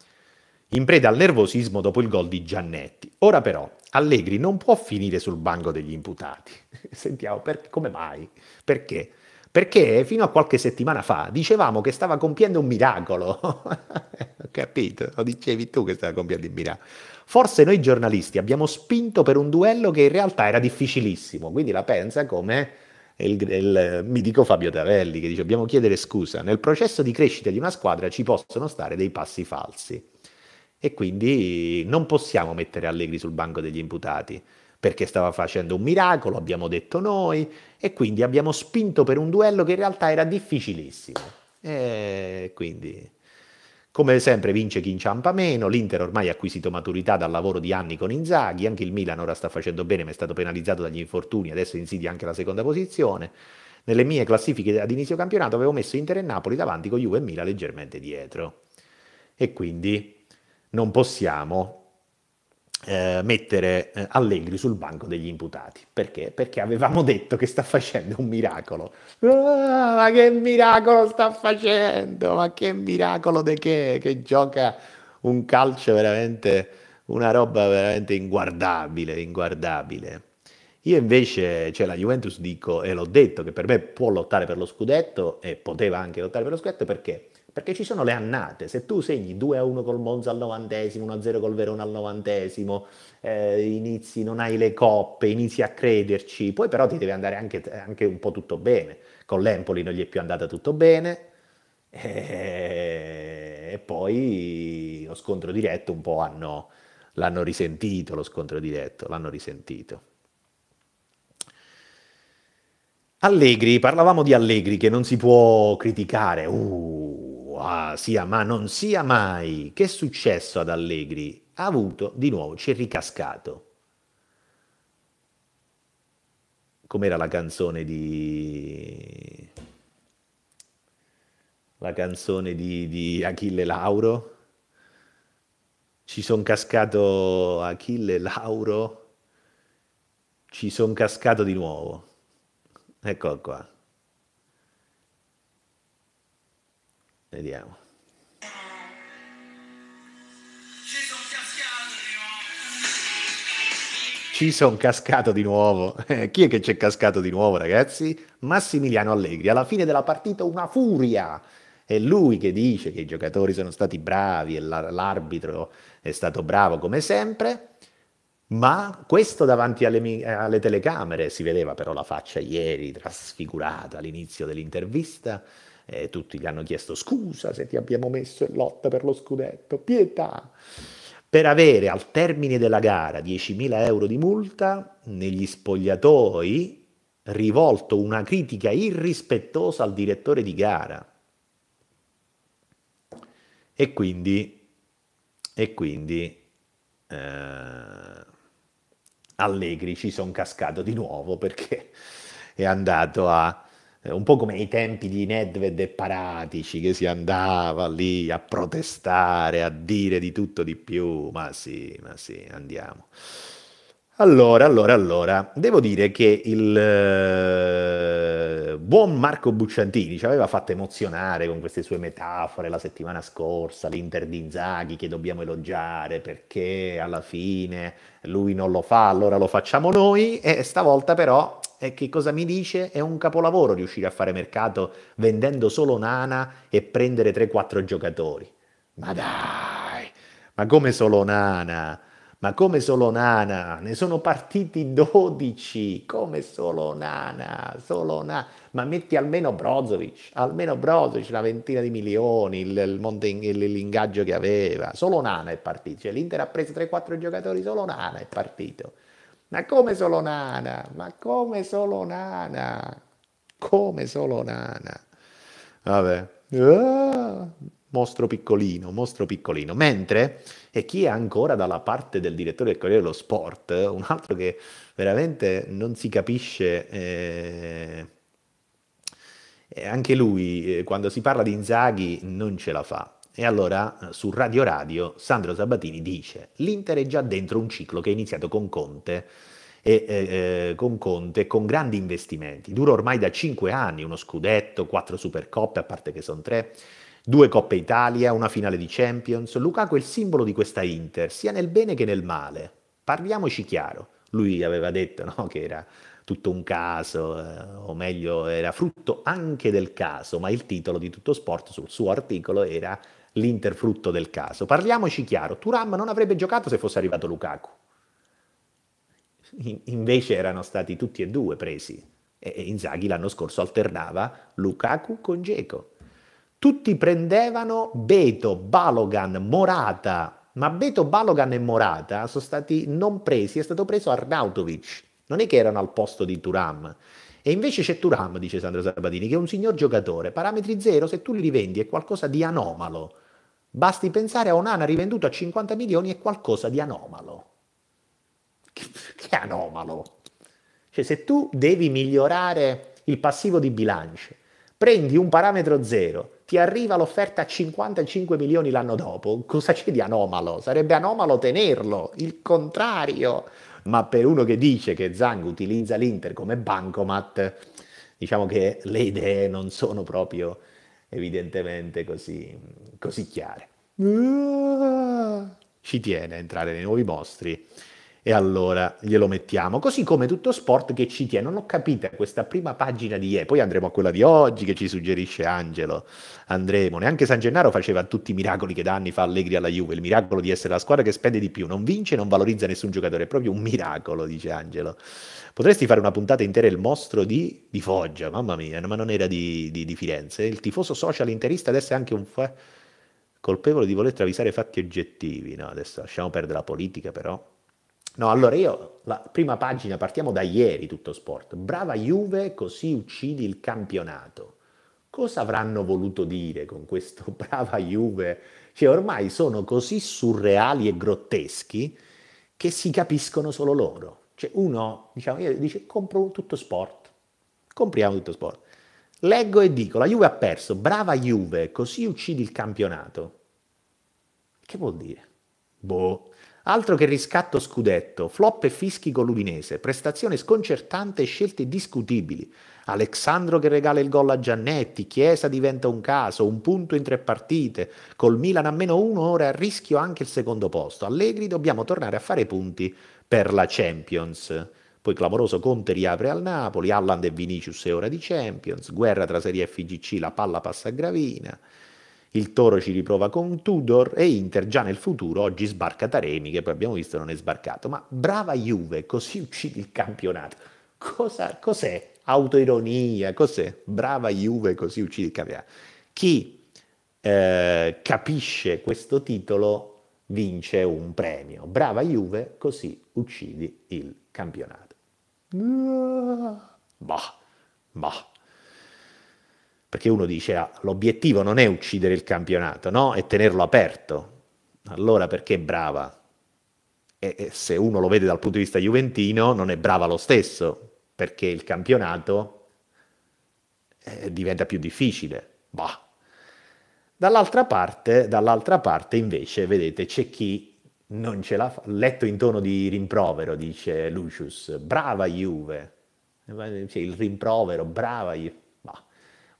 in preda al nervosismo dopo il gol di Giannetti. Ora però Allegri non può finire sul banco degli imputati. Sentiamo per, come mai, perché. Perché fino a qualche settimana fa dicevamo che stava compiendo un miracolo. Ho Capito? Lo dicevi tu che stava compiendo il miracolo. Forse noi giornalisti abbiamo spinto per un duello che in realtà era difficilissimo, quindi la pensa come il, il mitico Fabio Tavelli che dice dobbiamo chiedere scusa, nel processo di crescita di una squadra ci possono stare dei passi falsi e quindi non possiamo mettere Allegri sul banco degli imputati perché stava facendo un miracolo, abbiamo detto noi, e quindi abbiamo spinto per un duello che in realtà era difficilissimo. E quindi, come sempre, vince chi inciampa meno, l'Inter ormai ha acquisito maturità dal lavoro di anni con Inzaghi, anche il Milan ora sta facendo bene ma è stato penalizzato dagli infortuni, adesso insidia anche la seconda posizione. Nelle mie classifiche ad inizio campionato avevo messo Inter e Napoli davanti con Juve e Milan leggermente dietro. E quindi non possiamo eh, mettere eh, Allegri sul banco degli imputati. Perché? Perché avevamo detto che sta facendo un miracolo. Ah, ma che miracolo sta facendo? Ma che miracolo di che? Che gioca un calcio veramente, una roba veramente inguardabile, inguardabile. Io invece, cioè la Juventus dico, e l'ho detto, che per me può lottare per lo scudetto e poteva anche lottare per lo scudetto perché? perché ci sono le annate, se tu segni 2-1 a col Monza al novantesimo, 1-0 a col Verona al novantesimo, eh, inizi, non hai le coppe, inizi a crederci, poi però ti deve andare anche, eh, anche un po' tutto bene, con l'Empoli non gli è più andata tutto bene, e, eh, e poi lo scontro diretto un po' hanno, l'hanno risentito, lo scontro diretto, l'hanno risentito. Allegri, parlavamo di Allegri che non si può criticare, uh, ah, sia ma non sia mai, che è successo ad Allegri? Ha avuto di nuovo, ci è ricascato. Com'era la canzone di... La canzone di, di Achille Lauro? Ci sono cascato Achille Lauro? Ci sono cascato di nuovo. Eccolo qua. Vediamo. Ci sono cascato di nuovo. Eh, chi è che c'è cascato di nuovo, ragazzi? Massimiliano Allegri. Alla fine della partita una furia. È lui che dice che i giocatori sono stati bravi e l'arbitro è stato bravo come sempre. Ma questo davanti alle, alle telecamere si vedeva però la faccia ieri trasfigurata all'inizio dell'intervista eh, tutti gli hanno chiesto scusa se ti abbiamo messo in lotta per lo scudetto, pietà. Per avere al termine della gara 10.000 euro di multa, negli spogliatoi rivolto una critica irrispettosa al direttore di gara. E quindi, e quindi eh, Allegri ci sono cascato di nuovo perché è andato a eh, un po' come nei tempi di Nedved e Paratici, che si andava lì a protestare, a dire di tutto di più, ma sì, ma sì, andiamo. Allora, allora, allora, devo dire che il eh, buon Marco Bucciantini ci aveva fatto emozionare con queste sue metafore la settimana scorsa, l'Inter di Inzaghi che dobbiamo elogiare perché alla fine lui non lo fa, allora lo facciamo noi e stavolta però eh, che cosa mi dice? È un capolavoro riuscire a fare mercato vendendo solo Nana e prendere 3-4 giocatori. Ma dai, ma come solo Nana? ma come solo Nana, ne sono partiti 12, come solo Nana, solo Nana, ma metti almeno Brozovic, almeno Brozovic una ventina di milioni, il, il monte, il, l'ingaggio che aveva, solo Nana è partito, cioè l'Inter ha preso 3-4 giocatori, solo Nana è partito, ma come solo Nana, ma come solo Nana, come solo Nana, vabbè, ah, mostro piccolino, mostro piccolino, mentre... E chi è ancora dalla parte del direttore del Corriere dello Sport, un altro che veramente non si capisce... Eh, anche lui, eh, quando si parla di Inzaghi, non ce la fa. E allora eh, su Radio Radio Sandro Sabatini dice l'Inter è già dentro un ciclo che è iniziato con Conte e eh, eh con Conte con grandi investimenti. Dura ormai da cinque anni, uno scudetto, quattro supercoppe, a parte che sono tre. Due Coppe Italia, una finale di Champions, Lukaku è il simbolo di questa Inter, sia nel bene che nel male. Parliamoci chiaro, lui aveva detto no, che era tutto un caso, eh, o meglio era frutto anche del caso, ma il titolo di tutto sport sul suo articolo era l'Inter frutto del caso. Parliamoci chiaro, Turam non avrebbe giocato se fosse arrivato Lukaku. In- invece erano stati tutti e due presi e Inzaghi l'anno scorso alternava Lukaku con Geco tutti prendevano Beto, Balogan, Morata, ma Beto, Balogan e Morata sono stati non presi, è stato preso Arnautovic, non è che erano al posto di Turam. E invece c'è Turam, dice Sandro Sabatini, che è un signor giocatore, parametri zero, se tu li rivendi è qualcosa di anomalo. Basti pensare a Onana rivenduto a 50 milioni è qualcosa di anomalo. Che, che anomalo? Cioè se tu devi migliorare il passivo di bilancio, prendi un parametro zero, ti arriva l'offerta a 55 milioni l'anno dopo, cosa c'è di anomalo? Sarebbe anomalo tenerlo, il contrario. Ma per uno che dice che Zang utilizza l'Inter come bancomat, diciamo che le idee non sono proprio evidentemente così, così chiare. Ci tiene a entrare nei nuovi mostri e allora glielo mettiamo. Così come tutto sport che ci tiene. Non ho capito questa prima pagina di ieri, poi andremo a quella di oggi che ci suggerisce Angelo. Andremo. Neanche San Gennaro faceva tutti i miracoli che da anni fa Allegri alla Juve. Il miracolo di essere la squadra che spende di più, non vince, non valorizza nessun giocatore. È proprio un miracolo, dice Angelo. Potresti fare una puntata intera il mostro di, di Foggia, mamma mia, ma non era di, di, di Firenze. Il tifoso social interista adesso è anche un... Fa- colpevole di voler travisare fatti oggettivi, no? Adesso lasciamo perdere la politica, però No, allora io, la prima pagina, partiamo da ieri tutto sport. Brava Juve, così uccidi il campionato. Cosa avranno voluto dire con questo brava Juve? Cioè ormai sono così surreali e grotteschi che si capiscono solo loro. Cioè uno, diciamo, io dice compro tutto sport, compriamo tutto sport. Leggo e dico, la Juve ha perso, brava Juve, così uccidi il campionato. Che vuol dire? Boh, Altro che riscatto scudetto, flop e fischi con l'Udinese, prestazione sconcertante e scelte discutibili. Alexandro che regala il gol a Giannetti, Chiesa diventa un caso, un punto in tre partite, col Milan a meno uno ora a rischio anche il secondo posto. Allegri dobbiamo tornare a fare punti per la Champions. Poi clamoroso Conte riapre al Napoli, Alland e Vinicius è ora di Champions, guerra tra Serie F e GC, la palla passa a Gravina. Il Toro ci riprova con Tudor e Inter già nel futuro oggi sbarca Taremi che poi abbiamo visto non è sbarcato, ma brava Juve, così uccidi il campionato. Cosa, cos'è? Autoironia, cos'è? Brava Juve, così uccidi il campionato. Chi eh, capisce questo titolo vince un premio. Brava Juve, così uccidi il campionato. Ah, bah, bah. Perché uno dice, ah, l'obiettivo non è uccidere il campionato, no? È tenerlo aperto. Allora perché è brava? E, e se uno lo vede dal punto di vista juventino, non è brava lo stesso, perché il campionato eh, diventa più difficile. Bah. Dall'altra parte, dall'altra parte invece, vedete, c'è chi non ce l'ha fa- letto in tono di rimprovero, dice Lucius, brava Juve, c'è cioè, il rimprovero, brava Juve.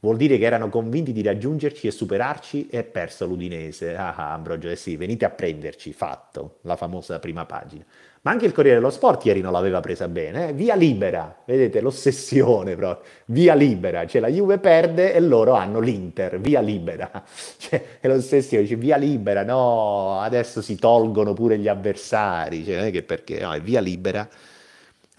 Vuol dire che erano convinti di raggiungerci e superarci e perso l'Udinese. Ah, ah, Ambrogio, eh sì, venite a prenderci, fatto, la famosa prima pagina. Ma anche il Corriere dello Sport ieri non l'aveva presa bene, eh? via libera, vedete l'ossessione proprio, via libera, cioè la Juve perde e loro hanno l'Inter, via libera, cioè, è l'ossessione, cioè, via libera, no, adesso si tolgono pure gli avversari, cioè, non è che perché, no, è via libera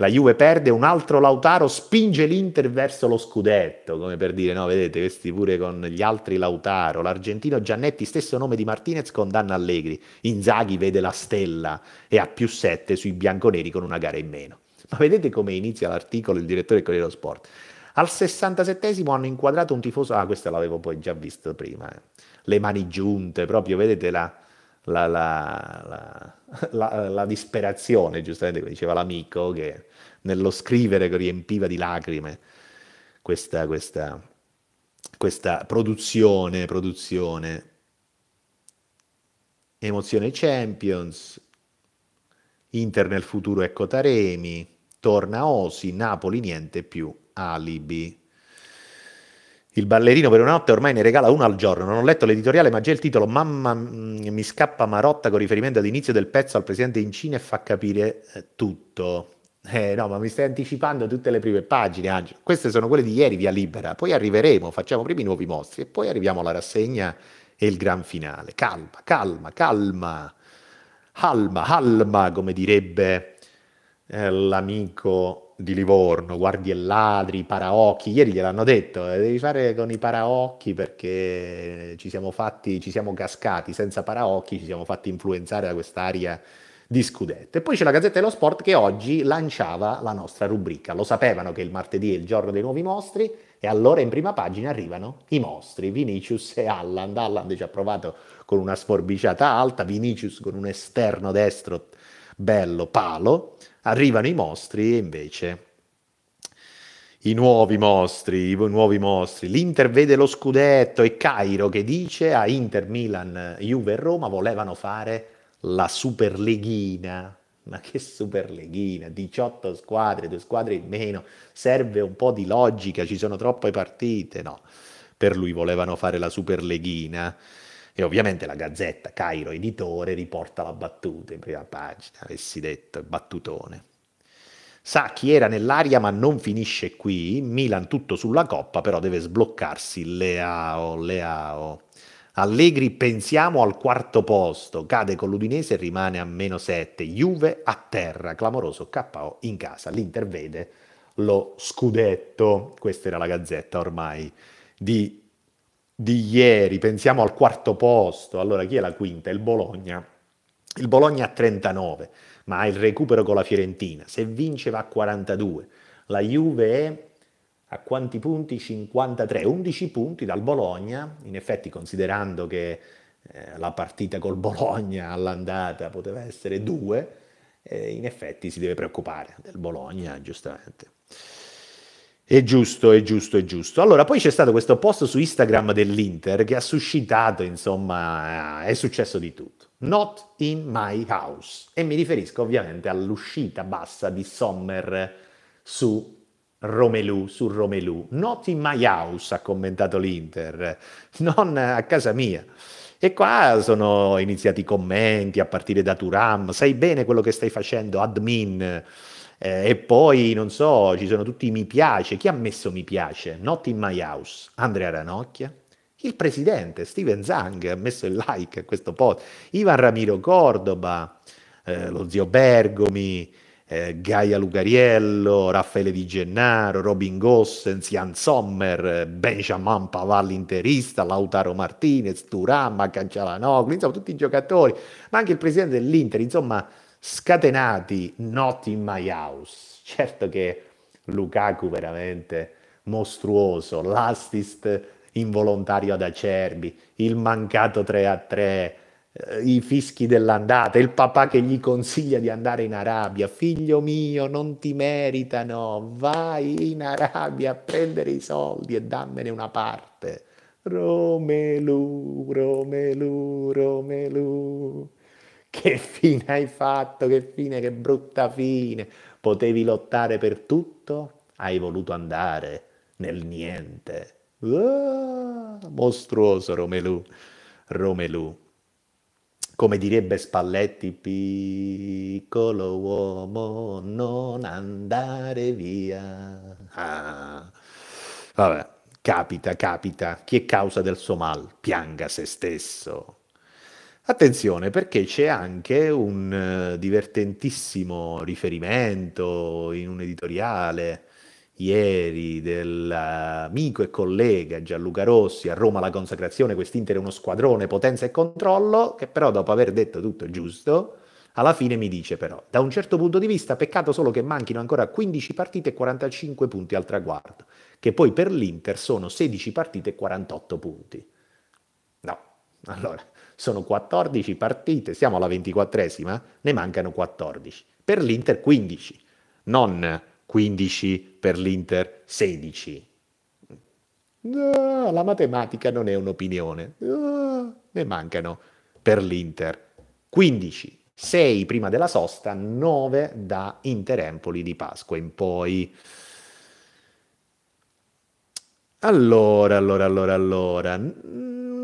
la Juve perde, un altro Lautaro spinge l'Inter verso lo scudetto, come per dire, no, vedete, questi pure con gli altri Lautaro, l'argentino Giannetti, stesso nome di Martinez, condanna Allegri, Inzaghi vede la stella e ha più 7 sui bianconeri con una gara in meno. Ma vedete come inizia l'articolo il direttore del Corriere dello Sport? Al 67 hanno inquadrato un tifoso, ah questo l'avevo poi già visto prima, eh. le mani giunte, proprio vedete la, la, la, la disperazione, giustamente come diceva l'amico, che nello scrivere che riempiva di lacrime questa, questa, questa produzione, produzione. Emozione Champions, Inter nel futuro ecco Taremi, torna Osi, Napoli niente più, alibi. Il ballerino per una notte ormai ne regala uno al giorno. Non ho letto l'editoriale, ma già il titolo Mamma mm, mi scappa Marotta con riferimento all'inizio del pezzo al presidente in Cina e fa capire eh, tutto. Eh, no, ma mi stai anticipando tutte le prime pagine, Angelo. Queste sono quelle di ieri, via libera. Poi arriveremo, facciamo prima i nuovi mostri e poi arriviamo alla rassegna e il gran finale. Calma, calma, calma. Calma, alma, come direbbe eh, l'amico di Livorno, guardie e ladri, paraocchi. Ieri gliel'hanno detto, eh, devi fare con i paraocchi perché ci siamo fatti, ci siamo cascati senza paraocchi, ci siamo fatti influenzare da quest'aria di scudetto. E poi c'è la Gazzetta dello Sport che oggi lanciava la nostra rubrica. Lo sapevano che il martedì è il giorno dei nuovi mostri e allora in prima pagina arrivano i mostri, Vinicius e Alland. Alland ci ha provato con una sforbiciata alta, Vinicius con un esterno destro bello palo. Arrivano i mostri e invece i nuovi mostri, i nuovi mostri. L'Inter vede lo scudetto e Cairo che dice a Inter, Milan, Juve e Roma volevano fare la Superleghina, ma che Superleghina, 18 squadre, due squadre in meno, serve un po' di logica, ci sono troppe partite, no? Per lui volevano fare la Superleghina e ovviamente la Gazzetta, Cairo editore, riporta la battuta in prima pagina, avessi detto, battutone. Sa chi era nell'aria ma non finisce qui, Milan tutto sulla coppa, però deve sbloccarsi Leao, Leao. Allegri pensiamo al quarto posto, cade con l'Udinese e rimane a meno 7, Juve a terra, clamoroso KO in casa, l'Inter vede lo scudetto, questa era la gazzetta ormai di, di ieri, pensiamo al quarto posto, allora chi è la quinta? Il Bologna, il Bologna a 39, ma ha il recupero con la Fiorentina, se vince va a 42, la Juve è a quanti punti? 53, 11 punti dal Bologna, in effetti considerando che eh, la partita col Bologna all'andata poteva essere 2, eh, in effetti si deve preoccupare del Bologna, giustamente. È giusto, è giusto, è giusto. Allora, poi c'è stato questo post su Instagram dell'Inter che ha suscitato, insomma, eh, è successo di tutto. Not in my house. E mi riferisco ovviamente all'uscita bassa di Sommer su Romelu su Romelu. Not in my house, ha commentato l'Inter, non a casa mia. E qua sono iniziati i commenti a partire da Turam, sai bene quello che stai facendo, admin. Eh, e poi, non so, ci sono tutti i mi piace. Chi ha messo mi piace? Not in my house. Andrea Ranocchia, il presidente Steven Zang ha messo il like a questo post, Ivan Ramiro Cordoba, eh, lo zio Bergomi, eh, Gaia Lugariello, Raffaele Di Gennaro, Robin Gossens, Jan Sommer, eh, Benjamin Pavà interista, Lautaro Martinez, Turamma, Cancialanoglu, insomma tutti i giocatori, ma anche il presidente dell'Inter, insomma scatenati, not in my house. Certo che Lukaku veramente mostruoso, l'assist involontario ad Acerbi, il mancato 3 a 3, eh, i fischi dell'andata, il papà che gli consiglia di andare in Arabia, figlio mio, non ti meritano, vai in Arabia a prendere i soldi e dammene una parte. Romelu, Romelu, Romelu, che fine hai fatto, che fine, che brutta fine. Potevi lottare per tutto, hai voluto andare nel niente. Ah, mostruoso Romelu, Romelu come direbbe Spalletti, piccolo uomo, non andare via. Ah. Vabbè, capita, capita. Chi è causa del suo mal? Pianga se stesso. Attenzione perché c'è anche un eh, divertentissimo riferimento in un editoriale ieri dell'amico e collega Gianluca Rossi a Roma la consacrazione, quest'Inter è uno squadrone, potenza e controllo, che però dopo aver detto tutto giusto, alla fine mi dice però, da un certo punto di vista, peccato solo che manchino ancora 15 partite e 45 punti al traguardo, che poi per l'Inter sono 16 partite e 48 punti. No, allora, sono 14 partite, siamo alla 24esima, ne mancano 14. Per l'Inter 15, non 15 per l'Inter 16. No, la matematica non è un'opinione, no, ne mancano per l'Inter 15. 6 prima della sosta, 9 da Inter-Empoli di Pasqua in poi. Allora, allora, allora, allora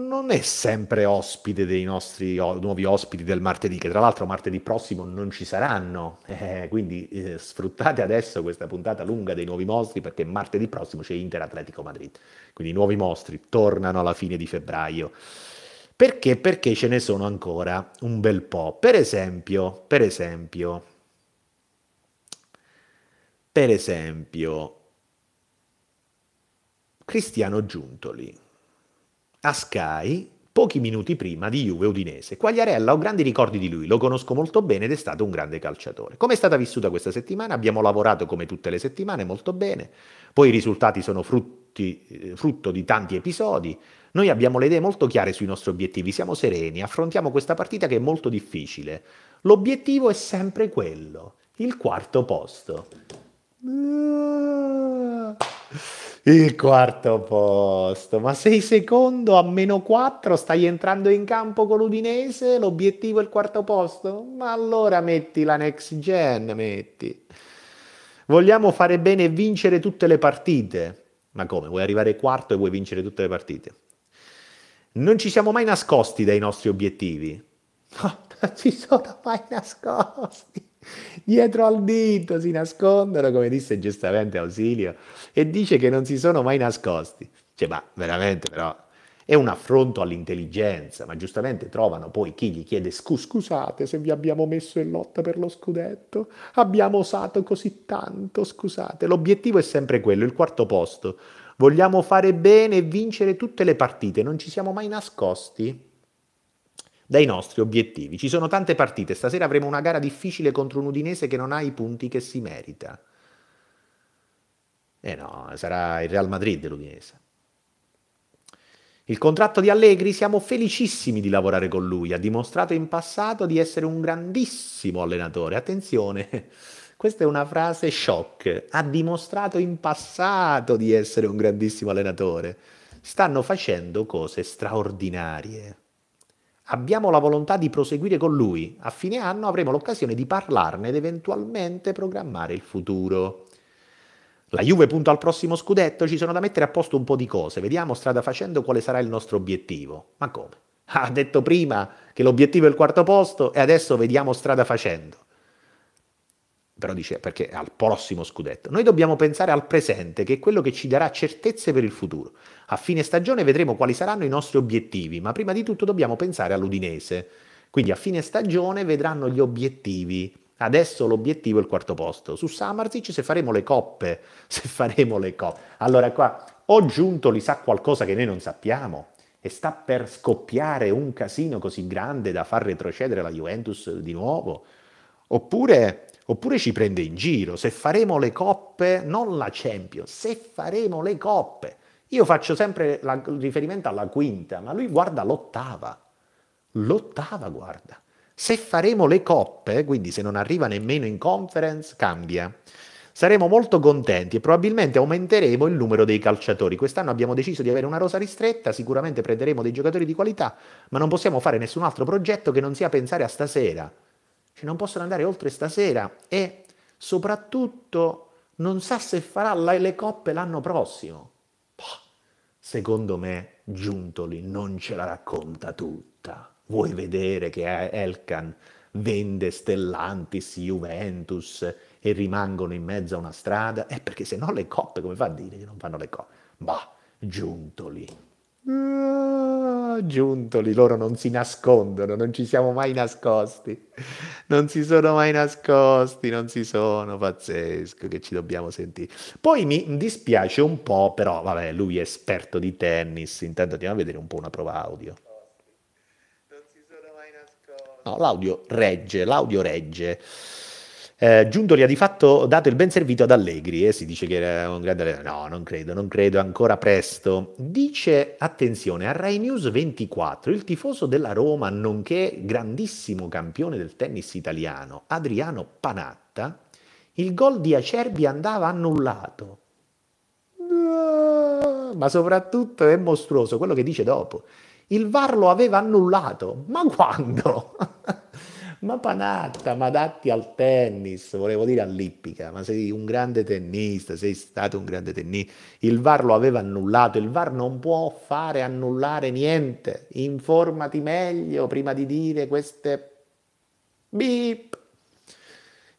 non è sempre ospite dei nostri o, nuovi ospiti del martedì, che tra l'altro martedì prossimo non ci saranno, eh, quindi eh, sfruttate adesso questa puntata lunga dei nuovi mostri perché martedì prossimo c'è Inter Atletico Madrid, quindi i nuovi mostri tornano alla fine di febbraio. Perché? Perché ce ne sono ancora un bel po'. Per esempio, per esempio, per esempio, Cristiano Giuntoli a Sky pochi minuti prima di Juve Udinese. Quagliarella ho grandi ricordi di lui, lo conosco molto bene ed è stato un grande calciatore. Come è stata vissuta questa settimana? Abbiamo lavorato come tutte le settimane molto bene, poi i risultati sono frutti, eh, frutto di tanti episodi. Noi abbiamo le idee molto chiare sui nostri obiettivi, siamo sereni, affrontiamo questa partita che è molto difficile. L'obiettivo è sempre quello, il quarto posto. Uh... Il quarto posto, ma sei secondo a meno 4, stai entrando in campo con l'Udinese, l'obiettivo è il quarto posto? Ma allora metti la next gen, metti. Vogliamo fare bene e vincere tutte le partite. Ma come? Vuoi arrivare quarto e vuoi vincere tutte le partite? Non ci siamo mai nascosti dai nostri obiettivi. No, non ci sono mai nascosti. Dietro al dito si nascondono, come disse giustamente Ausilio, e dice che non si sono mai nascosti. Cioè, ma veramente però è un affronto all'intelligenza, ma giustamente trovano poi chi gli chiede scusate se vi abbiamo messo in lotta per lo scudetto, abbiamo osato così tanto, scusate. L'obiettivo è sempre quello, il quarto posto. Vogliamo fare bene e vincere tutte le partite, non ci siamo mai nascosti dai nostri obiettivi. Ci sono tante partite, stasera avremo una gara difficile contro un Udinese che non ha i punti che si merita. Eh no, sarà il Real Madrid l'Udinese. Il contratto di Allegri, siamo felicissimi di lavorare con lui, ha dimostrato in passato di essere un grandissimo allenatore. Attenzione, questa è una frase shock, ha dimostrato in passato di essere un grandissimo allenatore. Stanno facendo cose straordinarie abbiamo la volontà di proseguire con lui. A fine anno avremo l'occasione di parlarne ed eventualmente programmare il futuro. La Juve punta al prossimo scudetto, ci sono da mettere a posto un po' di cose, vediamo strada facendo quale sarà il nostro obiettivo. Ma come? Ha detto prima che l'obiettivo è il quarto posto e adesso vediamo strada facendo. Però dice perché al prossimo scudetto. Noi dobbiamo pensare al presente, che è quello che ci darà certezze per il futuro. A fine stagione vedremo quali saranno i nostri obiettivi, ma prima di tutto dobbiamo pensare all'Udinese. Quindi a fine stagione vedranno gli obiettivi. Adesso l'obiettivo è il quarto posto. Su Samarzic se faremo le coppe, se faremo le coppe. Allora qua, o Giuntoli sa qualcosa che noi non sappiamo e sta per scoppiare un casino così grande da far retrocedere la Juventus di nuovo, oppure, oppure ci prende in giro. Se faremo le coppe, non la Champions, se faremo le coppe. Io faccio sempre la, riferimento alla quinta, ma lui guarda l'ottava. L'ottava guarda. Se faremo le coppe, quindi se non arriva nemmeno in conference, cambia. Saremo molto contenti e probabilmente aumenteremo il numero dei calciatori. Quest'anno abbiamo deciso di avere una rosa ristretta, sicuramente prenderemo dei giocatori di qualità, ma non possiamo fare nessun altro progetto che non sia pensare a stasera. Cioè non possono andare oltre stasera e soprattutto non sa se farà le coppe l'anno prossimo Secondo me Giuntoli non ce la racconta tutta. Vuoi vedere che Elkan vende Stellantis, Juventus e rimangono in mezzo a una strada? Eh, perché se no le coppe, come fa a dire che non fanno le coppe? Bah, Giuntoli Ah, giuntoli, loro non si nascondono, non ci siamo mai nascosti, non si sono mai nascosti, non si sono, pazzesco che ci dobbiamo sentire. Poi mi dispiace un po', però vabbè, lui è esperto di tennis, intanto andiamo a vedere un po' una prova audio. No, l'audio regge, l'audio regge eh, Giuntoli ha di fatto dato il ben servito ad Allegri e eh, si dice che era un grande allenatore. No, non credo, non credo, ancora presto. Dice, attenzione, a Rai News 24, il tifoso della Roma, nonché grandissimo campione del tennis italiano, Adriano Panatta, il gol di Acerbi andava annullato. Ah, ma soprattutto è mostruoso quello che dice dopo. Il VAR lo aveva annullato. Ma quando? ma panatta, ma adatti al tennis, volevo dire all'ippica, ma sei un grande tennista, sei stato un grande tennista. Il VAR lo aveva annullato, il VAR non può fare annullare niente. Informati meglio prima di dire queste beep.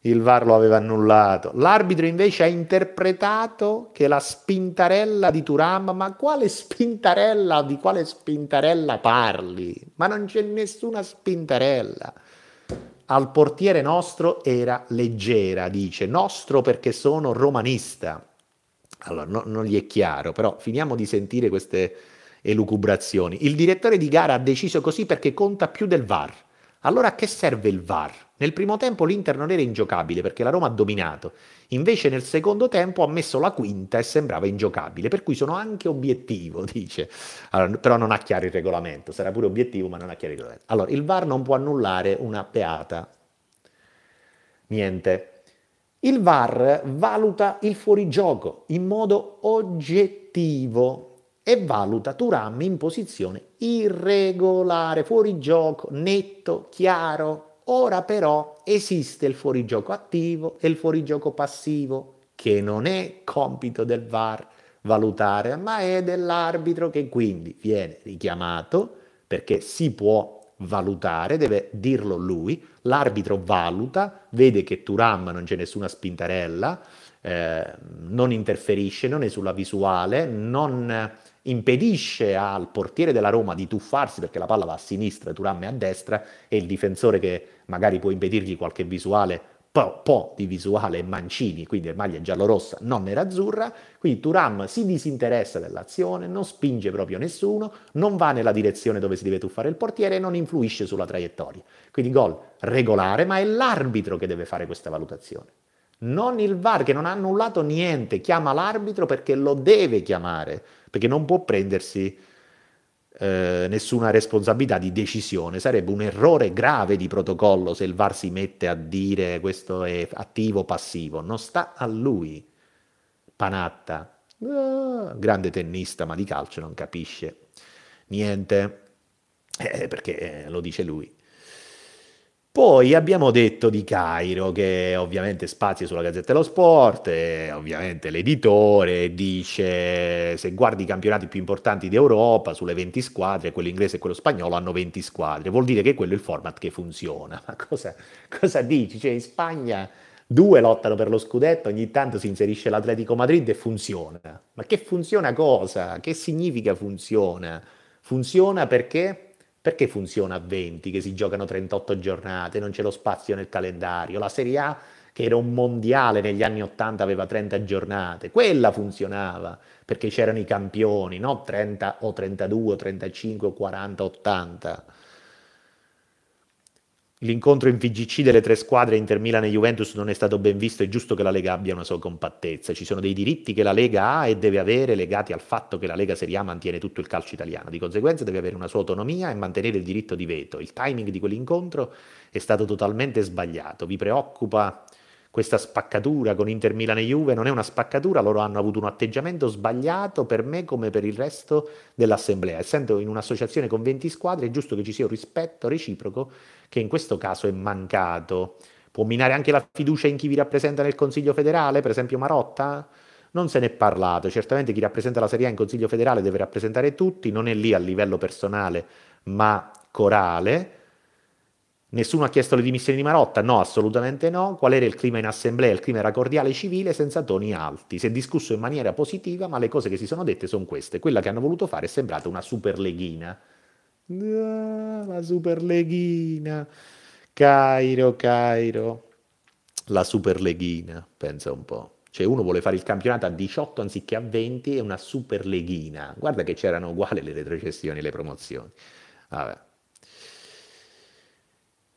Il VAR lo aveva annullato. L'arbitro invece ha interpretato che la spintarella di Turam, ma quale spintarella, di quale spintarella parli? Ma non c'è nessuna spintarella al portiere nostro era leggera, dice, nostro perché sono romanista. Allora, no, non gli è chiaro, però finiamo di sentire queste elucubrazioni. Il direttore di gara ha deciso così perché conta più del VAR. Allora a che serve il VAR? Nel primo tempo l'Inter non era ingiocabile perché la Roma ha dominato. Invece nel secondo tempo ha messo la quinta e sembrava ingiocabile, per cui sono anche obiettivo, dice. Allora, però non ha chiaro il regolamento, sarà pure obiettivo, ma non ha chiaro il regolamento. Allora, il VAR non può annullare una beata. Niente. Il VAR valuta il fuorigioco in modo oggettivo e valuta Turam in posizione irregolare, fuorigioco, netto, chiaro, Ora però esiste il fuorigioco attivo e il fuorigioco passivo, che non è compito del VAR valutare, ma è dell'arbitro che quindi viene richiamato perché si può valutare, deve dirlo lui, l'arbitro valuta, vede che Turam non c'è nessuna spintarella, eh, non interferisce, non è sulla visuale, non impedisce al portiere della Roma di tuffarsi perché la palla va a sinistra e Turam è a destra e il difensore che magari può impedirgli qualche visuale po', po di visuale Mancini, quindi maglia giallorossa, non nera azzurra, quindi Turam si disinteressa dell'azione, non spinge proprio nessuno, non va nella direzione dove si deve tuffare il portiere e non influisce sulla traiettoria. Quindi gol regolare, ma è l'arbitro che deve fare questa valutazione non il VAR che non ha annullato niente, chiama l'arbitro perché lo deve chiamare, perché non può prendersi eh, nessuna responsabilità di decisione. Sarebbe un errore grave di protocollo se il VAR si mette a dire questo è attivo o passivo. Non sta a lui. Panatta, ah, grande tennista, ma di calcio non capisce niente, eh, perché eh, lo dice lui. Poi abbiamo detto di Cairo che ovviamente spazia sulla Gazzetta dello Sport, ovviamente l'editore dice se guardi i campionati più importanti d'Europa sulle 20 squadre, quello inglese e quello spagnolo hanno 20 squadre, vuol dire che quello è il format che funziona. Ma cosa, cosa dici? Cioè in Spagna due lottano per lo scudetto, ogni tanto si inserisce l'Atletico Madrid e funziona. Ma che funziona cosa? Che significa funziona? Funziona perché perché funziona a 20, che si giocano 38 giornate, non c'è lo spazio nel calendario? La Serie A, che era un mondiale negli anni 80, aveva 30 giornate, quella funzionava perché c'erano i campioni, no 30 o 32 35 o 40 80. L'incontro in VGC delle tre squadre Inter Milan e Juventus non è stato ben visto, è giusto che la Lega abbia una sua compattezza, ci sono dei diritti che la Lega ha e deve avere legati al fatto che la Lega Serie A mantiene tutto il calcio italiano, di conseguenza deve avere una sua autonomia e mantenere il diritto di veto. Il timing di quell'incontro è stato totalmente sbagliato, vi preoccupa questa spaccatura con Inter Milan e Juve, non è una spaccatura, loro hanno avuto un atteggiamento sbagliato per me come per il resto dell'assemblea, essendo in un'associazione con 20 squadre è giusto che ci sia un rispetto reciproco che in questo caso è mancato. Può minare anche la fiducia in chi vi rappresenta nel Consiglio federale, per esempio Marotta? Non se n'è parlato, certamente chi rappresenta la Serie A in Consiglio federale deve rappresentare tutti, non è lì a livello personale ma corale. Nessuno ha chiesto le dimissioni di Marotta? No, assolutamente no. Qual era il clima in assemblea? Il clima era cordiale, e civile, senza toni alti. Si è discusso in maniera positiva, ma le cose che si sono dette sono queste. Quella che hanno voluto fare è sembrata una superleghina la Superleghina. Cairo, Cairo. La Superleghina, pensa un po'. Cioè uno vuole fare il campionato a 18 anziché a 20 e una Superleghina. Guarda che c'erano uguali le retrocessioni e le promozioni. Vabbè.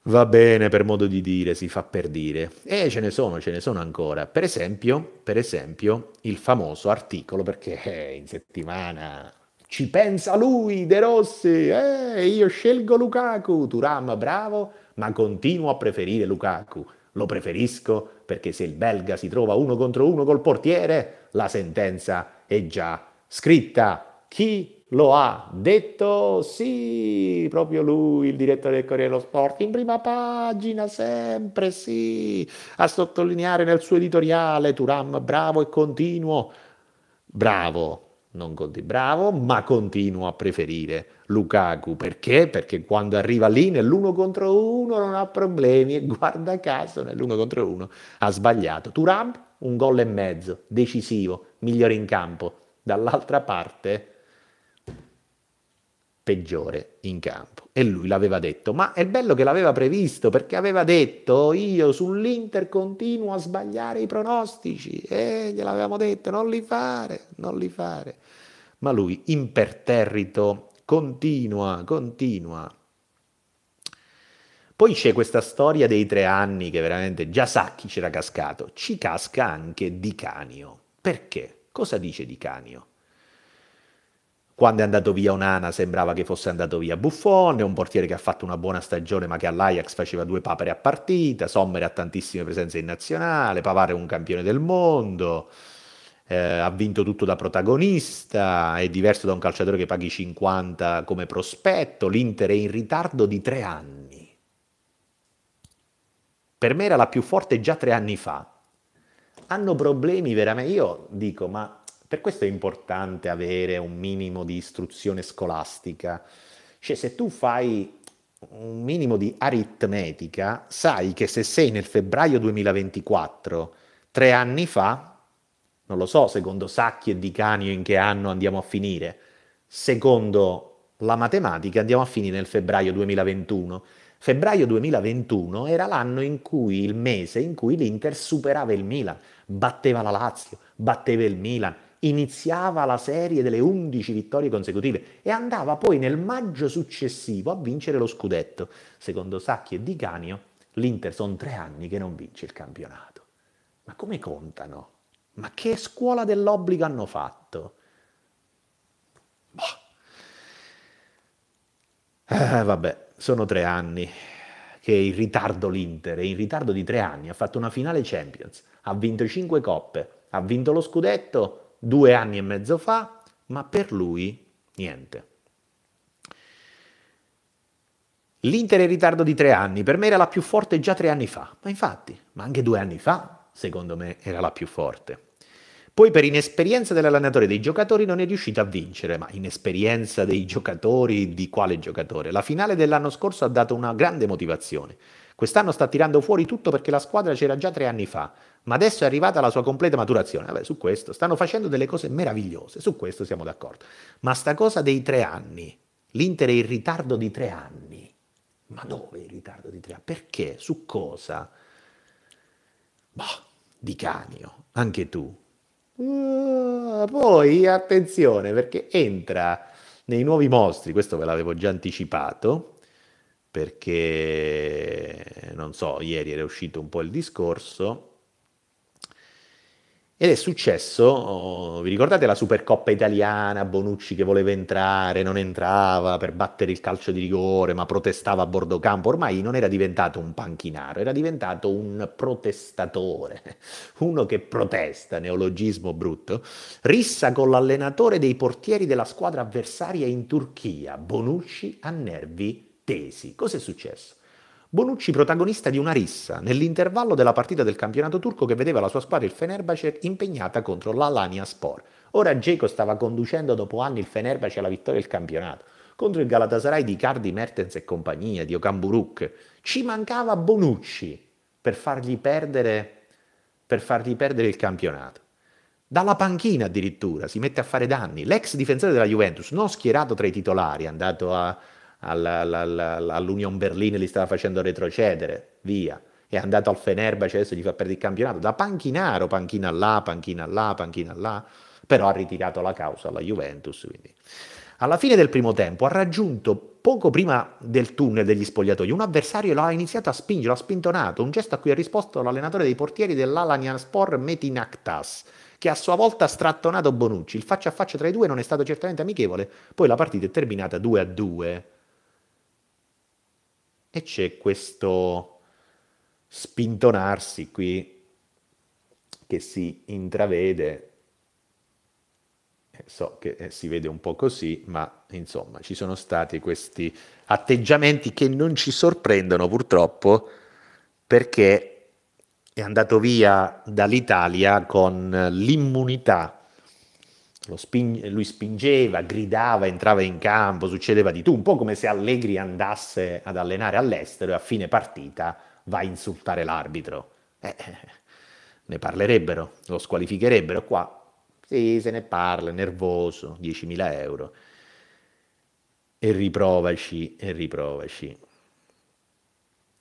Va bene, per modo di dire, si fa per dire. E ce ne sono, ce ne sono ancora. Per esempio, per esempio il famoso articolo, perché eh, in settimana ci pensa lui, De Rossi, eh, io scelgo Lukaku, Turam bravo, ma continuo a preferire Lukaku. Lo preferisco perché se il belga si trova uno contro uno col portiere, la sentenza è già scritta. Chi lo ha detto? Sì, proprio lui, il direttore del Corriere dello Sport, in prima pagina, sempre sì, a sottolineare nel suo editoriale Turam bravo e continuo. Bravo, non gol di Bravo, ma continuo a preferire Lukaku. Perché? Perché quando arriva lì nell'uno contro uno non ha problemi e guarda caso nell'uno contro uno ha sbagliato. Turam un gol e mezzo, decisivo, migliore in campo. Dall'altra parte peggiore in campo. E lui l'aveva detto, ma è bello che l'aveva previsto perché aveva detto io sull'Inter continuo a sbagliare i pronostici e gliel'avevamo detto non li fare, non li fare. Ma lui imperterrito continua, continua. Poi c'è questa storia dei tre anni che veramente già sa chi c'era cascato, ci casca anche Di Canio. Perché? Cosa dice Di Canio? quando è andato via Onana sembrava che fosse andato via Buffon, è un portiere che ha fatto una buona stagione ma che all'Ajax faceva due papere a partita, Sommer ha tantissime presenze in nazionale, Pavar è un campione del mondo, eh, ha vinto tutto da protagonista, è diverso da un calciatore che paghi 50 come prospetto, l'Inter è in ritardo di tre anni. Per me era la più forte già tre anni fa. Hanno problemi veramente, io dico ma per questo è importante avere un minimo di istruzione scolastica. Cioè, se tu fai un minimo di aritmetica, sai che se sei nel febbraio 2024, tre anni fa, non lo so, secondo Sacchi e Di Canio in che anno andiamo a finire, secondo la matematica andiamo a finire nel febbraio 2021. Febbraio 2021 era l'anno in cui, il mese in cui l'Inter superava il Milan, batteva la Lazio, batteva il Milan, iniziava la serie delle 11 vittorie consecutive e andava poi nel maggio successivo a vincere lo scudetto. Secondo Sacchi e Di Canio, l'Inter sono tre anni che non vince il campionato. Ma come contano? Ma che scuola dell'obbligo hanno fatto? Boh. Eh, vabbè, sono tre anni che è in ritardo l'Inter, è in ritardo di tre anni, ha fatto una finale Champions, ha vinto cinque coppe, ha vinto lo scudetto due anni e mezzo fa, ma per lui niente. L'Inter è in ritardo di tre anni, per me era la più forte già tre anni fa, ma infatti, ma anche due anni fa, secondo me, era la più forte. Poi per inesperienza dell'allenatore dei giocatori non è riuscito a vincere, ma inesperienza dei giocatori di quale giocatore? La finale dell'anno scorso ha dato una grande motivazione. Quest'anno sta tirando fuori tutto perché la squadra c'era già tre anni fa ma adesso è arrivata la sua completa maturazione. Vabbè, su questo stanno facendo delle cose meravigliose, su questo siamo d'accordo. Ma sta cosa dei tre anni, l'Inter è in ritardo di tre anni. Ma dove è in ritardo di tre anni? Perché? Su cosa? Boh, di canio, anche tu. Uh, poi attenzione perché entra nei nuovi mostri, questo ve l'avevo già anticipato, perché non so, ieri era uscito un po' il discorso, ed è successo, oh, vi ricordate la Supercoppa italiana, Bonucci che voleva entrare, non entrava per battere il calcio di rigore, ma protestava a bordo campo, ormai non era diventato un panchinaro, era diventato un protestatore, uno che protesta, neologismo brutto, rissa con l'allenatore dei portieri della squadra avversaria in Turchia, Bonucci a nervi tesi. Cos'è successo? Bonucci protagonista di una rissa nell'intervallo della partita del campionato turco che vedeva la sua squadra il Fenerbahce impegnata contro l'Alania Spor. Ora Geco stava conducendo dopo anni il Fenerbahce alla vittoria del campionato contro il Galatasaray di Cardi, Mertens e compagnia, di Okamburuk. Ci mancava Bonucci per fargli perdere, per fargli perdere il campionato dalla panchina addirittura, si mette a fare danni. L'ex difensore della Juventus, non schierato tra i titolari, è andato a, all'Union Berlin li stava facendo retrocedere, via. È andato al Fenerbahce, adesso gli fa perdere il campionato, da panchinaro, panchina là, panchina là, panchina là, però ha ritirato la causa alla Juventus. Quindi. Alla fine del primo tempo ha raggiunto, poco prima del tunnel degli spogliatoi, un avversario e lo ha iniziato a spingere, l'ha spintonato, un gesto a cui ha risposto l'allenatore dei portieri dell'Alanianspor Metinactas, che a sua volta ha strattonato Bonucci. Il faccia a faccia tra i due non è stato certamente amichevole, poi la partita è terminata 2 a 2 e c'è questo spintonarsi qui che si intravede. Eh, so che eh, si vede un po' così, ma insomma ci sono stati questi atteggiamenti che non ci sorprendono purtroppo perché è andato via dall'Italia con l'immunità Sping- lui spingeva, gridava, entrava in campo, succedeva di tutto, un po' come se Allegri andasse ad allenare all'estero e a fine partita va a insultare l'arbitro. Eh, eh, eh ne parlerebbero, lo squalificherebbero qua. Sì, se ne parla, nervoso, 10.000 euro. E riprovaci, e riprovaci.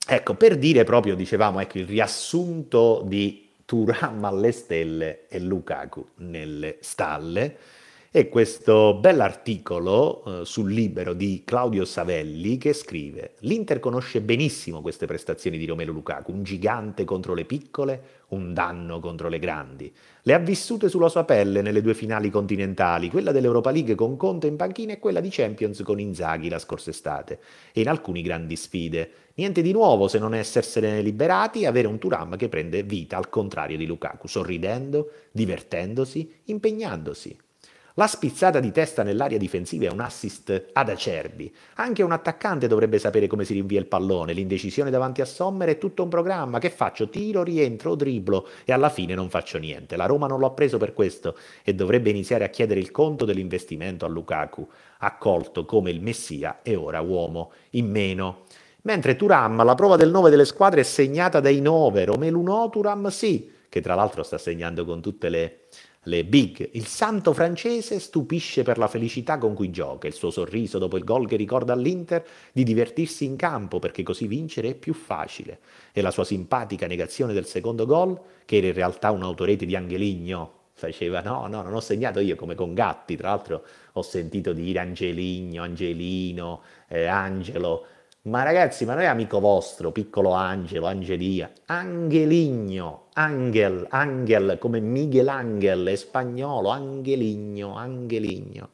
Ecco, per dire proprio, dicevamo, ecco, il riassunto di Turam alle stelle e Lukaku nelle stalle. E questo bell'articolo eh, sul libero di Claudio Savelli che scrive: L'Inter conosce benissimo queste prestazioni di Romelu Lukaku, un gigante contro le piccole, un danno contro le grandi. Le ha vissute sulla sua pelle nelle due finali continentali, quella dell'Europa League con Conte in panchina e quella di Champions con Inzaghi la scorsa estate, e in alcune grandi sfide. Niente di nuovo se non essersene liberati e avere un Turam che prende vita al contrario di Lukaku, sorridendo, divertendosi, impegnandosi. La spizzata di testa nell'area difensiva è un assist ad acerbi. Anche un attaccante dovrebbe sapere come si rinvia il pallone. L'indecisione davanti a Sommer è tutto un programma. Che faccio? Tiro, rientro, driblo e alla fine non faccio niente. La Roma non l'ha preso per questo e dovrebbe iniziare a chiedere il conto dell'investimento a Lukaku, accolto come il messia e ora uomo in meno. Mentre Turam, la prova del 9 delle squadre è segnata dai 9, Romelu no, Turam sì, che tra l'altro sta segnando con tutte le, le big. Il santo francese stupisce per la felicità con cui gioca, il suo sorriso dopo il gol che ricorda all'Inter di divertirsi in campo perché così vincere è più facile. E la sua simpatica negazione del secondo gol, che era in realtà un autorete di Angeligno, faceva no, no, non ho segnato io come con Gatti, tra l'altro ho sentito dire Angeligno, Angelino, eh, Angelo, ma ragazzi, ma non è amico vostro, piccolo Angelo, Angelia, Angeligno, Angel, Angel, come Miguel Angel, è spagnolo, Angeligno, Angeligno.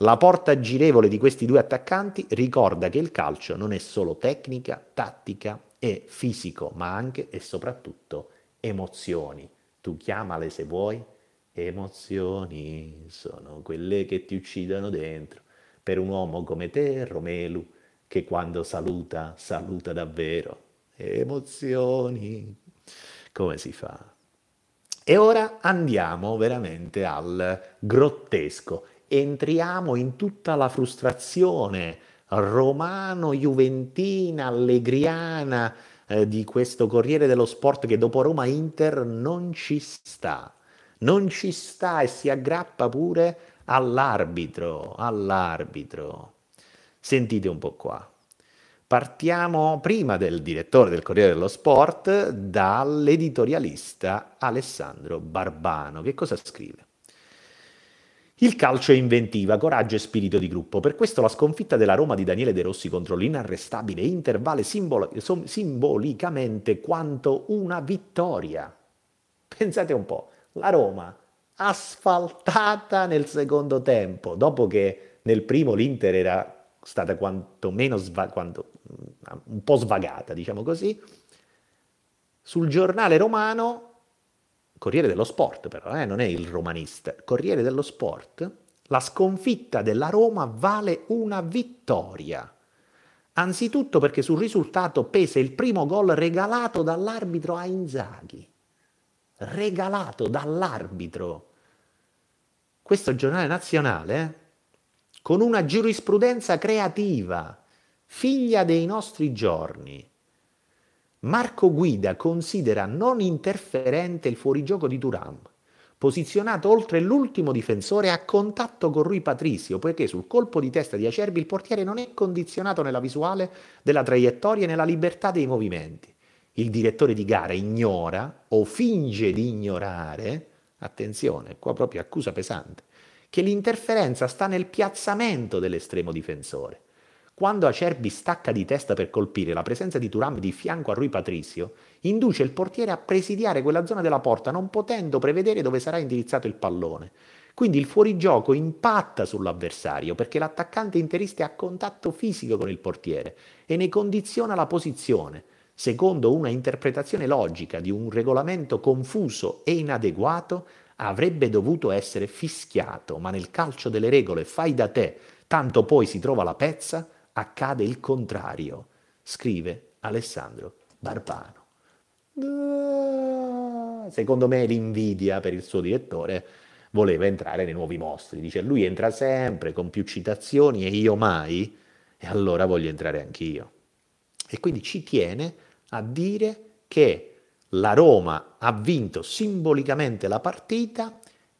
La porta girevole di questi due attaccanti ricorda che il calcio non è solo tecnica, tattica e fisico, ma anche e soprattutto emozioni. Tu chiamale se vuoi, emozioni sono quelle che ti uccidono dentro. Per un uomo come te, Romelu, che quando saluta, saluta davvero. Emozioni. Come si fa? E ora andiamo veramente al grottesco. Entriamo in tutta la frustrazione romano-juventina, allegriana eh, di questo Corriere dello Sport che dopo Roma Inter non ci sta. Non ci sta e si aggrappa pure all'arbitro, all'arbitro. Sentite un po' qua. Partiamo prima del direttore del Corriere dello Sport dall'editorialista Alessandro Barbano. Che cosa scrive? Il calcio è inventiva, coraggio e spirito di gruppo. Per questo la sconfitta della Roma di Daniele De Rossi contro l'inarrestabile Inter vale simbol- simbolicamente quanto una vittoria. Pensate un po', la Roma asfaltata nel secondo tempo, dopo che nel primo l'Inter era stata quantomeno sva- quanto, mm, un po' svagata, diciamo così, sul giornale romano, Corriere dello Sport però, eh, non è il romanista, Corriere dello Sport, la sconfitta della Roma vale una vittoria. Anzitutto perché sul risultato pesa il primo gol regalato dall'arbitro a Inzaghi. Regalato dall'arbitro. Questo giornale nazionale, eh, con una giurisprudenza creativa, figlia dei nostri giorni. Marco Guida considera non interferente il fuorigioco di Turam, posizionato oltre l'ultimo difensore a contatto con Rui Patrizio, poiché sul colpo di testa di Acerbi il portiere non è condizionato nella visuale della traiettoria e nella libertà dei movimenti. Il direttore di gara ignora o finge di ignorare, attenzione, qua proprio accusa pesante, che l'interferenza sta nel piazzamento dell'estremo difensore. Quando Acerbi stacca di testa per colpire, la presenza di Turam di fianco a Rui Patricio induce il portiere a presidiare quella zona della porta non potendo prevedere dove sarà indirizzato il pallone. Quindi il fuorigioco impatta sull'avversario perché l'attaccante interista è a contatto fisico con il portiere e ne condiziona la posizione, secondo una interpretazione logica di un regolamento confuso e inadeguato avrebbe dovuto essere fischiato, ma nel calcio delle regole fai da te, tanto poi si trova la pezza, accade il contrario, scrive Alessandro Barbano. Ah, secondo me l'invidia per il suo direttore voleva entrare nei nuovi mostri, dice lui entra sempre con più citazioni e io mai, e allora voglio entrare anch'io. E quindi ci tiene a dire che la Roma ha vinto simbolicamente la partita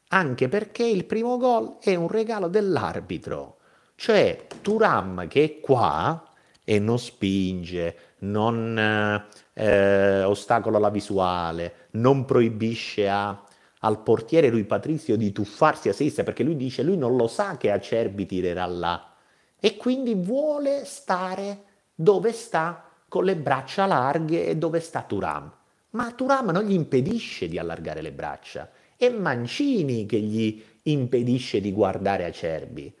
anche perché il primo gol è un regalo dell'arbitro. Cioè Turam che è qua e non spinge, non eh, ostacola la visuale, non proibisce a, al portiere lui Patrizio di tuffarsi a sinistra perché lui dice lui non lo sa che Acerbi tirerà là e quindi vuole stare dove sta con le braccia larghe e dove sta Turam ma Turam non gli impedisce di allargare le braccia, è Mancini che gli impedisce di guardare Acerbi.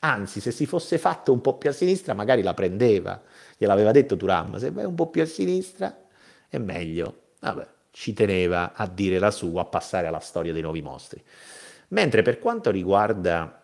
Anzi, se si fosse fatto un po' più a sinistra, magari la prendeva. Gliel'aveva detto Turam, se vai un po' più a sinistra è meglio. Vabbè, ci teneva a dire la sua, a passare alla storia dei nuovi mostri. Mentre per quanto riguarda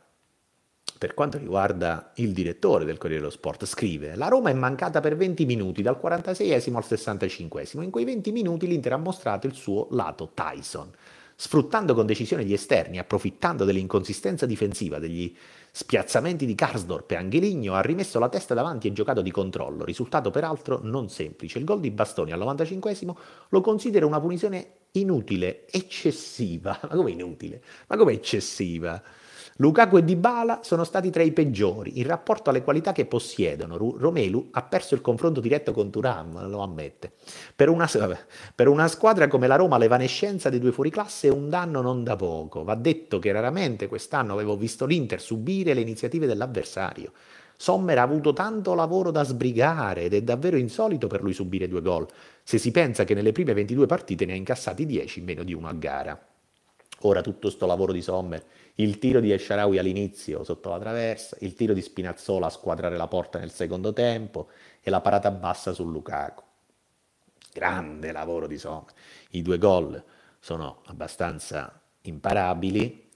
per quanto riguarda il direttore del Corriere dello Sport, scrive: La Roma è mancata per 20 minuti, dal 46esimo al 65esimo. In quei 20 minuti l'Inter ha mostrato il suo lato Tyson. Sfruttando con decisione gli esterni, approfittando dell'inconsistenza difensiva, degli spiazzamenti di Karsdorp e Angeligno, ha rimesso la testa davanti e giocato di controllo. Risultato peraltro non semplice. Il gol di Bastoni al 95esimo lo considera una punizione inutile, eccessiva. Ma come inutile? Ma come eccessiva? Lukaku e Dybala sono stati tra i peggiori in rapporto alle qualità che possiedono. Romelu ha perso il confronto diretto con Turam, lo ammette. Per una, per una squadra come la Roma l'evanescenza dei due fuoriclasse è un danno non da poco. Va detto che raramente quest'anno avevo visto l'Inter subire le iniziative dell'avversario. Sommer ha avuto tanto lavoro da sbrigare ed è davvero insolito per lui subire due gol, se si pensa che nelle prime 22 partite ne ha incassati 10 in meno di uno a gara. Ora tutto sto lavoro di Sommer il tiro di Esharawi all'inizio sotto la traversa, il tiro di Spinazzola a squadrare la porta nel secondo tempo e la parata bassa su Lukaku. Grande lavoro di Sommer. I due gol sono abbastanza imparabili.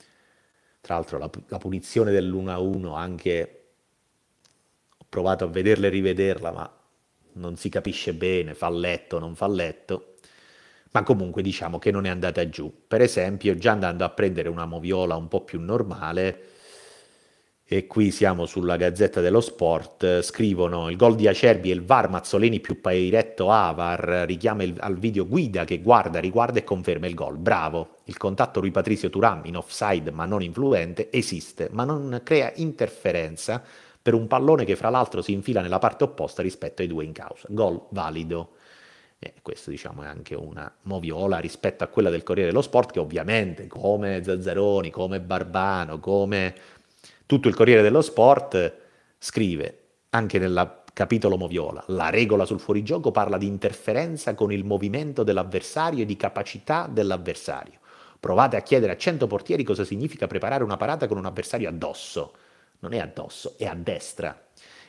Tra l'altro la, la punizione dell'1-1 anche ho provato a vederla e rivederla, ma non si capisce bene, falletto o non fa letto ma comunque diciamo che non è andata giù. Per esempio, già andando a prendere una moviola un po' più normale, e qui siamo sulla Gazzetta dello Sport, scrivono il gol di Acerbi e il VAR Mazzolini più Pairetto Avar richiama il, al video guida che guarda, riguarda e conferma il gol. Bravo, il contatto Rui Patrizio Turam in offside ma non influente esiste, ma non crea interferenza per un pallone che fra l'altro si infila nella parte opposta rispetto ai due in causa. Gol valido. E questo diciamo è anche una moviola rispetto a quella del Corriere dello Sport che ovviamente come Zazzaroni, come Barbano, come tutto il Corriere dello Sport scrive anche nel capitolo moviola. La regola sul fuorigioco parla di interferenza con il movimento dell'avversario e di capacità dell'avversario. Provate a chiedere a 100 portieri cosa significa preparare una parata con un avversario addosso. Non è addosso, è a destra.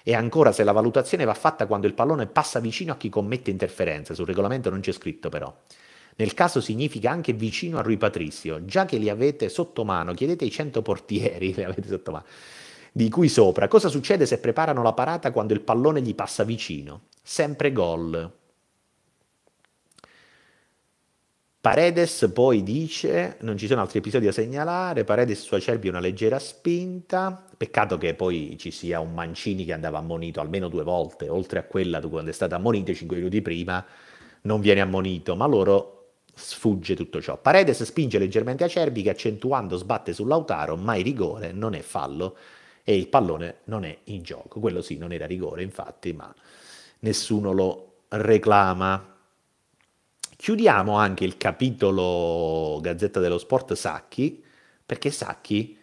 E ancora se la valutazione va fatta quando il pallone passa vicino a chi commette interferenze, sul regolamento non c'è scritto però. Nel caso significa anche vicino a Rui Patrizio, già che li avete sotto mano, chiedete ai 100 portieri, li avete sotto mano, di cui sopra, cosa succede se preparano la parata quando il pallone gli passa vicino? Sempre gol. Paredes poi dice: Non ci sono altri episodi da segnalare. Paredes su Acerbi una leggera spinta. Peccato che poi ci sia un Mancini che andava ammonito almeno due volte, oltre a quella di quando è stato ammonito cinque minuti prima, non viene ammonito, ma loro sfugge tutto ciò. Paredes spinge leggermente Acerbi che accentuando sbatte sull'Autaro, ma il rigore non è fallo e il pallone non è in gioco. Quello sì, non era rigore infatti, ma nessuno lo reclama. Chiudiamo anche il capitolo Gazzetta dello Sport Sacchi, perché Sacchi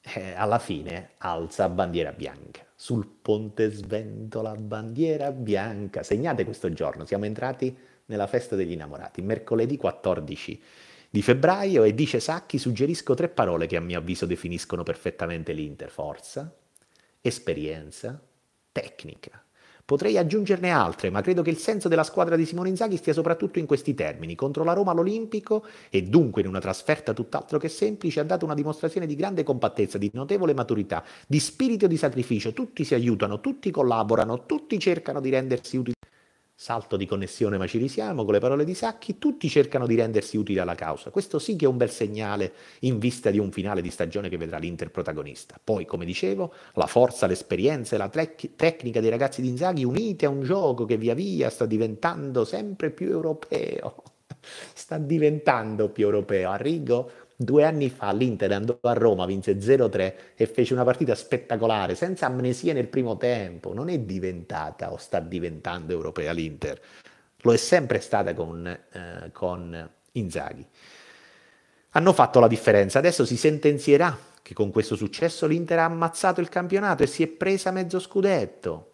eh, alla fine alza bandiera bianca. Sul ponte sventola bandiera bianca. Segnate questo giorno, siamo entrati nella festa degli innamorati, mercoledì 14 di febbraio e dice Sacchi suggerisco tre parole che a mio avviso definiscono perfettamente l'Inter, forza, esperienza, tecnica. Potrei aggiungerne altre, ma credo che il senso della squadra di Simone Inzaghi stia soprattutto in questi termini. Contro la Roma all'Olimpico, e dunque in una trasferta tutt'altro che semplice, ha dato una dimostrazione di grande compattezza, di notevole maturità, di spirito di sacrificio. Tutti si aiutano, tutti collaborano, tutti cercano di rendersi utili salto di connessione, ma ci risiamo, con le parole di Sacchi, tutti cercano di rendersi utili alla causa. Questo sì che è un bel segnale in vista di un finale di stagione che vedrà l'Inter protagonista. Poi, come dicevo, la forza, l'esperienza e la tec- tecnica dei ragazzi di Inzaghi unite a un gioco che via via sta diventando sempre più europeo. Sta diventando più europeo. Arrigo, Due anni fa l'Inter andò a Roma, vinse 0-3 e fece una partita spettacolare, senza amnesia nel primo tempo. Non è diventata o sta diventando europea l'Inter. Lo è sempre stata con, eh, con Inzaghi. Hanno fatto la differenza. Adesso si sentenzierà che con questo successo l'Inter ha ammazzato il campionato e si è presa mezzo scudetto.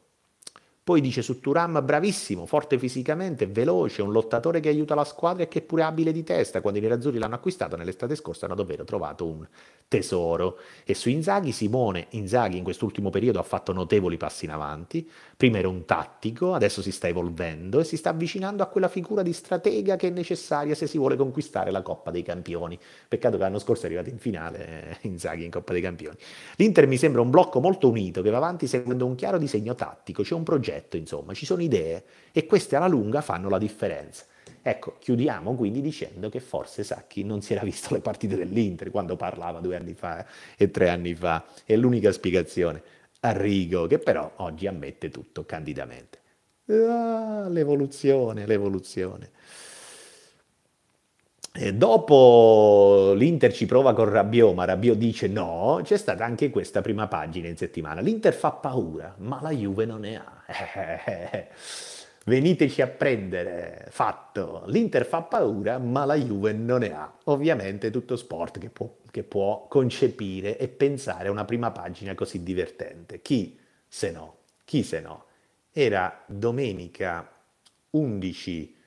Poi dice su Turam, bravissimo, forte fisicamente, veloce, un lottatore che aiuta la squadra e che è pure abile di testa. Quando i nerazzurri l'hanno acquistato nell'estate scorsa hanno davvero trovato un tesoro. E su Inzaghi, Simone Inzaghi in quest'ultimo periodo ha fatto notevoli passi in avanti. Prima era un tattico, adesso si sta evolvendo e si sta avvicinando a quella figura di stratega che è necessaria se si vuole conquistare la Coppa dei Campioni. Peccato che l'anno scorso è arrivato in finale eh, Inzaghi in Coppa dei Campioni. L'Inter mi sembra un blocco molto unito che va avanti seguendo un chiaro disegno tattico, c'è un progetto progetto, insomma, ci sono idee e queste alla lunga fanno la differenza. Ecco, chiudiamo quindi dicendo che forse Sacchi non si era visto le partite dell'Inter quando parlava due anni fa eh, e tre anni fa, è l'unica spiegazione. Arrigo, che però oggi ammette tutto candidamente. Ah, l'evoluzione, l'evoluzione. Eh, dopo l'Inter ci prova con Rabiot, ma Rabiot dice no, c'è stata anche questa prima pagina in settimana. L'Inter fa paura, ma la Juve non ne ha. veniteci a prendere, fatto. L'Inter fa paura, ma la Juve non ne ha. Ovviamente tutto sport che può, che può, concepire e pensare a una prima pagina così divertente. Chi se no? Chi se no? Era domenica 11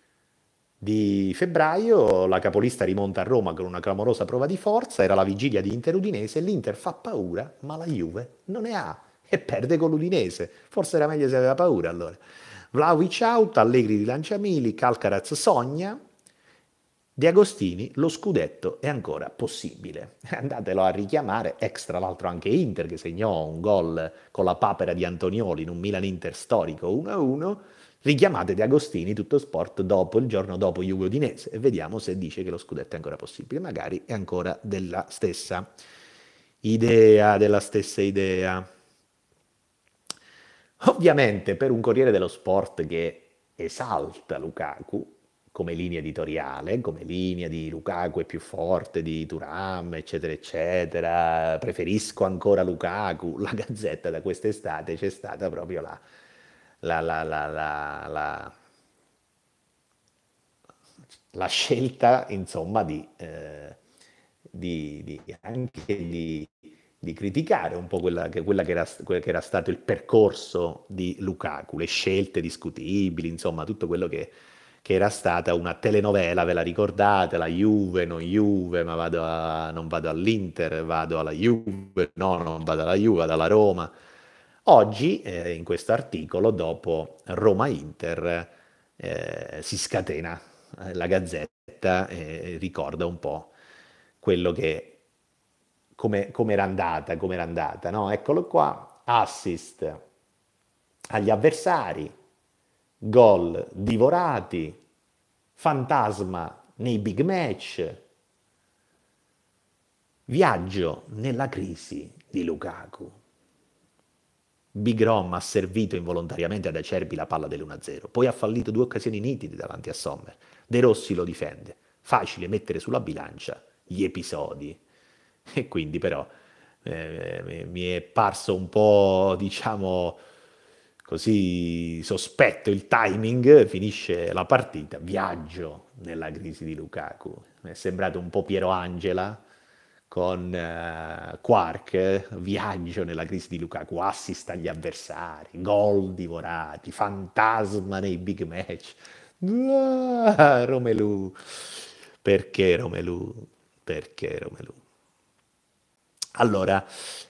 di febbraio, la capolista rimonta a Roma con una clamorosa prova di forza, era la vigilia di Inter-Udinese, l'Inter fa paura, ma la Juve non ne ha e perde con l'Udinese. Forse era meglio se aveva paura allora. Vlaovic out, Allegri rilancia Mili, Calcaraz sogna, di Agostini lo scudetto è ancora possibile. Andatelo a richiamare, extra l'altro anche Inter che segnò un gol con la papera di Antonioli in un Milan-Inter storico 1-1 richiamate De Agostini, tutto sport, dopo, il giorno dopo Juve Udinese e vediamo se dice che lo scudetto è ancora possibile, magari è ancora della stessa idea, della stessa idea. Ovviamente per un Corriere dello Sport che esalta Lukaku come linea editoriale, come linea di Lukaku è più forte di Turam, eccetera, eccetera, preferisco ancora Lukaku, la gazzetta da quest'estate c'è stata proprio la la, la, la, la scelta insomma di, eh, di, di anche di, di, criticare un po' quella che, quella, che era, quella che, era, stato il percorso di Lukaku, le scelte discutibili, insomma tutto quello che, che era stata una telenovela, ve la ricordate, la Juve, non Juve, ma vado a, non vado all'Inter, vado alla Juve, no, non vado alla Juve, vado alla Roma Oggi, eh, in questo articolo, dopo Roma-Inter, eh, si scatena eh, la Gazzetta e ricorda un po' quello che, come, come era andata, come era andata, no? Eccolo qua, assist agli avversari, gol divorati, fantasma nei big match, viaggio nella crisi di Lukaku. Big Rom ha servito involontariamente ad Acerbi la palla dell'1-0, poi ha fallito due occasioni nitide davanti a Sommer. De Rossi lo difende. Facile mettere sulla bilancia gli episodi. E quindi però eh, mi è parso un po', diciamo, così sospetto il timing, finisce la partita, viaggio nella crisi di Lukaku. Mi è sembrato un po' Piero Angela, con eh, Quark, viaggio nella crisi di Lukaku, assist agli avversari, gol divorati, fantasma nei big match. Ah, Romelu, perché Romelu? Perché Romelu? Allora,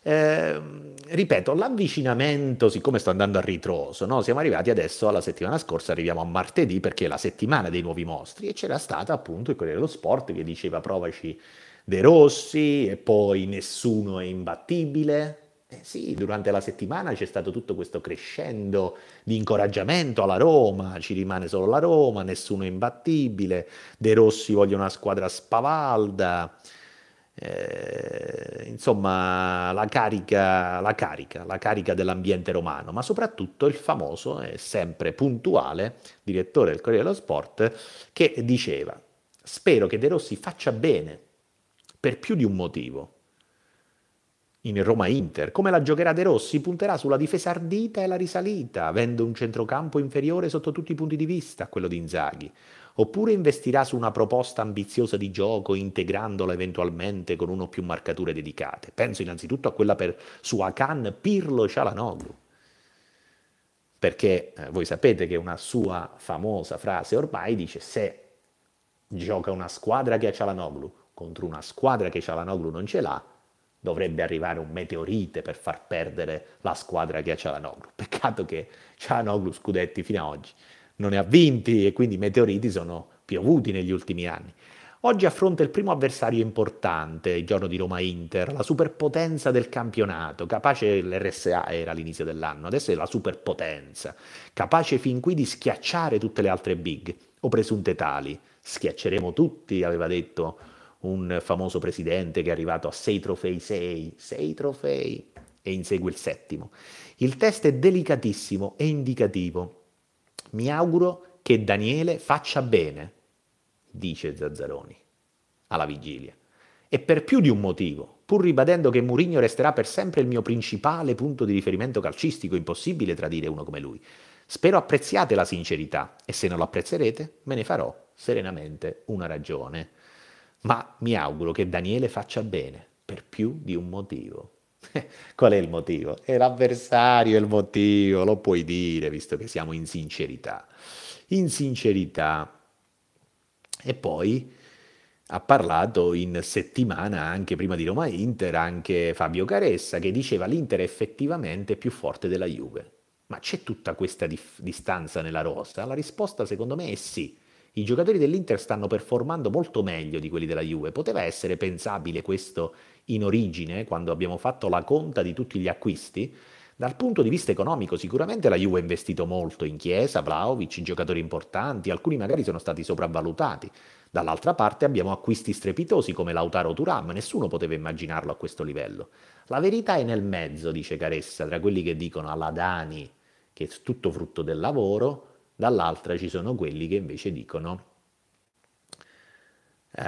eh, ripeto, l'avvicinamento, siccome sto andando a ritroso, no? siamo arrivati adesso alla settimana scorsa, arriviamo a martedì perché è la settimana dei nuovi mostri e c'era stata appunto il Corriere dello Sport che diceva provaci De Rossi e poi nessuno è imbattibile. Eh sì, durante la settimana c'è stato tutto questo crescendo di incoraggiamento alla Roma, ci rimane solo la Roma, nessuno è imbattibile, De Rossi voglia una squadra spavalda, eh, insomma la carica, la carica, la carica dell'ambiente romano, ma soprattutto il famoso e sempre puntuale direttore del Corriere dello Sport che diceva spero che De Rossi faccia bene per più di un motivo. In Roma-Inter, come la giocherà De Rossi, punterà sulla difesa ardita e la risalita, avendo un centrocampo inferiore sotto tutti i punti di vista a quello di Inzaghi, oppure investirà su una proposta ambiziosa di gioco, integrandola eventualmente con uno o più marcature dedicate. Penso innanzitutto a quella per, su Pirlo-Cialanoglu perché eh, voi sapete che una sua famosa frase ormai dice se gioca una squadra che ha Cialanoglu, contro una squadra che Cialanoglu non ce l'ha, dovrebbe arrivare un meteorite per far perdere la squadra che ha Cialanoglu. Peccato che Cialanoglu scudetti fino ad oggi non ne ha vinti e quindi i meteoriti sono piovuti negli ultimi anni. Oggi affronta il primo avversario importante, il giorno di Roma-Inter, la superpotenza del campionato, capace l'RSA era all'inizio dell'anno, adesso è la superpotenza, capace fin qui di schiacciare tutte le altre big, o presunte tali. Schiacceremo tutti, aveva detto un famoso presidente che è arrivato a sei trofei, sei, sei trofei e insegue il settimo. Il test è delicatissimo e indicativo. Mi auguro che Daniele faccia bene, dice Zazzaroni alla vigilia. E per più di un motivo, pur ribadendo che Mourinho resterà per sempre il mio principale punto di riferimento calcistico, impossibile tradire uno come lui. Spero apprezziate la sincerità e se non lo apprezzerete me ne farò serenamente una ragione ma mi auguro che Daniele faccia bene per più di un motivo. Eh, qual è il motivo? È l'avversario il motivo, lo puoi dire, visto che siamo in sincerità. In sincerità. E poi ha parlato in settimana anche prima di Roma Inter, anche Fabio Caressa, che diceva l'Inter è effettivamente più forte della Juve. Ma c'è tutta questa dif- distanza nella rosa? La risposta secondo me è sì. I giocatori dell'Inter stanno performando molto meglio di quelli della Juve. Poteva essere pensabile questo in origine, quando abbiamo fatto la conta di tutti gli acquisti? Dal punto di vista economico, sicuramente la Juve ha investito molto in Chiesa, Vlaovic, giocatori importanti, alcuni magari sono stati sopravvalutati. Dall'altra parte abbiamo acquisti strepitosi come Lautaro Turam, nessuno poteva immaginarlo a questo livello. La verità è nel mezzo, dice Caressa, tra quelli che dicono alla Dani che è tutto frutto del lavoro dall'altra ci sono quelli che invece dicono eh,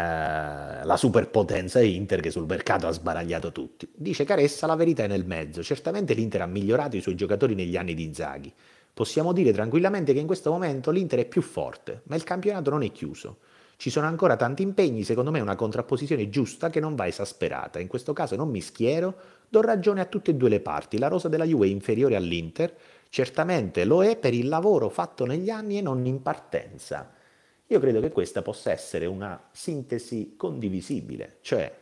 la superpotenza Inter che sul mercato ha sbaragliato tutti. Dice Caressa la verità è nel mezzo, certamente l'Inter ha migliorato i suoi giocatori negli anni di Zaghi. Possiamo dire tranquillamente che in questo momento l'Inter è più forte, ma il campionato non è chiuso. Ci sono ancora tanti impegni, secondo me è una contrapposizione giusta che non va esasperata. In questo caso non mi schiero, do ragione a tutte e due le parti. La rosa della Juve è inferiore all'Inter, Certamente lo è per il lavoro fatto negli anni e non in partenza. Io credo che questa possa essere una sintesi condivisibile, cioè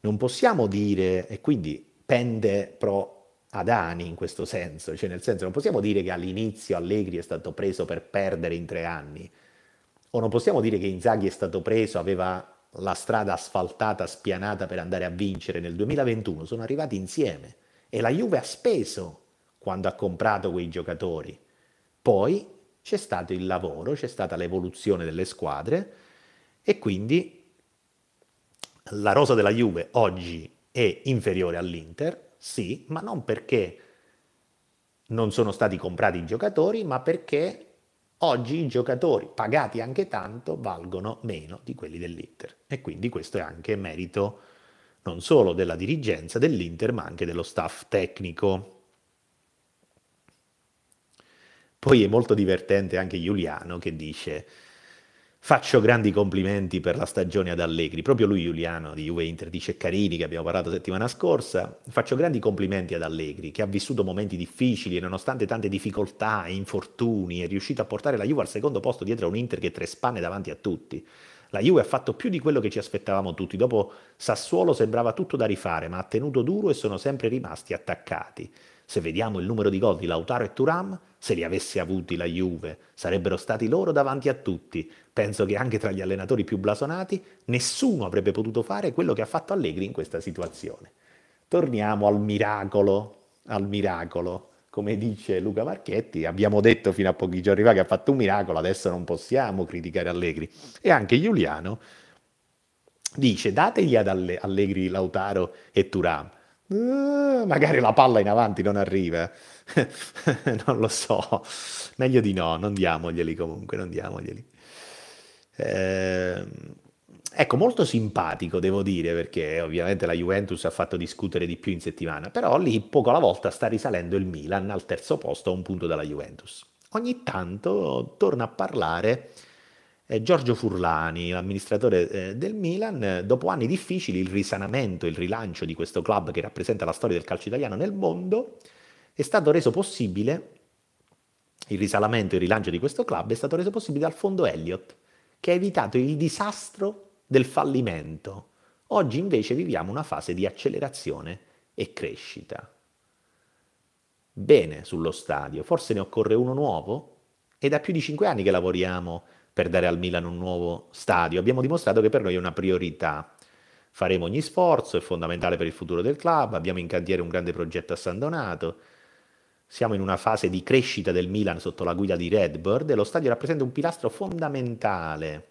non possiamo dire, e quindi pende pro Adani in questo senso, cioè nel senso non possiamo dire che all'inizio Allegri è stato preso per perdere in tre anni, o non possiamo dire che Inzaghi è stato preso, aveva la strada asfaltata, spianata per andare a vincere nel 2021, sono arrivati insieme e la Juve ha speso quando ha comprato quei giocatori. Poi c'è stato il lavoro, c'è stata l'evoluzione delle squadre e quindi la rosa della Juve oggi è inferiore all'Inter, sì, ma non perché non sono stati comprati i giocatori, ma perché oggi i giocatori pagati anche tanto valgono meno di quelli dell'Inter. E quindi questo è anche merito non solo della dirigenza dell'Inter, ma anche dello staff tecnico. Poi è molto divertente anche Giuliano che dice faccio grandi complimenti per la stagione ad Allegri, proprio lui Giuliano di Juve Inter dice Carini che abbiamo parlato settimana scorsa, faccio grandi complimenti ad Allegri che ha vissuto momenti difficili e nonostante tante difficoltà e infortuni è riuscito a portare la Juve al secondo posto dietro a un Inter che tre spanne davanti a tutti. La Juve ha fatto più di quello che ci aspettavamo tutti. Dopo Sassuolo sembrava tutto da rifare, ma ha tenuto duro e sono sempre rimasti attaccati. Se vediamo il numero di gol di Lautaro e Turam, se li avesse avuti la Juve, sarebbero stati loro davanti a tutti. Penso che anche tra gli allenatori più blasonati nessuno avrebbe potuto fare quello che ha fatto Allegri in questa situazione. Torniamo al miracolo, al miracolo. Come dice Luca Marchetti, abbiamo detto fino a pochi giorni fa che ha fatto un miracolo, adesso non possiamo criticare Allegri. E anche Giuliano dice dategli ad Allegri Lautaro e Turam eh, magari la palla in avanti non arriva. non lo so. Meglio di no, non diamoglieli comunque, non diamoglieli. Eh, ecco, molto simpatico devo dire, perché ovviamente la Juventus ha fatto discutere di più in settimana, però lì poco alla volta sta risalendo il Milan al terzo posto a un punto dalla Juventus. Ogni tanto torna a parlare eh, Giorgio Furlani, amministratore eh, del Milan, dopo anni difficili, il risanamento, e il rilancio di questo club che rappresenta la storia del calcio italiano nel mondo, è stato reso possibile, il risanamento e il rilancio di questo club è stato reso possibile dal fondo Elliott, che ha evitato il disastro del fallimento. Oggi invece viviamo una fase di accelerazione e crescita. Bene sullo stadio, forse ne occorre uno nuovo? È da più di cinque anni che lavoriamo per dare al Milan un nuovo stadio. Abbiamo dimostrato che per noi è una priorità. Faremo ogni sforzo, è fondamentale per il futuro del club, abbiamo in cantiere un grande progetto a San Donato, siamo in una fase di crescita del Milan sotto la guida di Redbird e lo stadio rappresenta un pilastro fondamentale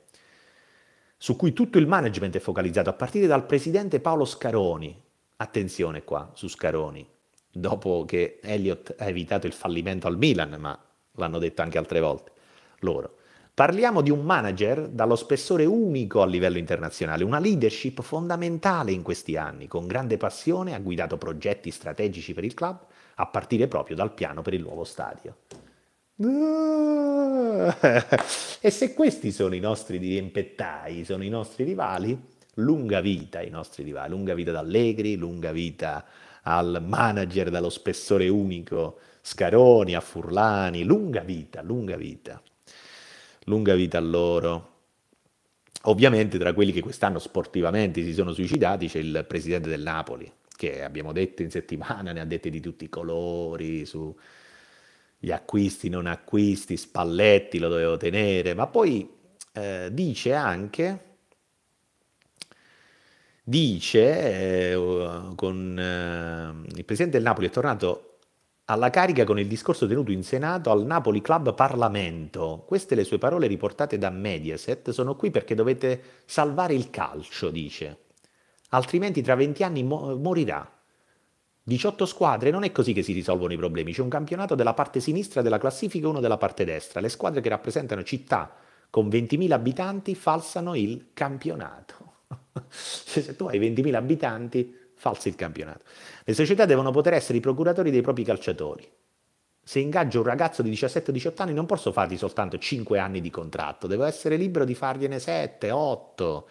su cui tutto il management è focalizzato, a partire dal presidente Paolo Scaroni. Attenzione qua su Scaroni, dopo che Elliott ha evitato il fallimento al Milan, ma l'hanno detto anche altre volte loro. Parliamo di un manager dallo spessore unico a livello internazionale, una leadership fondamentale in questi anni. Con grande passione ha guidato progetti strategici per il club, a partire proprio dal piano per il nuovo stadio. E se questi sono i nostri dirimpettai, sono i nostri rivali, lunga vita ai nostri rivali, lunga vita ad Allegri, lunga vita al manager dallo spessore unico Scaroni, a Furlani, lunga vita, lunga vita lunga vita a loro. Ovviamente tra quelli che quest'anno sportivamente si sono suicidati c'è il presidente del Napoli, che abbiamo detto in settimana, ne ha dette di tutti i colori, sugli acquisti, non acquisti, Spalletti lo dovevo tenere, ma poi eh, dice anche, dice eh, con eh, il presidente del Napoli è tornato alla carica con il discorso tenuto in Senato al Napoli Club Parlamento. Queste le sue parole riportate da Mediaset. Sono qui perché dovete salvare il calcio, dice. Altrimenti tra 20 anni mo- morirà. 18 squadre, non è così che si risolvono i problemi. C'è un campionato della parte sinistra della classifica e uno della parte destra. Le squadre che rappresentano città con 20.000 abitanti falsano il campionato. Se tu hai 20.000 abitanti, falsi il campionato. Le società devono poter essere i procuratori dei propri calciatori. Se ingaggio un ragazzo di 17-18 anni non posso fargli soltanto 5 anni di contratto, devo essere libero di fargliene 7, 8.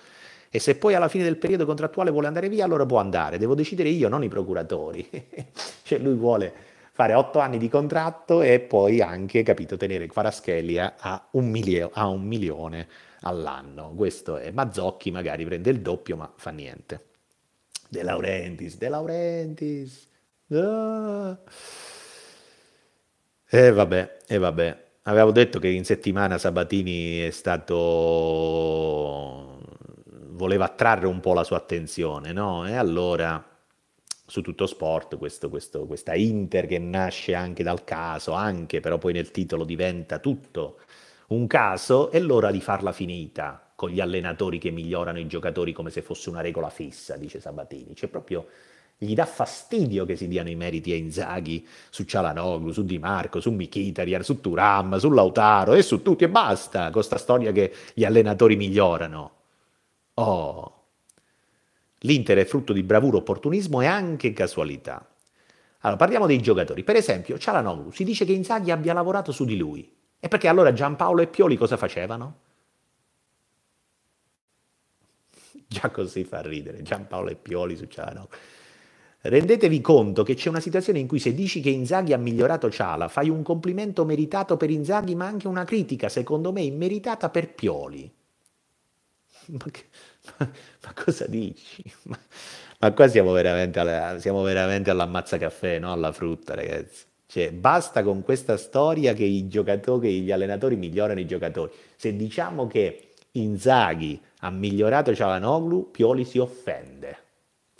E se poi alla fine del periodo contrattuale vuole andare via, allora può andare. Devo decidere io, non i procuratori. cioè lui vuole fare 8 anni di contratto e poi anche, capito, tenere Quaraschelli a milio- a un milione all'anno. Questo è Mazzocchi, magari prende il doppio, ma fa niente. De Laurentiis, De Laurentiis. Ah. E eh, vabbè, e eh, vabbè. Avevo detto che in settimana Sabatini è stato... voleva attrarre un po' la sua attenzione, no? E allora su tutto sport, questo, questo, questa Inter che nasce anche dal caso, anche però poi nel titolo diventa tutto un caso, è l'ora di farla finita con gli allenatori che migliorano i giocatori come se fosse una regola fissa, dice Sabatini. Cioè proprio gli dà fastidio che si diano i meriti a Inzaghi su Cialanoglu, su Di Marco, su Mkhitaryan, su Turam, su Lautaro e su tutti e basta con questa storia che gli allenatori migliorano. Oh, l'Inter è frutto di bravura, opportunismo e anche casualità. Allora, parliamo dei giocatori. Per esempio, Cialanoglu, si dice che Inzaghi abbia lavorato su di lui. E perché allora Giampaolo e Pioli cosa facevano? Già così fa ridere, Giampaolo e Pioli su Ciano. Rendetevi conto che c'è una situazione in cui se dici che Inzaghi ha migliorato Ciala, fai un complimento meritato per Inzaghi, ma anche una critica, secondo me, immeritata per Pioli. Ma, che, ma, ma cosa dici? Ma, ma, qua siamo veramente, alla, siamo veramente all'ammazzacaffè, no? Alla frutta, ragazzi. Cioè, basta con questa storia che, i giocatori, che gli allenatori migliorano i giocatori. Se diciamo che Inzaghi ha migliorato Cialanoglu, Pioli si offende.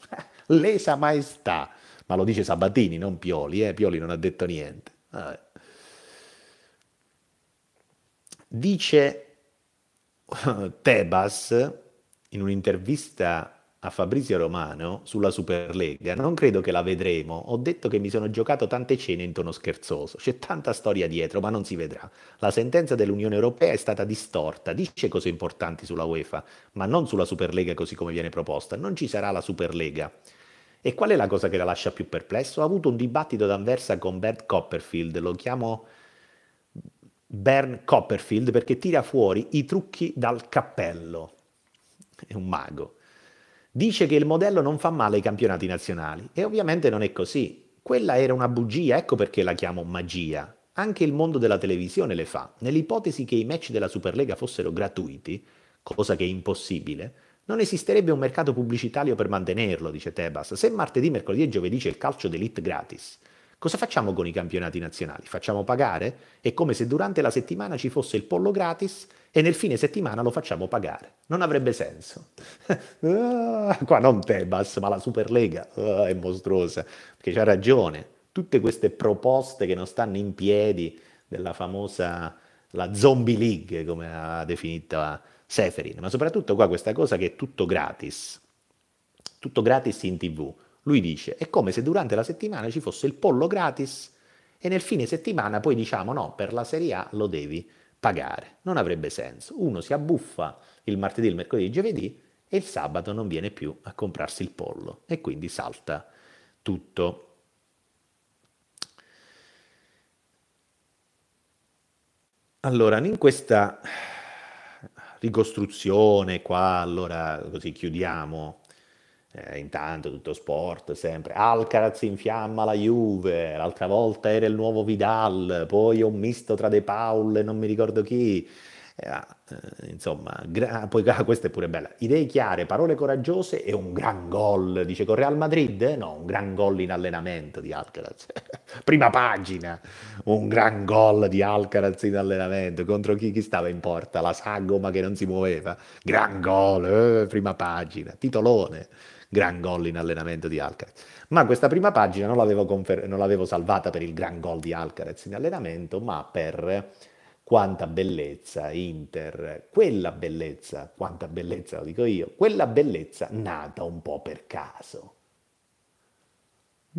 Lesa maestà. Ma lo dice Sabatini, non Pioli, eh? Pioli non ha detto niente. Vabbè. Dice Tebas in un'intervista a Fabrizio Romano sulla Superlega, non credo che la vedremo. Ho detto che mi sono giocato tante cene in tono scherzoso. C'è tanta storia dietro, ma non si vedrà. La sentenza dell'Unione Europea è stata distorta, dice cose importanti sulla UEFA, ma non sulla Superlega così come viene proposta. Non ci sarà la Superlega. E qual è la cosa che la lascia più perplesso? Ho avuto un dibattito d'Anversa con Bert Copperfield, lo chiamo Bern Copperfield perché tira fuori i trucchi dal cappello. È un mago. Dice che il modello non fa male ai campionati nazionali e ovviamente non è così. Quella era una bugia, ecco perché la chiamo magia. Anche il mondo della televisione le fa. Nell'ipotesi che i match della Superlega fossero gratuiti, cosa che è impossibile, non esisterebbe un mercato pubblicitario per mantenerlo, dice Tebas. Se martedì, mercoledì e giovedì c'è il calcio d'elite gratis, Cosa facciamo con i campionati nazionali? Facciamo pagare? È come se durante la settimana ci fosse il pollo gratis e nel fine settimana lo facciamo pagare. Non avrebbe senso. Ah, qua non Tebas, ma la Superlega ah, è mostruosa, perché c'ha ragione. Tutte queste proposte che non stanno in piedi della famosa la zombie league, come ha definita Seferin, ma soprattutto qua questa cosa che è tutto gratis, tutto gratis in tv lui dice, è come se durante la settimana ci fosse il pollo gratis e nel fine settimana poi diciamo no, per la Serie A lo devi pagare. Non avrebbe senso. Uno si abbuffa il martedì, il mercoledì, il giovedì e il sabato non viene più a comprarsi il pollo e quindi salta tutto. Allora, in questa ricostruzione qua, allora così chiudiamo eh, intanto tutto sport, sempre. Alcaraz infiamma la Juve, l'altra volta era il nuovo Vidal, poi un misto tra De Paul e non mi ricordo chi. Eh, ah, eh insomma, gra- ah, poi ah, questa è pure bella. Idee chiare, parole coraggiose e un gran gol. Dice con Real Madrid? Eh, no, un gran gol in allenamento di Alcaraz. Prima pagina, un gran gol di Alcaraz in allenamento. Contro chi, chi stava in porta? La sagoma che non si muoveva. Gran gol, eh, prima pagina, titolone gran gol in allenamento di Alcaraz. Ma questa prima pagina non l'avevo, confer- non l'avevo salvata per il gran gol di Alcaraz in allenamento, ma per quanta bellezza Inter, quella bellezza, quanta bellezza lo dico io, quella bellezza nata un po' per caso.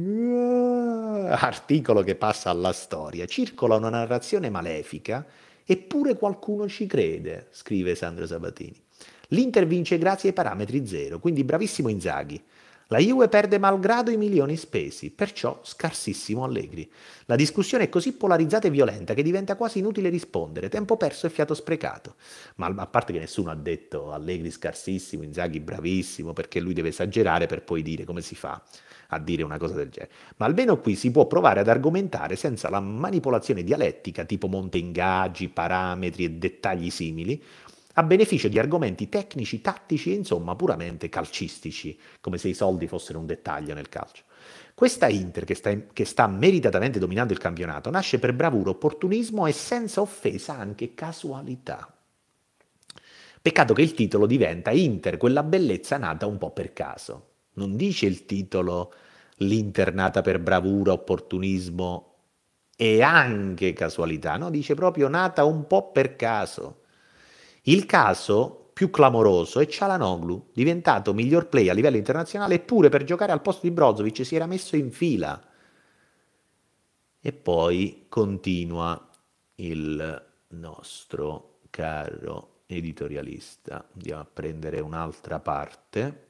Ah, articolo che passa alla storia. Circola una narrazione malefica Eppure qualcuno ci crede, scrive Sandro Sabatini. L'Inter vince grazie ai parametri zero, quindi bravissimo Inzaghi. La Juve perde malgrado i milioni spesi, perciò scarsissimo Allegri. La discussione è così polarizzata e violenta che diventa quasi inutile rispondere, tempo perso e fiato sprecato. Ma a parte che nessuno ha detto Allegri scarsissimo, Inzaghi bravissimo, perché lui deve esagerare per poi dire come si fa a dire una cosa del genere. Ma almeno qui si può provare ad argomentare senza la manipolazione dialettica tipo monte ingaggi, parametri e dettagli simili, a beneficio di argomenti tecnici, tattici e insomma puramente calcistici, come se i soldi fossero un dettaglio nel calcio. Questa Inter, che sta, che sta meritatamente dominando il campionato, nasce per bravura, opportunismo e senza offesa anche casualità. Peccato che il titolo diventa Inter, quella bellezza nata un po' per caso. Non dice il titolo l'Inter nata per bravura, opportunismo e anche casualità, no? Dice proprio nata un po' per caso. Il caso più clamoroso è Cialanoglu, diventato miglior play a livello internazionale, eppure per giocare al posto di Brozovic si era messo in fila. E poi continua il nostro caro editorialista. Andiamo a prendere un'altra parte.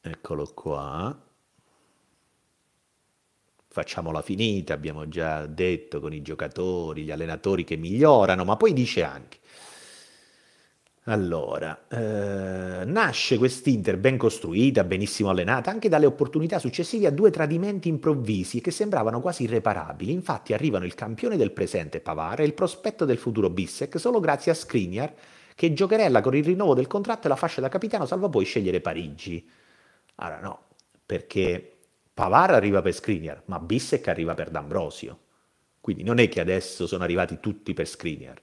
Eccolo qua facciamola finita, abbiamo già detto con i giocatori, gli allenatori che migliorano, ma poi dice anche, allora, eh, nasce quest'Inter ben costruita, benissimo allenata, anche dalle opportunità successive a due tradimenti improvvisi che sembravano quasi irreparabili. Infatti arrivano il campione del presente Pavara e il prospetto del futuro Bissek solo grazie a Skriniar che giocherella con il rinnovo del contratto e la fascia da capitano salva poi scegliere Parigi. Allora no, perché Pavar arriva per Skriniar, ma Bissek arriva per D'Ambrosio. Quindi non è che adesso sono arrivati tutti per Skriniar.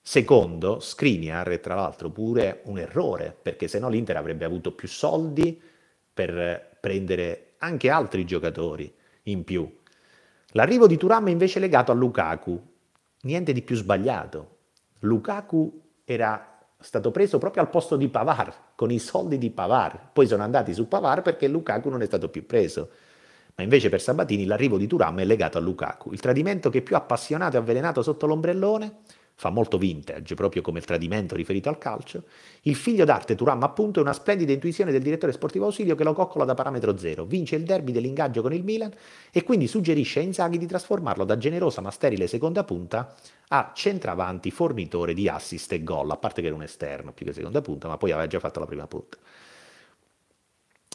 Secondo, Skriniar è tra l'altro pure un errore, perché sennò l'Inter avrebbe avuto più soldi per prendere anche altri giocatori in più. L'arrivo di Turam è invece legato a Lukaku. Niente di più sbagliato. Lukaku era stato preso proprio al posto di Pavar, con i soldi di Pavar. Poi sono andati su Pavar perché Lukaku non è stato più preso. Ma invece per Sabatini l'arrivo di Turam è legato a Lukaku. Il tradimento che più appassionato e avvelenato sotto l'ombrellone fa molto vintage, proprio come il tradimento riferito al calcio, il figlio d'arte Turam appunto è una splendida intuizione del direttore sportivo Ausilio che lo coccola da parametro zero, vince il derby dell'ingaggio con il Milan e quindi suggerisce a Inzaghi di trasformarlo da generosa ma sterile seconda punta a centravanti fornitore di assist e gol, a parte che era un esterno più che seconda punta, ma poi aveva già fatto la prima punta.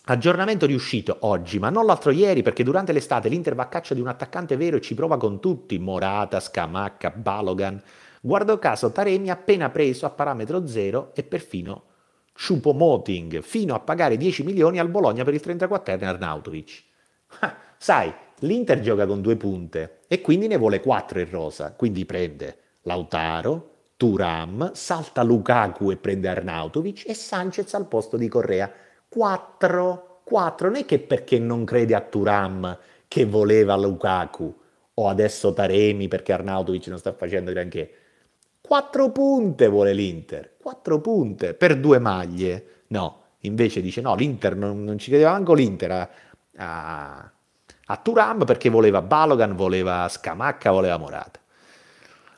Aggiornamento riuscito oggi, ma non l'altro ieri, perché durante l'estate l'Inter va a caccia di un attaccante vero e ci prova con tutti, Morata, Scamacca, Balogan, Guardo caso Taremi appena preso a parametro zero e perfino Ciupo Moting, fino a pagare 10 milioni al Bologna per il 34enne Arnautovic. Ah, sai, l'Inter gioca con due punte e quindi ne vuole quattro in rosa, quindi prende Lautaro, Turam, salta Lukaku e prende Arnautovic e Sanchez al posto di Correa. Quattro, quattro, non è che perché non crede a Turam che voleva Lukaku o adesso Taremi perché Arnautovic non sta facendo granché. Quattro punte vuole l'Inter, quattro punte per due maglie. No, invece dice no, l'Inter non, non ci credeva neanche l'Inter a, a, a Turam perché voleva Balogan, voleva Scamacca, voleva Morata.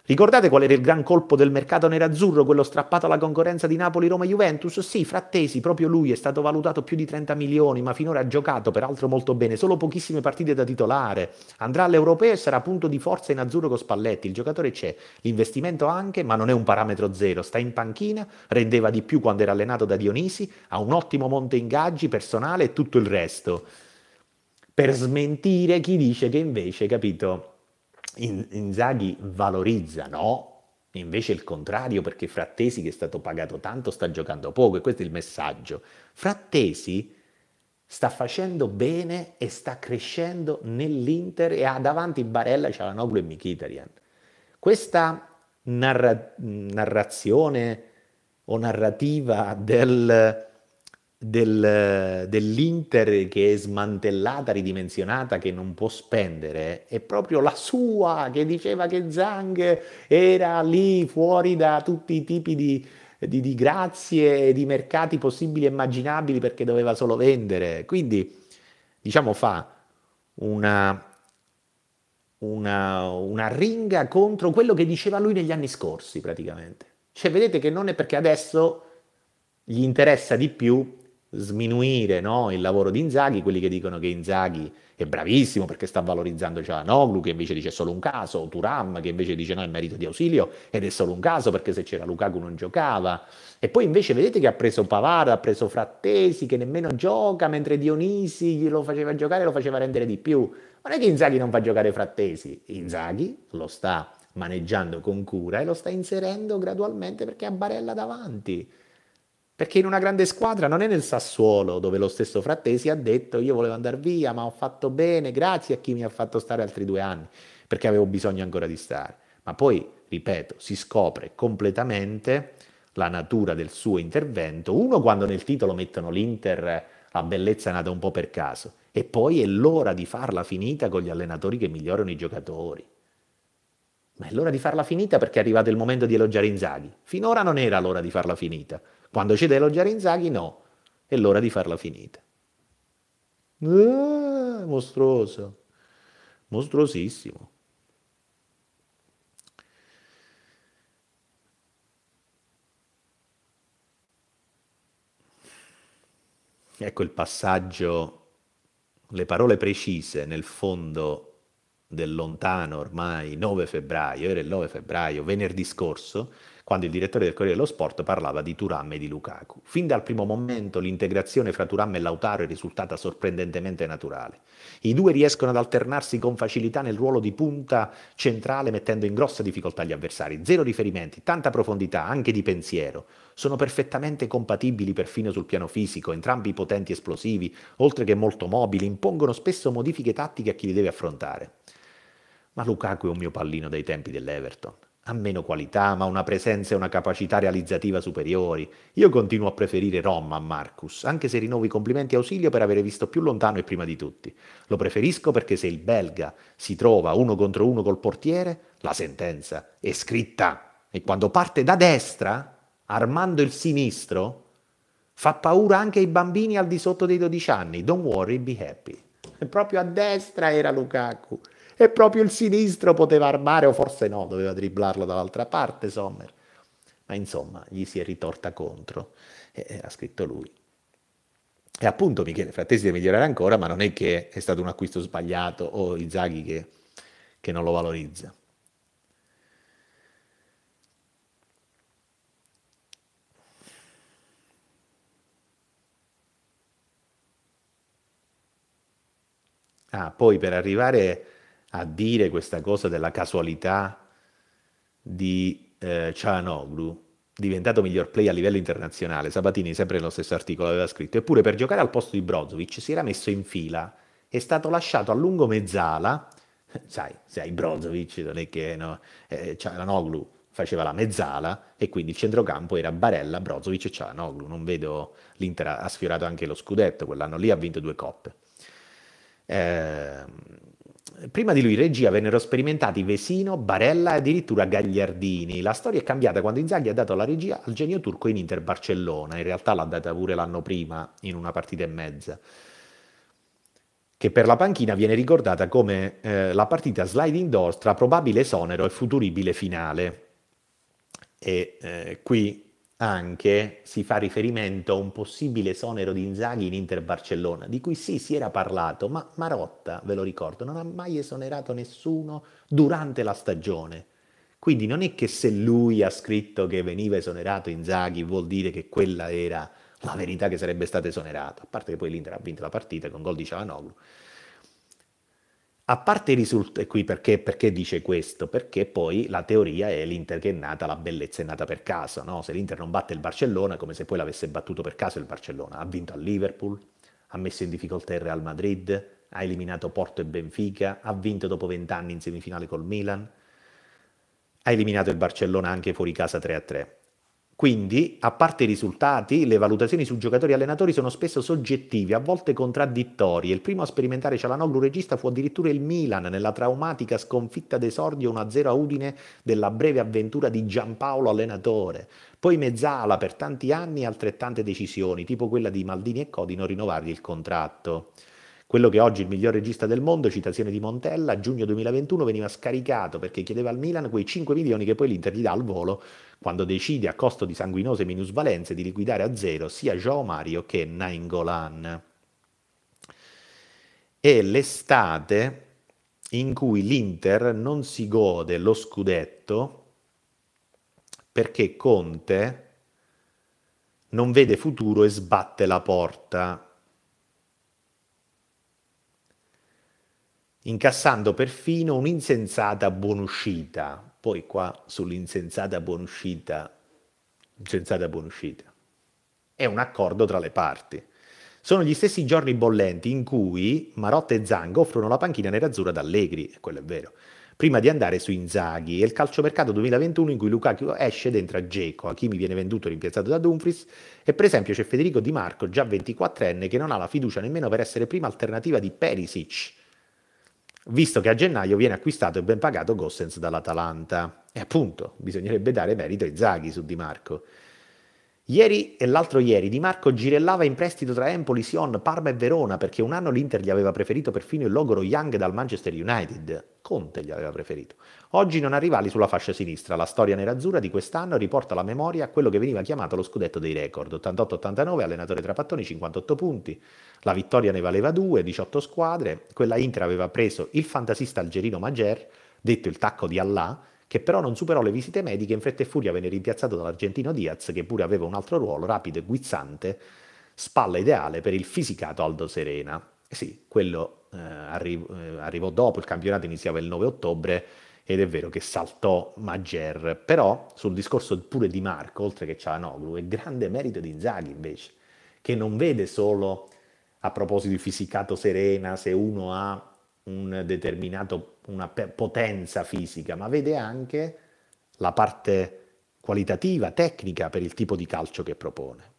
Ricordate qual era il gran colpo del mercato nerazzurro, quello strappato alla concorrenza di Napoli-Roma-Juventus? Sì, Frattesi, proprio lui, è stato valutato più di 30 milioni, ma finora ha giocato peraltro molto bene, solo pochissime partite da titolare. Andrà all'Europeo e sarà punto di forza in azzurro con Spalletti. Il giocatore c'è, l'investimento anche, ma non è un parametro zero. Sta in panchina, rendeva di più quando era allenato da Dionisi, ha un ottimo monte ingaggi personale e tutto il resto. Per smentire chi dice che invece, capito? Inzaghi valorizza, no? Invece il contrario, perché Frattesi, che è stato pagato tanto, sta giocando poco e questo è il messaggio. Frattesi sta facendo bene e sta crescendo nell'Inter e ha davanti Barella, Cialanoglu e Mkhitaryan. Questa narra- narrazione o narrativa del del, dell'Inter che è smantellata, ridimensionata, che non può spendere, è proprio la sua che diceva che Zhang era lì fuori da tutti i tipi di, di, di grazie e di mercati possibili e immaginabili perché doveva solo vendere. Quindi, diciamo, fa una, una, una ringa contro quello che diceva lui negli anni scorsi praticamente. Cioè, vedete che non è perché adesso gli interessa di più sminuire no, il lavoro di Inzaghi, quelli che dicono che Inzaghi è bravissimo perché sta valorizzando Cialanoglu, che invece dice solo un caso, o Turam che invece dice no è merito di Ausilio ed è solo un caso perché se c'era Lukaku non giocava. E poi invece vedete che ha preso Pavara, ha preso Frattesi che nemmeno gioca, mentre Dionisi lo faceva giocare e lo faceva rendere di più. Non è che Inzaghi non fa giocare Frattesi, Inzaghi lo sta maneggiando con cura e lo sta inserendo gradualmente perché ha Barella davanti perché in una grande squadra non è nel Sassuolo dove lo stesso Frattesi ha detto io volevo andare via ma ho fatto bene grazie a chi mi ha fatto stare altri due anni perché avevo bisogno ancora di stare. Ma poi, ripeto, si scopre completamente la natura del suo intervento. Uno quando nel titolo mettono l'Inter la bellezza è nata un po' per caso e poi è l'ora di farla finita con gli allenatori che migliorano i giocatori. Ma è l'ora di farla finita perché è arrivato il momento di elogiare Inzaghi. Finora non era l'ora di farla finita. Quando ci da elogiare Inzaghi, no. È l'ora di farla finita. Ah, mostruoso. Mostruosissimo. Ecco il passaggio, le parole precise nel fondo del lontano ormai 9 febbraio, era il 9 febbraio, venerdì scorso, quando il direttore del Corriere dello Sport parlava di Turam e di Lukaku. Fin dal primo momento l'integrazione fra Turam e Lautaro è risultata sorprendentemente naturale. I due riescono ad alternarsi con facilità nel ruolo di punta centrale mettendo in grossa difficoltà gli avversari. Zero riferimenti, tanta profondità anche di pensiero. Sono perfettamente compatibili perfino sul piano fisico, entrambi potenti esplosivi, oltre che molto mobili, impongono spesso modifiche tattiche a chi li deve affrontare. Ma Lukaku è un mio pallino dai tempi dell'Everton ha meno qualità, ma una presenza e una capacità realizzativa superiori. Io continuo a preferire Rom a Marcus, anche se rinnovo i complimenti a Ausilio per avere visto più lontano e prima di tutti. Lo preferisco perché se il belga si trova uno contro uno col portiere, la sentenza è scritta. E quando parte da destra, armando il sinistro, fa paura anche ai bambini al di sotto dei 12 anni. Don't worry, be happy. E proprio a destra era Lukaku e proprio il sinistro poteva armare, o forse no, doveva dribblarlo dall'altra parte Sommer. Ma insomma, gli si è ritorta contro, e, ha scritto lui. E appunto Michele Frattesi deve migliorare ancora, ma non è che è stato un acquisto sbagliato o Izaghi che, che non lo valorizza. Ah, poi per arrivare a dire questa cosa della casualità di eh, Cianoglu, diventato miglior play a livello internazionale, Sabatini sempre nello stesso articolo aveva scritto, eppure per giocare al posto di Brozovic si era messo in fila, è stato lasciato a lungo mezzala, sai, se hai Brozovic non è che no, eh, Cianoglu faceva la mezzala e quindi il centrocampo era Barella, Brozovic e Cianoglu, non vedo l'Inter ha sfiorato anche lo scudetto, quell'anno lì ha vinto due coppe. Eh, prima di lui in regia vennero sperimentati Vesino, Barella e addirittura Gagliardini. La storia è cambiata quando Inzaghi ha dato la regia al genio turco in Inter Barcellona, in realtà l'ha data pure l'anno prima in una partita e mezza, che per la panchina viene ricordata come eh, la partita sliding doors tra probabile esonero e futuribile finale. E eh, qui anche si fa riferimento a un possibile esonero di Inzaghi in Inter Barcellona, di cui sì, si era parlato, ma Marotta, ve lo ricordo, non ha mai esonerato nessuno durante la stagione. Quindi non è che se lui ha scritto che veniva esonerato Inzaghi vuol dire che quella era la verità che sarebbe stato esonerato, a parte che poi l'Inter ha vinto la partita con gol di Cialanoglu. A parte i risultati, qui perché, perché, dice questo? Perché poi la teoria è l'Inter che è nata, la bellezza è nata per caso, no? Se l'Inter non batte il Barcellona è come se poi l'avesse battuto per caso il Barcellona. Ha vinto al Liverpool, ha messo in difficoltà il Real Madrid, ha eliminato Porto e Benfica, ha vinto dopo vent'anni in semifinale col Milan, ha eliminato il Barcellona anche fuori casa 3-3. Quindi, a parte i risultati, le valutazioni su giocatori e allenatori sono spesso soggettive, a volte contraddittorie. Il primo a sperimentare Cialanoglu regista fu addirittura il Milan nella traumatica sconfitta d'esordio 1-0 a Udine della breve avventura di Giampaolo allenatore. Poi mezzala per tanti anni altrettante decisioni, tipo quella di Maldini e Co non rinnovargli il contratto. Quello che oggi è il miglior regista del mondo, citazione di Montella, a giugno 2021 veniva scaricato perché chiedeva al Milan quei 5 milioni che poi l'Inter gli dà al volo quando decide a costo di sanguinose minusvalenze di liquidare a zero sia João Mario che Nainggolan. È l'estate in cui l'Inter non si gode lo scudetto perché Conte non vede futuro e sbatte la porta. incassando perfino un'insensata buonuscita, poi qua sull'insensata buonuscita, insensata buonuscita, è un accordo tra le parti. Sono gli stessi giorni bollenti in cui Marotta e Zango offrono la panchina nerazzurra ad Allegri, e quello è vero, prima di andare su Inzaghi e il calciomercato 2021 in cui Lukaku esce dentro a Geco, Hakimi viene venduto rimpiazzato da Dumfries e per esempio c'è Federico Di Marco, già 24enne, che non ha la fiducia nemmeno per essere prima alternativa di Perisic visto che a gennaio viene acquistato e ben pagato Gossens dall'Atalanta. E appunto, bisognerebbe dare merito ai Zaghi su Di Marco. Ieri e l'altro ieri Di Marco girellava in prestito tra Empoli, Sion, Parma e Verona perché un anno l'Inter gli aveva preferito perfino il logoro Young dal Manchester United. Conte gli aveva preferito. Oggi non ha rivali sulla fascia sinistra. La storia nerazzurra di quest'anno riporta la memoria a quello che veniva chiamato lo scudetto dei record. 88-89, allenatore Trapattoni, 58 punti. La vittoria ne valeva 2, 18 squadre. Quella Inter aveva preso il fantasista algerino Mager, detto il tacco di Allah, che però non superò le visite mediche e in fretta e furia venne rimpiazzato dall'argentino Diaz, che pure aveva un altro ruolo rapido e guizzante, spalla ideale per il fisicato Aldo Serena. Eh sì, quello eh, arrivo, eh, arrivò dopo, il campionato iniziava il 9 ottobre ed è vero che saltò Maggier, però sul discorso pure di Marco, oltre che Cialanoglu, è grande merito di Inzaghi invece, che non vede solo a proposito di fisicato Serena se uno ha un determinato una potenza fisica, ma vede anche la parte qualitativa, tecnica per il tipo di calcio che propone.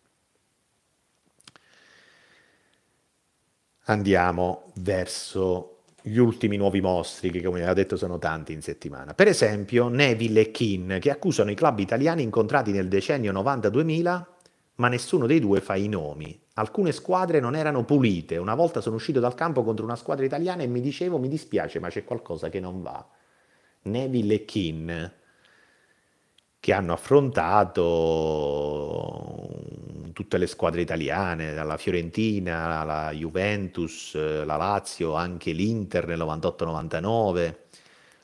Andiamo verso gli ultimi nuovi mostri che come vi ho detto sono tanti in settimana. Per esempio Neville e Keane che accusano i club italiani incontrati nel decennio 90-2000 ma nessuno dei due fa i nomi Alcune squadre non erano pulite. Una volta sono uscito dal campo contro una squadra italiana e mi dicevo: Mi dispiace, ma c'è qualcosa che non va. Neville e Kin, che hanno affrontato tutte le squadre italiane, dalla Fiorentina, la Juventus, la Lazio, anche l'Inter nel 98-99,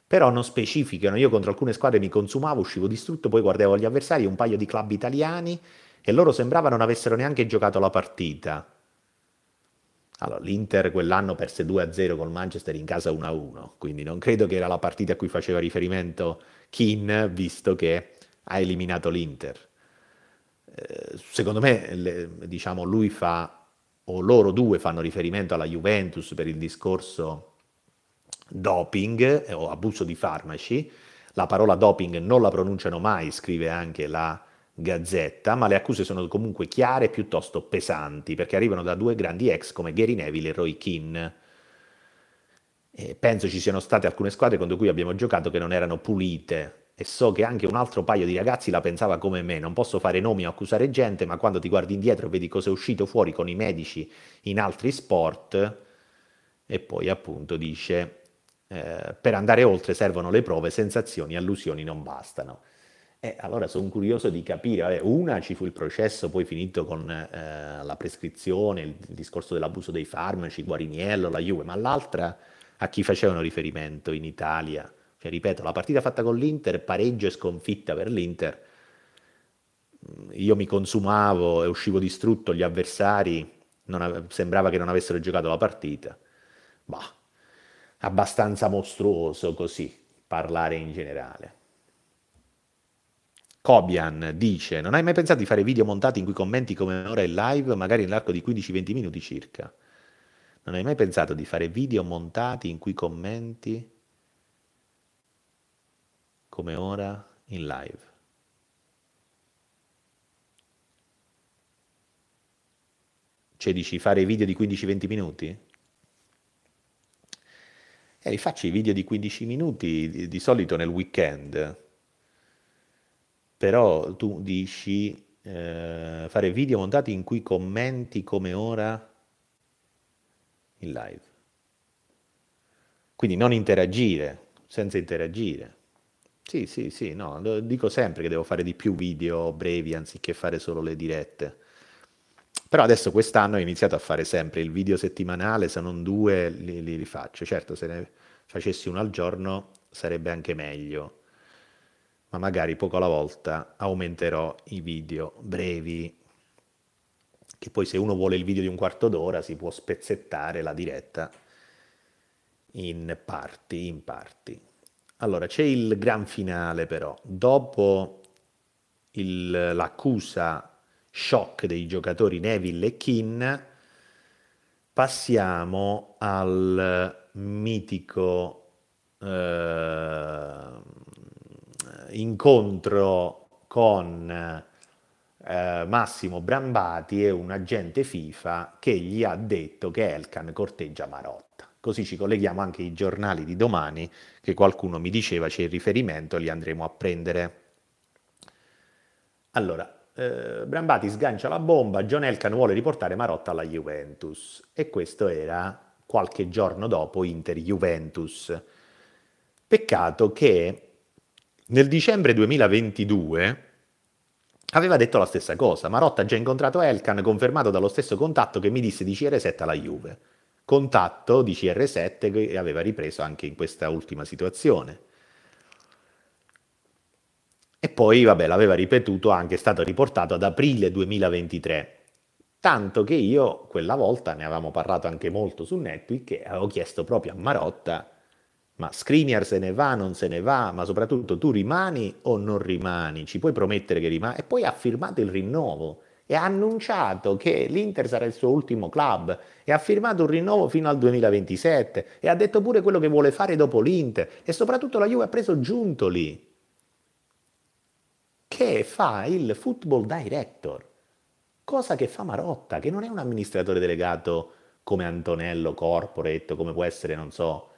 però non specificano, io contro alcune squadre mi consumavo, uscivo distrutto, poi guardavo gli avversari, un paio di club italiani, e loro sembrava non avessero neanche giocato la partita. Allora, l'Inter quell'anno perse 2-0 col Manchester in casa 1-1, quindi non credo che era la partita a cui faceva riferimento Keane, visto che ha eliminato l'Inter. Eh, secondo me, le, diciamo, lui fa, o loro due fanno riferimento alla Juventus per il discorso doping eh, o abuso di farmaci. La parola doping non la pronunciano mai, scrive anche la Gazzetta, ma le accuse sono comunque chiare e piuttosto pesanti, perché arrivano da due grandi ex come Gary Neville e Roy Keane. E penso ci siano state alcune squadre contro cui abbiamo giocato che non erano pulite e so che anche un altro paio di ragazzi la pensava come me, non posso fare nomi o accusare gente, ma quando ti guardi indietro vedi cosa è uscito fuori con i medici in altri sport e poi appunto dice eh, per andare oltre servono le prove, sensazioni, allusioni non bastano. E eh, allora sono curioso di capire, vabbè, una ci fu il processo poi finito con eh, la prescrizione, il discorso dell'abuso dei farmaci, Guariniello, la Juve, ma l'altra a chi facevano riferimento in Italia? Cioè, ripeto, la partita fatta con l'Inter, pareggio e sconfitta per l'Inter, mm, io mi consumavo e uscivo distrutto, gli avversari ave- sembrava che non avessero giocato la partita. ma abbastanza mostruoso così parlare in generale. Kobian dice: Non hai mai pensato di fare video montati in cui commenti come ora in live, magari nell'arco di 15-20 minuti circa? Non hai mai pensato di fare video montati in cui commenti come ora in live? Cioè dici fare video di 15-20 minuti? E eh, faccio i video di 15 minuti di, di solito nel weekend però tu dici eh, fare video montati in cui commenti come ora in live. Quindi non interagire, senza interagire. Sì, sì, sì, no, lo dico sempre che devo fare di più video brevi anziché fare solo le dirette. Però adesso quest'anno ho iniziato a fare sempre il video settimanale, se non due li, li rifaccio. Certo, se ne facessi uno al giorno sarebbe anche meglio ma magari poco alla volta aumenterò i video brevi. Che poi se uno vuole il video di un quarto d'ora si può spezzettare la diretta in parti, in parti. Allora, c'è il gran finale però. Dopo il, l'accusa shock dei giocatori Neville e Kin, passiamo al mitico... Eh, incontro con eh, Massimo Brambati e un agente FIFA che gli ha detto che Elkan corteggia Marotta. Così ci colleghiamo anche ai giornali di domani che qualcuno mi diceva c'è il riferimento, li andremo a prendere. Allora, eh, Brambati sgancia la bomba, John Elkan vuole riportare Marotta alla Juventus e questo era qualche giorno dopo Inter-Juventus. Peccato che nel dicembre 2022 aveva detto la stessa cosa. Marotta ha già incontrato Elkan, confermato dallo stesso contatto che mi disse di CR7 alla Juve. Contatto di CR7 che aveva ripreso anche in questa ultima situazione. E poi, vabbè, l'aveva ripetuto anche, è stato riportato ad aprile 2023. Tanto che io quella volta, ne avevamo parlato anche molto su Netflix, e avevo chiesto proprio a Marotta ma Screamer se ne va, non se ne va, ma soprattutto tu rimani o non rimani, ci puoi promettere che rimani. E poi ha firmato il rinnovo e ha annunciato che l'Inter sarà il suo ultimo club e ha firmato un rinnovo fino al 2027 e ha detto pure quello che vuole fare dopo l'Inter e soprattutto la Juve ha preso Giuntoli che fa il football director, cosa che fa Marotta, che non è un amministratore delegato come Antonello Corporate, come può essere, non so,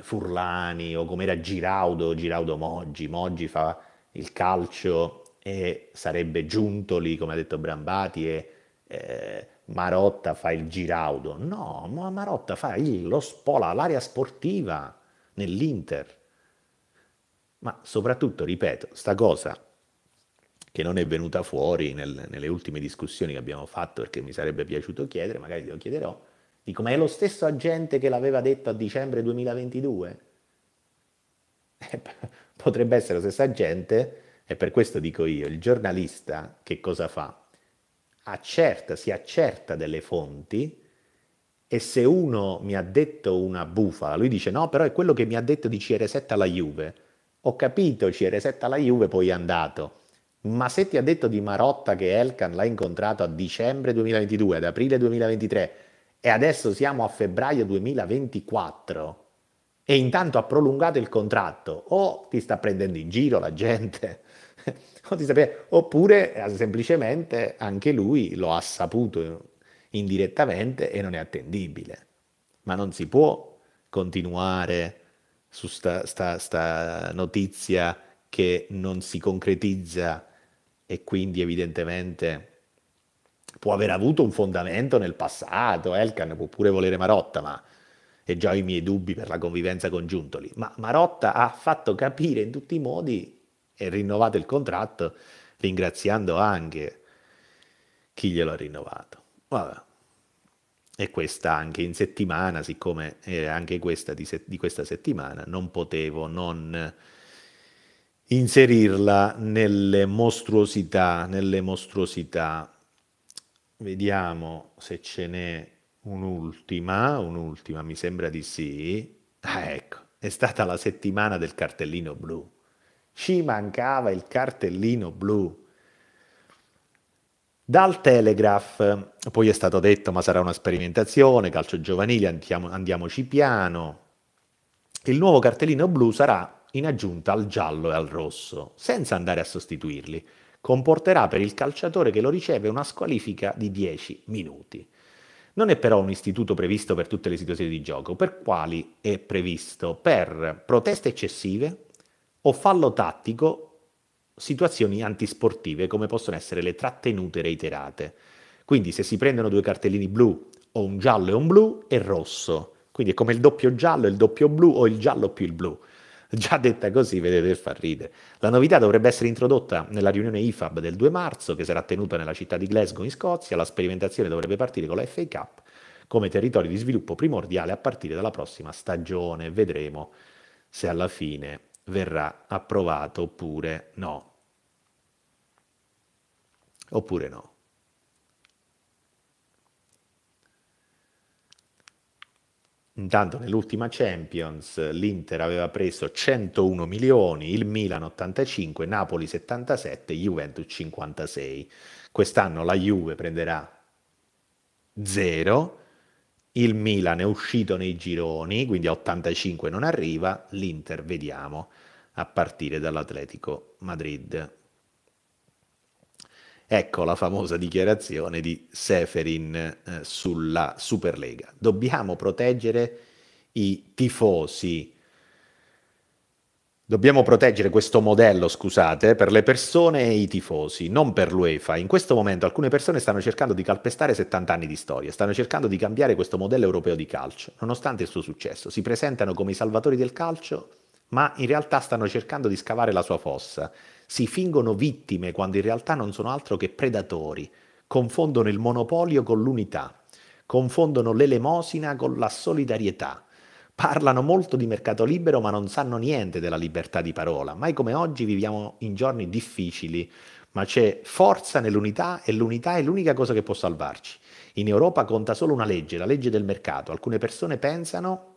Furlani o come era Giraudo, Giraudo Moggi, Moggi fa il calcio e sarebbe Giuntoli, come ha detto Brambati, e eh, Marotta fa il Giraudo. No, ma Marotta fa il, lo spola, l'area sportiva nell'Inter. Ma soprattutto, ripeto, sta cosa che non è venuta fuori nel, nelle ultime discussioni che abbiamo fatto perché mi sarebbe piaciuto chiedere, magari glielo chiederò, Dico, ma è lo stesso agente che l'aveva detto a dicembre 2022? Eh, potrebbe essere lo stesso agente e per questo dico io, il giornalista che cosa fa? Accerta, si accerta delle fonti e se uno mi ha detto una bufala, lui dice no, però è quello che mi ha detto di CR7 alla Juve. Ho capito CR7 alla Juve, poi è andato. Ma se ti ha detto di Marotta che Elkan l'ha incontrato a dicembre 2022, ad aprile 2023, e adesso siamo a febbraio 2024 e intanto ha prolungato il contratto, o ti sta prendendo in giro la gente, oppure eh, semplicemente anche lui lo ha saputo indirettamente e non è attendibile. Ma non si può continuare su questa notizia che non si concretizza e quindi evidentemente può aver avuto un fondamento nel passato, Elkan eh, può pure volere Marotta, ma e già ho i miei dubbi per la convivenza con Giuntoli, ma Marotta ha fatto capire in tutti i modi e rinnovato il contratto, ringraziando anche chi glielo ha rinnovato. Vabbè. E questa anche in settimana, siccome è anche questa di, se- di questa settimana, non potevo non inserirla nelle mostruosità, nelle mostruosità Vediamo se ce n'è un'ultima, un'ultima, mi sembra di sì. Ah, ecco, è stata la settimana del cartellino blu. Ci mancava il cartellino blu. Dal Telegraph, poi è stato detto ma sarà una sperimentazione, calcio giovanile, andiamo, andiamoci piano. Il nuovo cartellino blu sarà in aggiunta al giallo e al rosso, senza andare a sostituirli comporterà per il calciatore che lo riceve una squalifica di 10 minuti. Non è però un istituto previsto per tutte le situazioni di gioco, per quali è previsto? Per proteste eccessive o fallo tattico, situazioni antisportive come possono essere le trattenute reiterate. Quindi se si prendono due cartellini blu o un giallo e un blu è rosso, quindi è come il doppio giallo e il doppio blu o il giallo più il blu. Già detta così, vedete fa ridere. La novità dovrebbe essere introdotta nella riunione IFAB del 2 marzo, che sarà tenuta nella città di Glasgow in Scozia. La sperimentazione dovrebbe partire con la FA Cup come territorio di sviluppo primordiale a partire dalla prossima stagione. Vedremo se alla fine verrà approvato oppure no. Oppure no. Intanto nell'ultima Champions l'Inter aveva preso 101 milioni, il Milan 85, Napoli 77, Juventus 56. Quest'anno la Juve prenderà 0, il Milan è uscito nei gironi, quindi a 85 non arriva, l'Inter vediamo a partire dall'Atletico Madrid. Ecco la famosa dichiarazione di Seferin eh, sulla Superlega. Dobbiamo proteggere i tifosi. Dobbiamo proteggere questo modello, scusate, per le persone e i tifosi, non per l'UEFA. In questo momento alcune persone stanno cercando di calpestare 70 anni di storia, stanno cercando di cambiare questo modello europeo di calcio, nonostante il suo successo. Si presentano come i salvatori del calcio, ma in realtà stanno cercando di scavare la sua fossa si fingono vittime quando in realtà non sono altro che predatori, confondono il monopolio con l'unità, confondono l'elemosina con la solidarietà. Parlano molto di mercato libero ma non sanno niente della libertà di parola. Mai come oggi viviamo in giorni difficili, ma c'è forza nell'unità e l'unità è l'unica cosa che può salvarci. In Europa conta solo una legge, la legge del mercato. Alcune persone pensano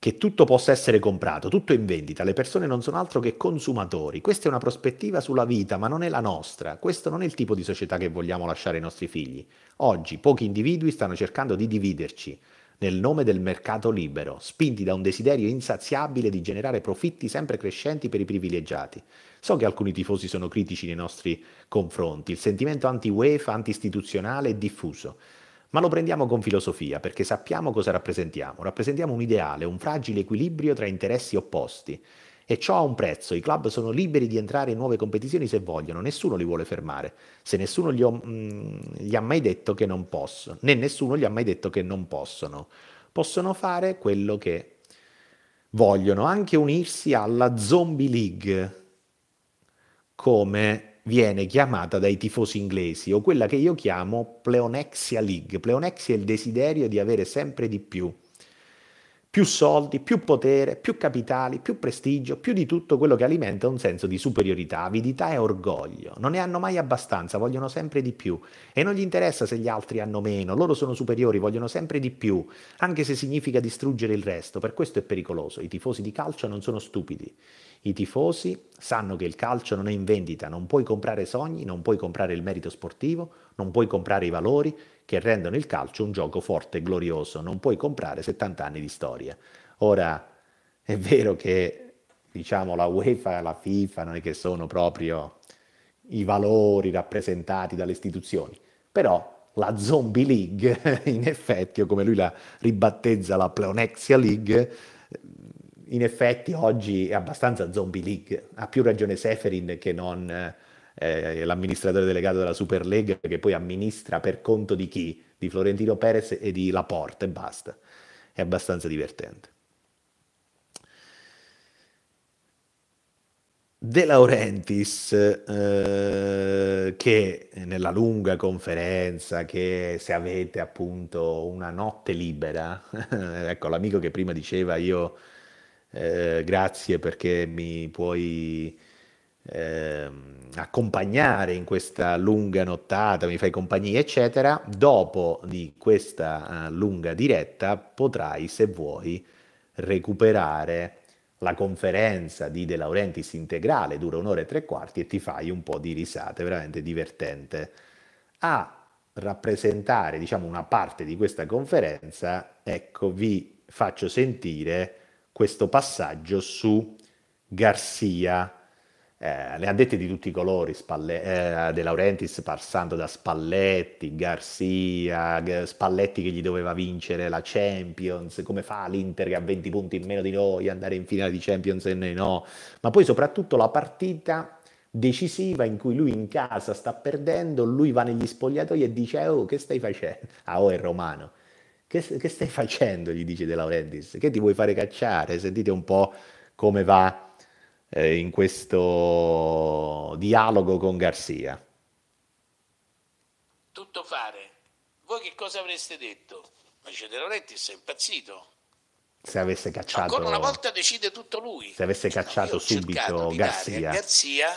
che tutto possa essere comprato, tutto in vendita, le persone non sono altro che consumatori. Questa è una prospettiva sulla vita, ma non è la nostra. Questo non è il tipo di società che vogliamo lasciare ai nostri figli. Oggi pochi individui stanno cercando di dividerci nel nome del mercato libero, spinti da un desiderio insaziabile di generare profitti sempre crescenti per i privilegiati. So che alcuni tifosi sono critici nei nostri confronti, il sentimento anti-UEFA, anti-istituzionale è diffuso ma lo prendiamo con filosofia perché sappiamo cosa rappresentiamo. Rappresentiamo un ideale, un fragile equilibrio tra interessi opposti. E ciò ha un prezzo, i club sono liberi di entrare in nuove competizioni se vogliono, nessuno li vuole fermare, se nessuno gli, ho, mh, mm, gli ha mai detto che non possono, né nessuno gli ha mai detto che non possono. Possono fare quello che vogliono, anche unirsi alla Zombie League come viene chiamata dai tifosi inglesi o quella che io chiamo Pleonexia League. Pleonexia è il desiderio di avere sempre di più. Più soldi, più potere, più capitali, più prestigio, più di tutto quello che alimenta un senso di superiorità, avidità e orgoglio. Non ne hanno mai abbastanza, vogliono sempre di più. E non gli interessa se gli altri hanno meno, loro sono superiori, vogliono sempre di più, anche se significa distruggere il resto. Per questo è pericoloso. I tifosi di calcio non sono stupidi. I tifosi sanno che il calcio non è in vendita, non puoi comprare sogni, non puoi comprare il merito sportivo, non puoi comprare i valori che rendono il calcio un gioco forte e glorioso, non puoi comprare 70 anni di storia. Ora è vero che diciamo la UEFA e la FIFA non è che sono proprio i valori rappresentati dalle istituzioni, però la Zombie League, in effetti, o come lui la ribattezza la Pleonexia League, in effetti oggi è abbastanza zombie league, ha più ragione Seferin che non eh, l'amministratore delegato della Super League che poi amministra per conto di chi? Di Florentino Perez e di Laporte e basta. È abbastanza divertente. De Laurentiis, eh, che nella lunga conferenza, che se avete appunto una notte libera, ecco l'amico che prima diceva io eh, grazie perché mi puoi eh, accompagnare in questa lunga nottata, mi fai compagnia, eccetera. Dopo di questa eh, lunga diretta potrai, se vuoi, recuperare la conferenza di De Laurentiis integrale, dura un'ora e tre quarti e ti fai un po' di risate, veramente divertente. A rappresentare, diciamo, una parte di questa conferenza, ecco, vi faccio sentire questo passaggio su Garcia, eh, ne ha dette di tutti i colori, Spalle- eh, De Laurentiis passando da Spalletti, Garcia, G- Spalletti che gli doveva vincere la Champions, come fa l'Inter che ha 20 punti in meno di noi andare in finale di Champions e noi no, ma poi soprattutto la partita decisiva in cui lui in casa sta perdendo, lui va negli spogliatoi e dice oh che stai facendo? Ah oh è romano, che, che stai facendo? Gli dice De Laurentiis, che ti vuoi fare cacciare? Sentite un po' come va eh, in questo dialogo con Garzia. Tutto fare. Voi che cosa avreste detto? Ma dice De Laurentiis è impazzito se avesse cacciato ancora una volta decide tutto lui se avesse cacciato no, subito Garzia Garzia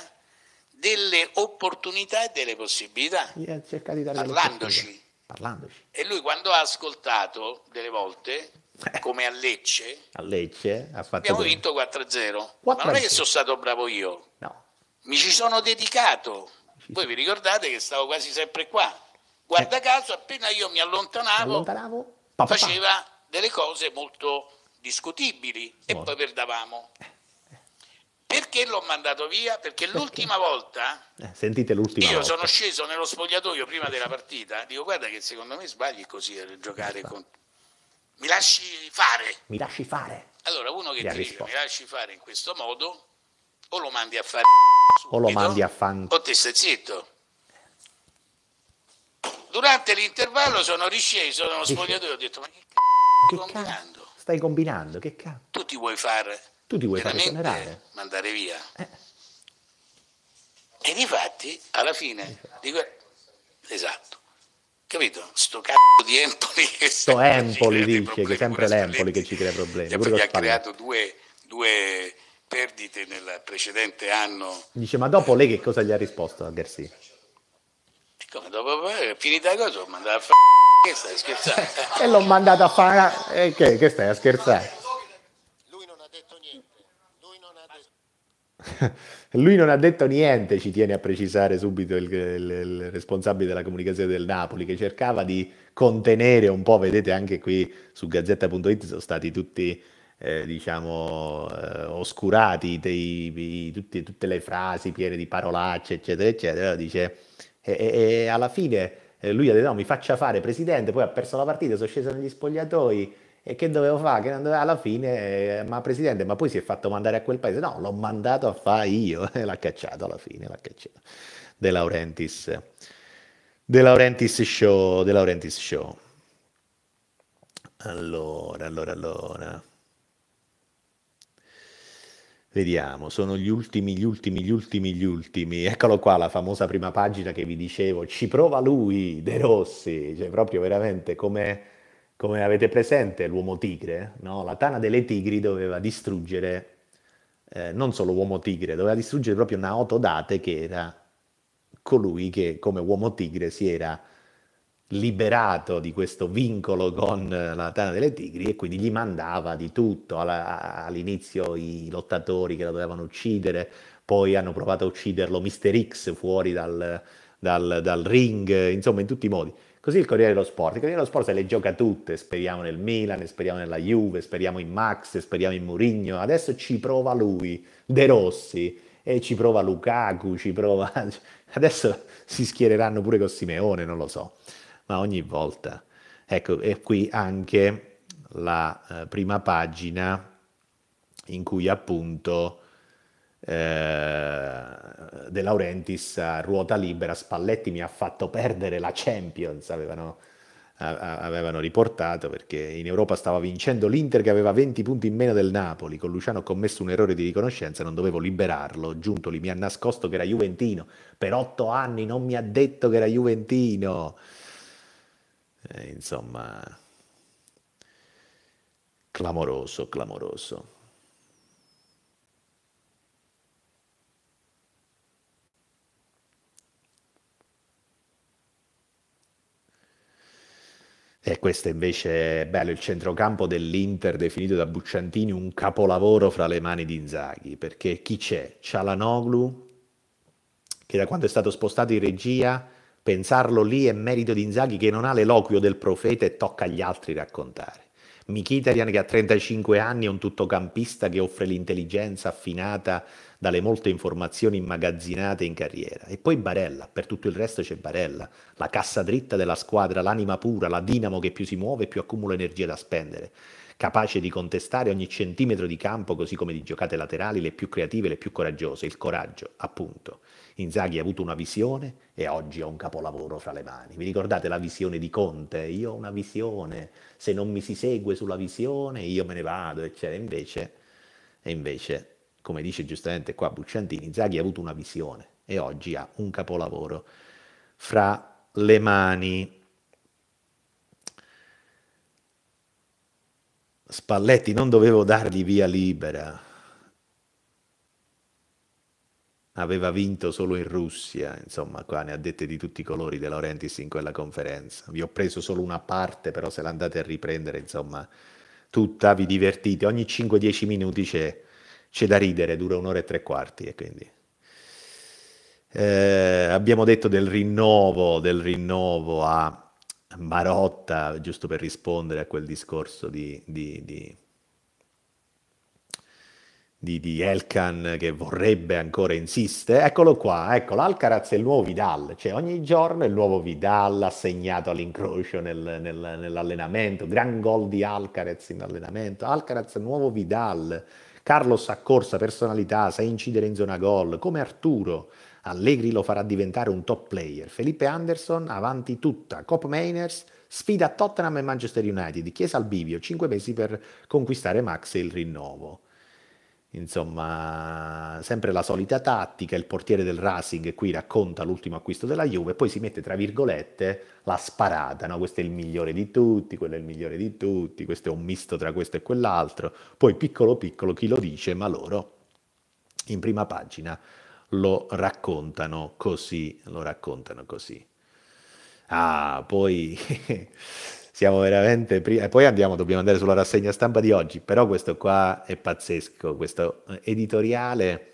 delle opportunità e delle possibilità yeah, parlandoci parlandoci. E lui quando ha ascoltato delle volte, eh. come a Lecce, a Lecce ha fatto abbiamo vinto 4-0. 4-0. Ma non è che sono stato bravo io, no. mi ci sono dedicato. Voi vi ricordate che stavo quasi sempre qua. Guarda eh. caso, appena io mi allontanavo, allontanavo. Pa, pa, pa. faceva delle cose molto discutibili e poi perdavamo. Eh. Perché l'ho mandato via? Perché l'ultima volta eh, sentite l'ultima io volta. sono sceso nello spogliatoio prima della partita, dico guarda che secondo me sbagli così a giocare con... Mi lasci fare. Mi lasci fare. Allora uno che ti dice mi lasci fare in questo modo o lo mandi a fare... O lo mandi a fan... O ti stai zitto. Durante l'intervallo sono risceso nello spogliatoio e ho detto ma che c***o stai combinando? Stai combinando, che cazzo? Tu ti vuoi fare tu ti vuoi fare esonerare. Eh, mandare via. Eh. E difatti, alla fine, di que... esatto, capito? Sto cazzo di Empoli che Sto Empoli, dice, che è sempre l'Empoli che ci crea problemi. Cioè, che ha creato due, due perdite nel precedente anno. Dice, ma dopo lei che cosa gli ha risposto a Garcia? Come dopo, finita la cosa, ho mandato a fare... Che stai scherzando? e l'ho mandato a fare... Eh, che, che stai a scherzare? lui non ha detto niente, ci tiene a precisare subito il, il, il, responsabile della comunicazione del Napoli, che cercava di contenere un po', vedete anche qui su gazzetta.it sono stati tutti, eh, diciamo, eh, oscurati dei, i, tutti, tutte le frasi piene di parolacce, eccetera, eccetera, dice, e, e, e alla fine eh, lui ha detto no, mi faccia fare presidente, poi ha perso la partita, sono sceso negli spogliatoi, e che dovevo fare? Che non dovevo, alla fine, eh, ma presidente, ma poi si è fatto mandare a quel paese? No, l'ho mandato a fare io e l'ha cacciato alla fine, l'ha cacciato. De Laurentiis. De Laurentiis Show, De Laurentiis Show. Allora, allora, allora. Vediamo, sono gli ultimi, gli ultimi, gli ultimi, gli ultimi. Eccolo qua, la famosa prima pagina che vi dicevo. Ci prova lui, De Rossi. Cioè, proprio veramente come come avete presente l'uomo tigre, no? la tana delle tigri doveva distruggere eh, non solo l'uomo tigre, doveva distruggere proprio Naoto Date che era colui che come uomo tigre si era liberato di questo vincolo con eh, la Tana delle Tigri e quindi gli mandava di tutto. Alla, all'inizio i lottatori che la dovevano uccidere, poi hanno provato a ucciderlo Mister X fuori dal, dal, dal ring, insomma in tutti i modi. Così il Corriere dello Sport. Il Corriere dello Sport se le gioca tutte. Speriamo nel Milan, speriamo nella Juve, speriamo in Max, speriamo in Mourinho. Adesso ci prova lui, De Rossi, e ci prova Lukaku, ci prova... Adesso si schiereranno pure con Simeone, non lo so. Ma ogni volta. Ecco, e qui anche la eh, prima pagina in cui appunto eh, De Laurentiis a ruota libera, Spalletti mi ha fatto perdere la Champions, avevano, avevano riportato perché in Europa stava vincendo l'Inter che aveva 20 punti in meno del Napoli, con Luciano ho commesso un errore di riconoscenza, non dovevo liberarlo, Giuntoli mi ha nascosto che era Juventino, per otto anni non mi ha detto che era Juventino. Eh, insomma, clamoroso, clamoroso. E questo invece è bello, il centrocampo dell'Inter definito da Bucciantini un capolavoro fra le mani di Inzaghi, perché chi c'è? Cialanoglu, che da quando è stato spostato in regia, pensarlo lì è merito di Inzaghi che non ha l'eloquio del profeta e tocca agli altri raccontare. Mkhitaryan che a 35 anni è un tuttocampista che offre l'intelligenza affinata dalle molte informazioni immagazzinate in carriera. E poi Barella, per tutto il resto c'è Barella, la cassa dritta della squadra, l'anima pura, la dinamo che più si muove e più accumula energia da spendere capace di contestare ogni centimetro di campo, così come di giocate laterali, le più creative, le più coraggiose, il coraggio, appunto. Inzaghi ha avuto una visione e oggi ha un capolavoro fra le mani. Vi ricordate la visione di Conte? Io ho una visione, se non mi si segue sulla visione io me ne vado, eccetera. Invece, e invece come dice giustamente qua Bucciantini, Zaghi ha avuto una visione e oggi ha un capolavoro fra le mani. Spalletti non dovevo dargli via libera. Aveva vinto solo in Russia, insomma, qua ne ha dette di tutti i colori De Laurentiis in quella conferenza. Vi ho preso solo una parte, però se l'andate a riprendere, insomma, tutta vi divertite. Ogni 5-10 minuti c'è c'è da ridere, dura un'ora e tre quarti e quindi... Eh, abbiamo detto del rinnovo, del rinnovo a Marotta, giusto per rispondere a quel discorso di, di, di di, di, Elkan che vorrebbe ancora insiste, eccolo qua, ecco l'Alcaraz è il nuovo Vidal, cioè ogni giorno il nuovo Vidal assegnato all'incrocio nel, nel, nell'allenamento, gran gol di Alcaraz in allenamento, Alcaraz nuovo Vidal, Carlos ha corsa, personalità, sa incidere in zona gol, come Arturo. Allegri lo farà diventare un top player. Felipe Anderson avanti tutta. Cop Mainers sfida Tottenham e Manchester United. Chiesa al bivio, 5 mesi per conquistare Max e il rinnovo. Insomma, sempre la solita tattica, il portiere del Racing qui racconta l'ultimo acquisto della Juve, poi si mette tra virgolette la sparata, no? questo è il migliore di tutti, quello è il migliore di tutti, questo è un misto tra questo e quell'altro, poi piccolo piccolo chi lo dice, ma loro in prima pagina lo raccontano così, lo raccontano così. Ah, poi Siamo veramente prima. E eh, poi andiamo, dobbiamo andare sulla rassegna stampa di oggi, però questo qua è pazzesco, questo eh, editoriale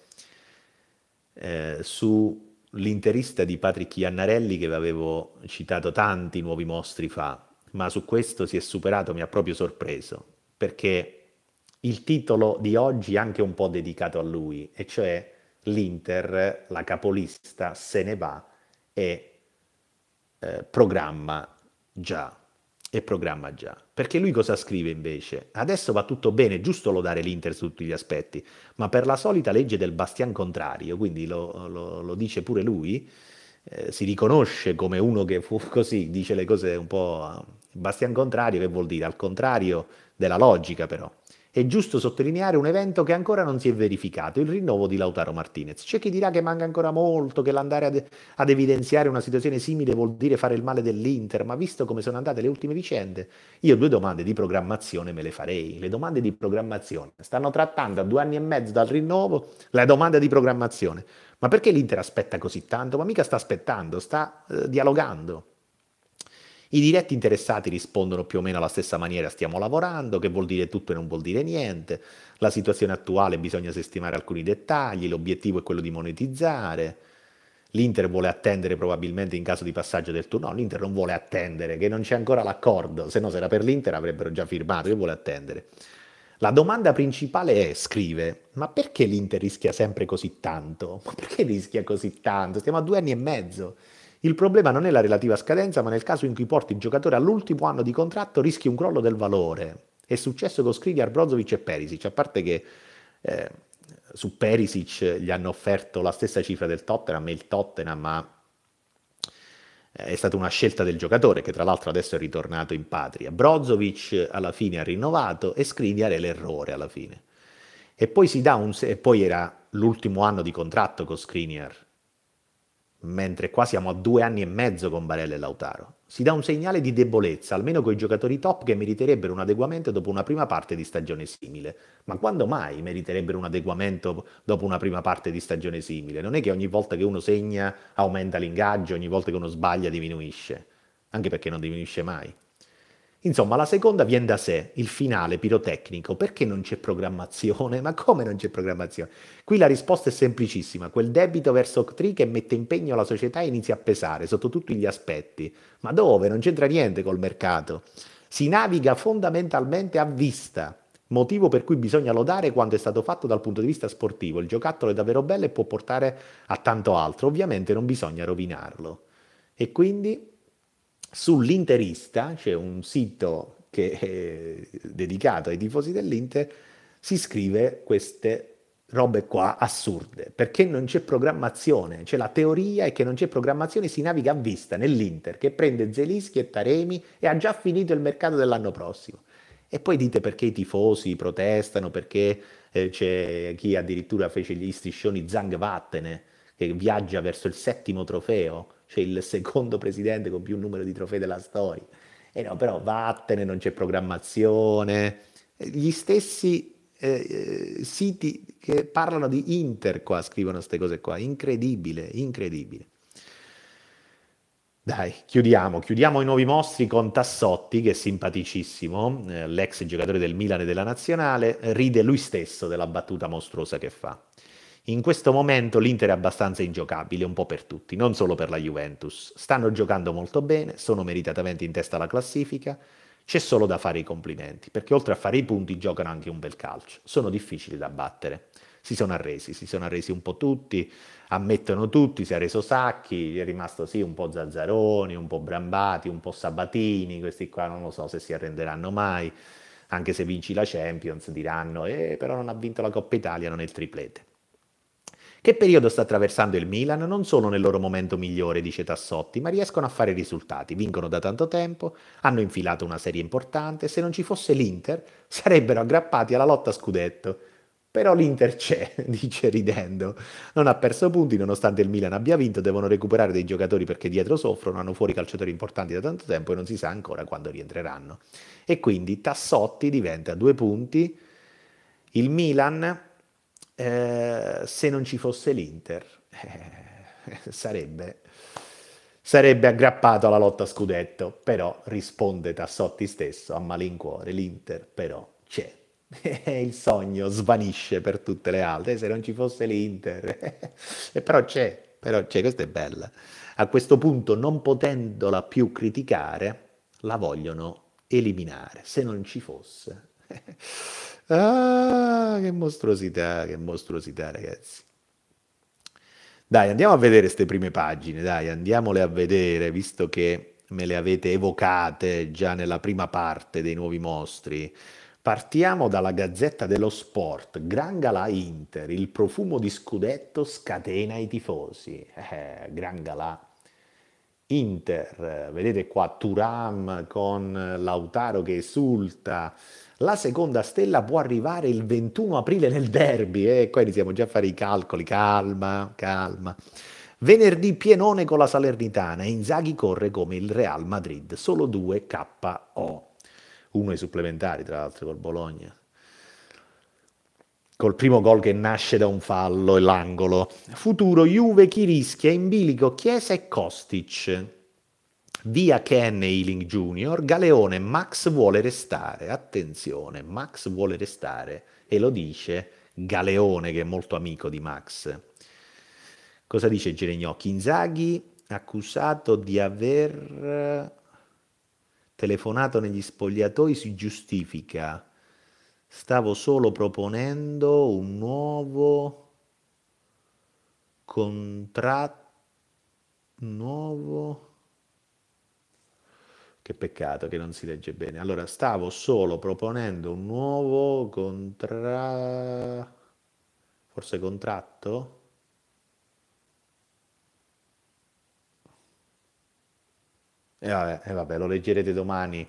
eh, sull'interista di Patrick Iannarelli che avevo citato tanti nuovi mostri fa, ma su questo si è superato, mi ha proprio sorpreso, perché il titolo di oggi è anche un po' dedicato a lui, e cioè l'Inter, la capolista, se ne va e eh, programma già e programma già. Perché lui cosa scrive invece? Adesso va tutto bene, giusto lodare l'Inter su tutti gli aspetti, ma per la solita legge del bastian contrario, quindi lo, lo, lo dice pure lui, eh, si riconosce come uno che fu così, dice le cose un po' bastian contrario, che vuol dire al contrario della logica però. È giusto sottolineare un evento che ancora non si è verificato, il rinnovo di Lautaro Martinez. C'è chi dirà che manca ancora molto, che l'andare ad, ad evidenziare una situazione simile vuol dire fare il male dell'Inter, ma visto come sono andate le ultime vicende, io due domande di programmazione me le farei. Le domande di programmazione stanno trattando a due anni e mezzo dal rinnovo la domanda di programmazione. Ma perché l'Inter aspetta così tanto? Ma mica sta aspettando, sta eh, dialogando. I diretti interessati rispondono più o meno alla stessa maniera, stiamo lavorando, che vuol dire tutto e non vuol dire niente, la situazione attuale bisogna sistemare alcuni dettagli, l'obiettivo è quello di monetizzare, l'Inter vuole attendere probabilmente in caso di passaggio del turno, l'Inter non vuole attendere, che non c'è ancora l'accordo, se no se era per l'Inter avrebbero già firmato, che vuole attendere. La domanda principale è, scrive, ma perché l'Inter rischia sempre così tanto? Ma perché rischia così tanto? Stiamo a due anni e mezzo. Il problema non è la relativa scadenza, ma nel caso in cui porti il giocatore all'ultimo anno di contratto rischi un crollo del valore. È successo con Skriniar, Brozovic e Perisic, a parte che eh, su Perisic gli hanno offerto la stessa cifra del Tottenham e il Tottenham ha eh, è stata una scelta del giocatore che tra l'altro adesso è ritornato in patria. Brozovic alla fine ha rinnovato e Skriniar è l'errore alla fine. E poi, un, e poi era l'ultimo anno di contratto con Skriniar mentre qua siamo a due anni e mezzo con Barella e Lautaro. Si dà un segnale di debolezza, almeno con i giocatori top che meriterebbero un adeguamento dopo una prima parte di stagione simile. Ma quando mai meriterebbero un adeguamento dopo una prima parte di stagione simile? Non è che ogni volta che uno segna aumenta l'ingaggio, ogni volta che uno sbaglia diminuisce, anche perché non diminuisce mai. Insomma, la seconda viene da sé, il finale pirotecnico. Perché non c'è programmazione? Ma come non c'è programmazione? Qui la risposta è semplicissima. Quel debito verso Octree che mette impegno alla società inizia a pesare sotto tutti gli aspetti. Ma dove? Non c'entra niente col mercato. Si naviga fondamentalmente a vista. Motivo per cui bisogna lodare quanto è stato fatto dal punto di vista sportivo. Il giocattolo è davvero bello e può portare a tanto altro. Ovviamente non bisogna rovinarlo. E quindi sull'Interista, c'è cioè un sito che è dedicato ai tifosi dell'Inter, si scrive queste robe qua assurde, perché non c'è programmazione, cioè la teoria è che non c'è programmazione, si naviga a vista nell'Inter che prende Zelischi e Taremi e ha già finito il mercato dell'anno prossimo. E poi dite perché i tifosi protestano, perché eh, c'è chi addirittura fece gli striscioni Zang Vattene che viaggia verso il settimo trofeo cioè il secondo presidente con più numero di trofei della storia. E eh no, però vattene, non c'è programmazione. Gli stessi eh, eh siti che parlano di Inter qua scrivono queste cose qua, incredibile, incredibile. Dai, chiudiamo, chiudiamo i nuovi mostri con Tassotti, che è simpaticissimo, eh, l'ex giocatore del Milan e della Nazionale, ride lui stesso della battuta mostruosa che fa. In questo momento l'Inter è abbastanza ingiocabile, un po' per tutti, non solo per la Juventus. Stanno giocando molto bene, sono meritatamente in testa alla classifica, c'è solo da fare i complimenti, perché oltre a fare i punti giocano anche un bel calcio, sono difficili da battere. Si sono arresi, si sono arresi un po' tutti, ammettono tutti, si è reso Sacchi, è rimasto sì un po' Zazzaroni, un po' Brambati, un po' Sabatini, questi qua non lo so se si arrenderanno mai, anche se vinci la Champions diranno eh, però non ha vinto la Coppa Italia, non è il triplete. Che periodo sta attraversando il Milan? Non sono nel loro momento migliore, dice Tassotti, ma riescono a fare risultati, vincono da tanto tempo, hanno infilato una serie importante, se non ci fosse l'Inter sarebbero aggrappati alla lotta scudetto. Però l'Inter c'è, dice ridendo. Non ha perso punti, nonostante il Milan abbia vinto, devono recuperare dei giocatori perché dietro soffrono, hanno fuori calciatori importanti da tanto tempo e non si sa ancora quando rientreranno. E quindi Tassotti diventa due punti. Il Milan eh, se non ci fosse l'Inter, eh, sarebbe, sarebbe aggrappato alla lotta scudetto, però risponde Tassotti stesso a malincuore, l'Inter però c'è. il sogno svanisce per tutte le altre, se non ci fosse l'Inter, eh, però c'è, però c'è, questa è bella. A questo punto, non potendola più criticare, la vogliono eliminare, se non ci fosse. Ah, che mostruosità, che mostruosità, ragazzi. Dai, andiamo a vedere queste prime pagine, dai, andiamole a vedere, visto che me le avete evocate già nella prima parte dei nuovi mostri. Partiamo dalla Gazzetta dello Sport, Gran Galà Inter, il profumo di scudetto scatena i tifosi. Eh, Gran Galà Inter, vedete qua Turam con Lautaro che esulta, la seconda stella può arrivare il 21 aprile nel derby, e eh? qua iniziamo già a fare i calcoli, calma, calma. Venerdì pienone con la Salernitana e Inzaghi corre come il Real Madrid, solo due KO. Uno ai supplementari, tra l'altro, col Bologna. Col primo gol che nasce da un fallo e l'angolo. Futuro Juve chi rischia in bilico Chiesa e Kostic. Via Ken Ealing Jr., Galeone, Max vuole restare, attenzione, Max vuole restare e lo dice Galeone che è molto amico di Max. Cosa dice Geregnocchi? Inzaghi accusato di aver telefonato negli spogliatoi si giustifica. Stavo solo proponendo un nuovo contratto nuovo che peccato che non si legge bene. Allora, stavo solo proponendo un nuovo contratto. Forse contratto? E eh, vabbè, e eh, vabbè, lo leggerete domani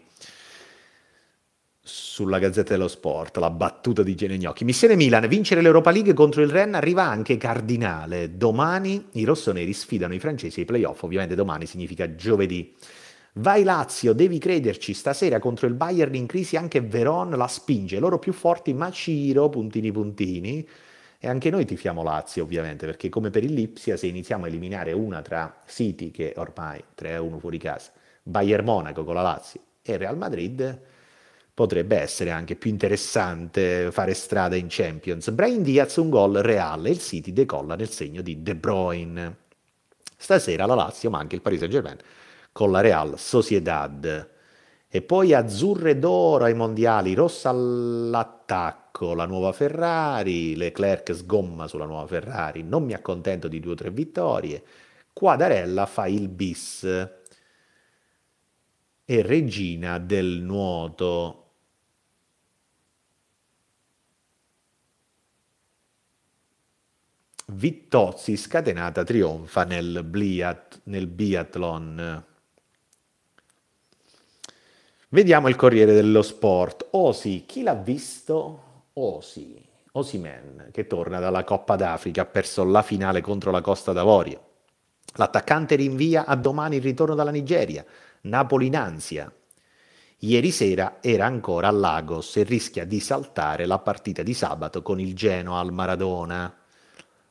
sulla Gazzetta dello Sport, la battuta di Gene Gnocchi. Missione Milan, vincere l'Europa League contro il Ren, arriva anche Cardinale. Domani i rossoneri sfidano i francesi ai playoff, ovviamente domani significa giovedì. Vai Lazio, devi crederci, stasera contro il Bayern in crisi anche Veron la spinge, loro più forti ma Ciro, puntini puntini. E anche noi tifiamo Lazio ovviamente, perché come per il Lipsia se iniziamo a eliminare una tra City, che ormai 3-1 fuori casa, Bayern Monaco con la Lazio e Real Madrid, potrebbe essere anche più interessante fare strada in Champions. Brian Diaz un gol reale, il City decolla nel segno di De Bruyne. Stasera la Lazio, ma anche il Paris Saint Germain con la Real Sociedad. E poi azzurre d'oro ai mondiali, rossa all'attacco, la nuova Ferrari, Leclerc sgomma sulla nuova Ferrari, non mi accontento di due o tre vittorie, Quadarella fa il bis e regina del nuoto. Vittozzi scatenata trionfa nel, bliat, nel biathlon. Vediamo il Corriere dello Sport. Osi, chi l'ha visto? Osi, Osimen, che torna dalla Coppa d'Africa, ha perso la finale contro la Costa d'Avorio. L'attaccante rinvia a domani il ritorno dalla Nigeria, Napoli in ansia. Ieri sera era ancora a Lagos e rischia di saltare la partita di sabato con il Genoa al Maradona.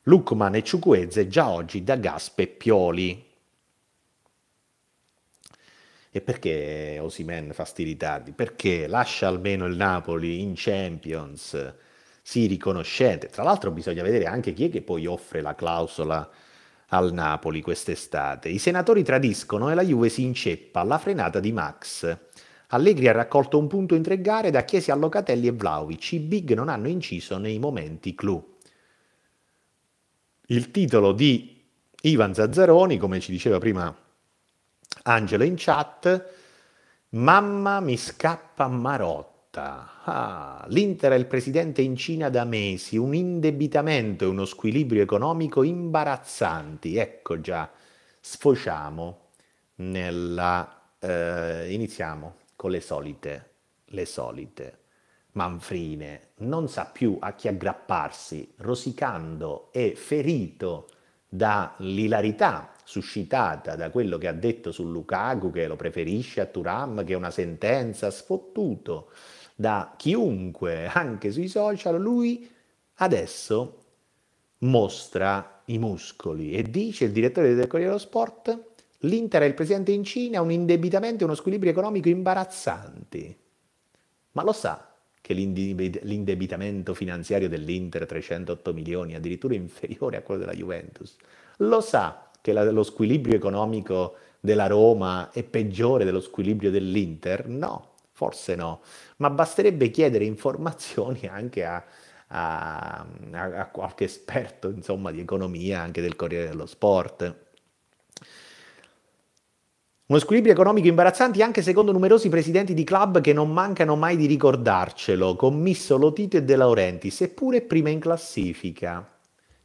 Lucman e Ciucueze già oggi da Gaspe e Pioli, e perché Osimen fa sti ritardi? Perché lascia almeno il Napoli in Champions, si riconoscente. Tra l'altro bisogna vedere anche chi è che poi offre la clausola al Napoli quest'estate. I senatori tradiscono e la Juve si inceppa alla frenata di Max. Allegri ha raccolto un punto in tre gare da Chiesi a Locatelli e Vlaovic. I big non hanno inciso nei momenti clou. Il titolo di Ivan Zazzaroni, come ci diceva prima Angelo in chat, mamma mi scappa Marotta. Ah, L'Inter è il presidente in Cina da mesi, un indebitamento e uno squilibrio economico imbarazzanti. Ecco già, sfociamo nella... Eh, iniziamo con le solite, le solite manfrine. Non sa più a chi aggrapparsi, rosicando e ferito dall'ilarità suscitata da quello che ha detto su Lukaku, che lo preferisce a Turam, che è una sentenza sfottuto da chiunque, anche sui social, lui adesso mostra i muscoli e dice il direttore del Corriere dello Sport, l'Inter e il presidente in Cina un indebitamento e uno squilibrio economico imbarazzanti. Ma lo sa che l'indebitamento finanziario dell'Inter 308 milioni, addirittura inferiore a quello della Juventus? Lo sa che la, lo squilibrio economico della Roma è peggiore dello squilibrio dell'Inter? No, forse no, ma basterebbe chiedere informazioni anche a, a, a qualche esperto insomma, di economia, anche del Corriere dello Sport. Uno squilibrio economico imbarazzante anche secondo numerosi presidenti di club che non mancano mai di ricordarcelo, commisso Lotito e De Laurenti, seppure prima in classifica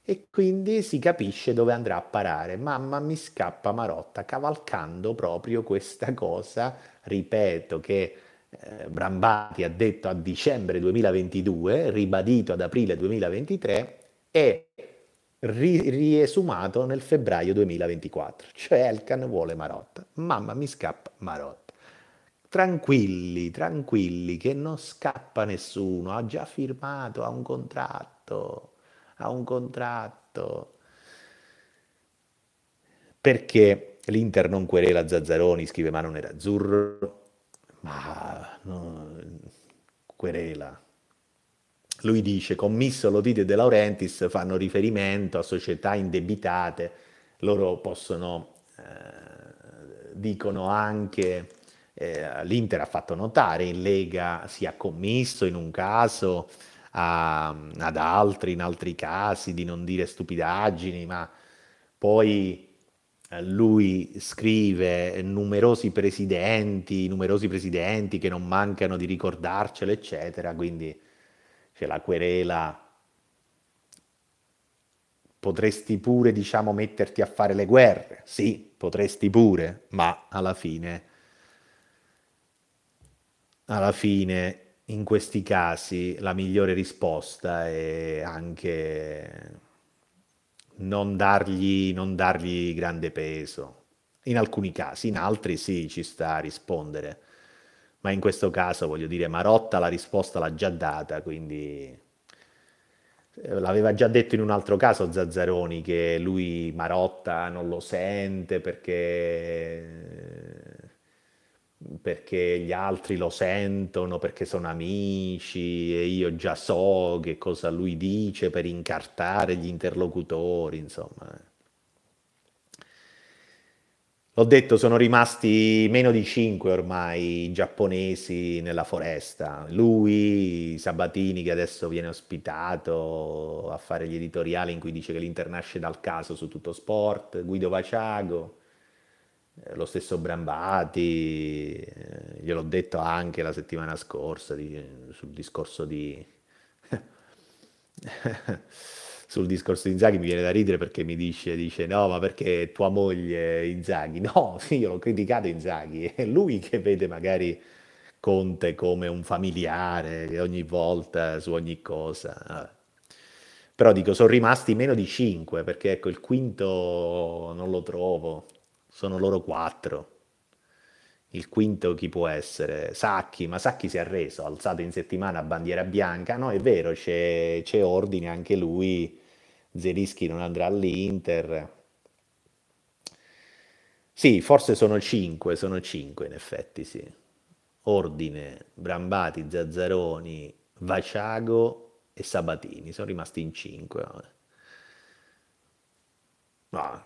e quindi si capisce dove andrà a parare. Mamma mi scappa Marotta cavalcando proprio questa cosa, ripeto, che eh, Brambati ha detto a dicembre 2022, ribadito ad aprile 2023 e ri- riesumato nel febbraio 2024. Cioè Elkan vuole Marotta, mamma mi scappa Marotta. Tranquilli, tranquilli, che non scappa nessuno, ha già firmato, ha un contratto ha un contratto. Perché l'Inter non querela Zazzaroni, scrive ma Nerazzurro, ma no, querela. Lui dice, commisso Lovide e De Laurentiis fanno riferimento a società indebitate, loro possono, eh, dicono anche, eh, l'Inter ha fatto notare, in Lega si è commisso in un caso, a, ad altri in altri casi, di non dire stupidaggini, ma poi eh, lui scrive numerosi presidenti, numerosi presidenti che non mancano di ricordarcelo, eccetera, quindi c'è la querela. Potresti pure, diciamo, metterti a fare le guerre, sì, potresti pure, ma alla fine, alla fine in questi casi la migliore risposta è anche non dargli, non dargli grande peso. In alcuni casi, in altri sì, ci sta a rispondere. Ma in questo caso, voglio dire, Marotta la risposta l'ha già data, quindi eh, l'aveva già detto in un altro caso Zazzaroni che lui Marotta non lo sente perché perché gli altri lo sentono, perché sono amici e io già so che cosa lui dice per incartare gli interlocutori, insomma. L'ho detto, sono rimasti meno di cinque ormai i giapponesi nella foresta. Lui, Sabatini, che adesso viene ospitato a fare gli editoriali in cui dice che l'Inter nasce dal caso su tutto sport, Guido Vaciago, eh, lo stesso Brambati, eh, gliel'ho detto anche la settimana scorsa di, sul discorso di... sul discorso di Inzaghi mi viene da ridere perché mi dice, dice no ma perché tua moglie Inzaghi? No, io l'ho criticato Inzaghi, è lui che vede magari Conte come un familiare che ogni volta su ogni cosa però dico sono rimasti meno di 5 perché ecco il quinto non lo trovo sono loro quattro. Il quinto chi può essere? Sacchi, ma Sacchi si è arreso, ha alzato in settimana a bandiera bianca. No, è vero, c'è, c'è ordine anche lui. Zerischi non andrà all'Inter. Sì, forse sono cinque, sono cinque in effetti, sì. Ordine, Brambati, Zazzaroni, Vaciago e Sabatini, sono rimasti in cinque. No,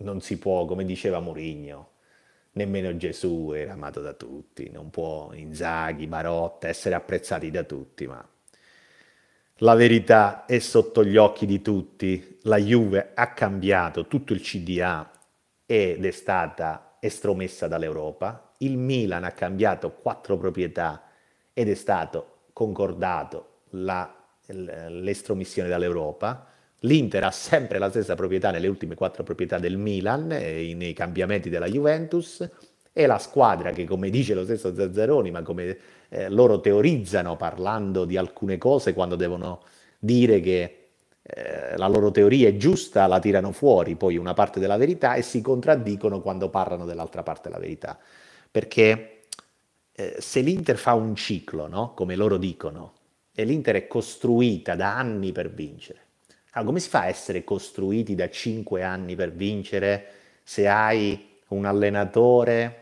non si può, come diceva Mourinho, nemmeno Gesù era amato da tutti, non può Inzaghi, Barotta essere apprezzati da tutti, ma la verità è sotto gli occhi di tutti, la Juve ha cambiato tutto il CDA ed è stata estromessa dall'Europa, il Milan ha cambiato quattro proprietà ed è stato concordato l'estromissione dall'Europa, L'Inter ha sempre la stessa proprietà nelle ultime quattro proprietà del Milan, eh, nei cambiamenti della Juventus, e la squadra che, come dice lo stesso Zazzaroni, ma come eh, loro teorizzano parlando di alcune cose quando devono dire che eh, la loro teoria è giusta, la tirano fuori poi una parte della verità e si contraddicono quando parlano dell'altra parte della verità. Perché eh, se l'Inter fa un ciclo, no? come loro dicono, e l'Inter è costruita da anni per vincere, Ah, come si fa a essere costruiti da 5 anni per vincere se hai un allenatore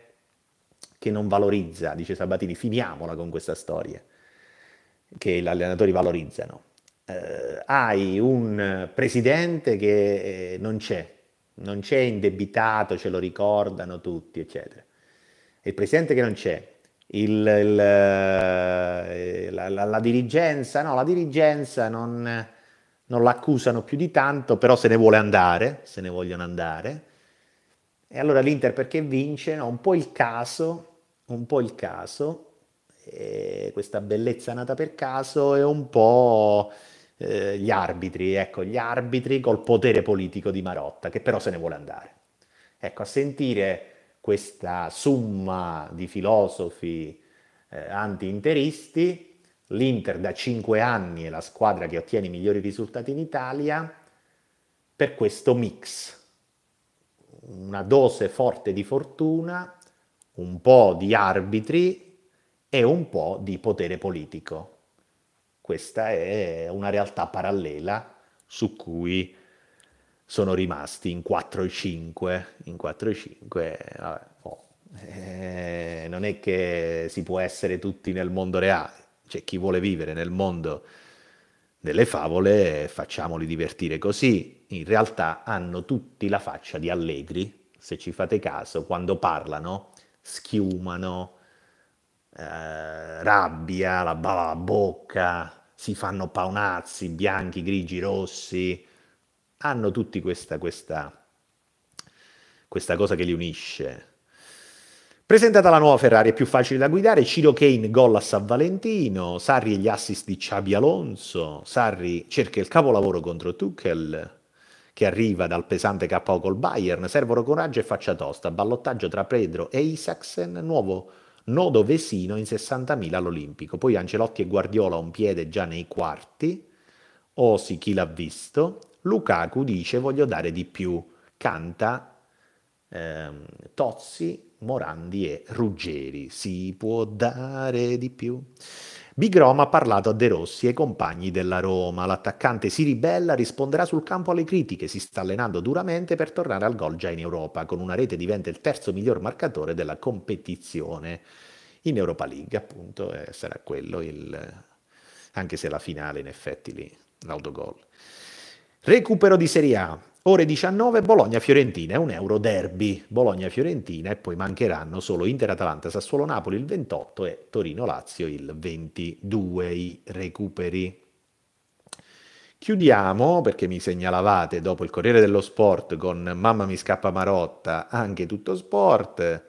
che non valorizza? Dice Sabatini, finiamola con questa storia, che gli allenatori valorizzano. Eh, hai un presidente che eh, non c'è, non c'è indebitato, ce lo ricordano tutti, eccetera. il presidente che non c'è, il, il, eh, la, la, la, dirigenza, no, la dirigenza non non l'accusano più di tanto, però se ne vuole andare, se ne vogliono andare. E allora l'Inter perché vince? No, un po' il caso, un po' il caso, eh, questa bellezza nata per caso e un po' eh, gli arbitri, ecco, gli arbitri col potere politico di Marotta, che però se ne vuole andare. Ecco, a sentire questa somma di filosofi eh, anti-interisti, L'Inter da 5 anni è la squadra che ottiene i migliori risultati in Italia per questo mix. Una dose forte di fortuna, un po' di arbitri e un po' di potere politico. Questa è una realtà parallela su cui sono rimasti in 4 e 5. In 4 e 5, vabbè, oh. eh, non è che si può essere tutti nel mondo reale cioè, chi vuole vivere nel mondo delle favole, facciamoli divertire così. In realtà hanno tutti la faccia di allegri, se ci fate caso, quando parlano, schiumano, eh, rabbia, la bava bocca, si fanno paonazzi, bianchi, grigi, rossi. Hanno tutti questa, questa, questa cosa che li unisce. Presentata la nuova Ferrari, è più facile da guidare, Ciro Kane gol a San Valentino, Sarri e gli assist di Xabi Alonso, Sarri cerca il capolavoro contro Tuchel, che arriva dal pesante KO col Bayern, servono coraggio e faccia tosta, ballottaggio tra Pedro e Isaacsen, nuovo nodo Vesino in 60.000 all'Olimpico, poi Ancelotti e Guardiola un piede già nei quarti, Osi chi l'ha visto, Lukaku dice voglio dare di più, canta ehm, Tozzi Morandi e Ruggeri. Si può dare di più? Bigrom ha parlato a De Rossi e ai compagni della Roma. L'attaccante si ribella, risponderà sul campo alle critiche, si sta allenando duramente per tornare al gol già in Europa. Con una rete diventa il terzo miglior marcatore della competizione in Europa League, appunto, eh, sarà quello il... anche se la finale in effetti lì, l'autogol. Recupero di Serie A. Ore 19 Bologna-Fiorentina, è un euro derby Bologna-Fiorentina e poi mancheranno solo Inter-Atalanta-Sassuolo-Napoli il 28 e Torino-Lazio il 22 i recuperi. Chiudiamo perché mi segnalavate dopo il Corriere dello Sport con Mamma mi scappa Marotta, anche tutto sport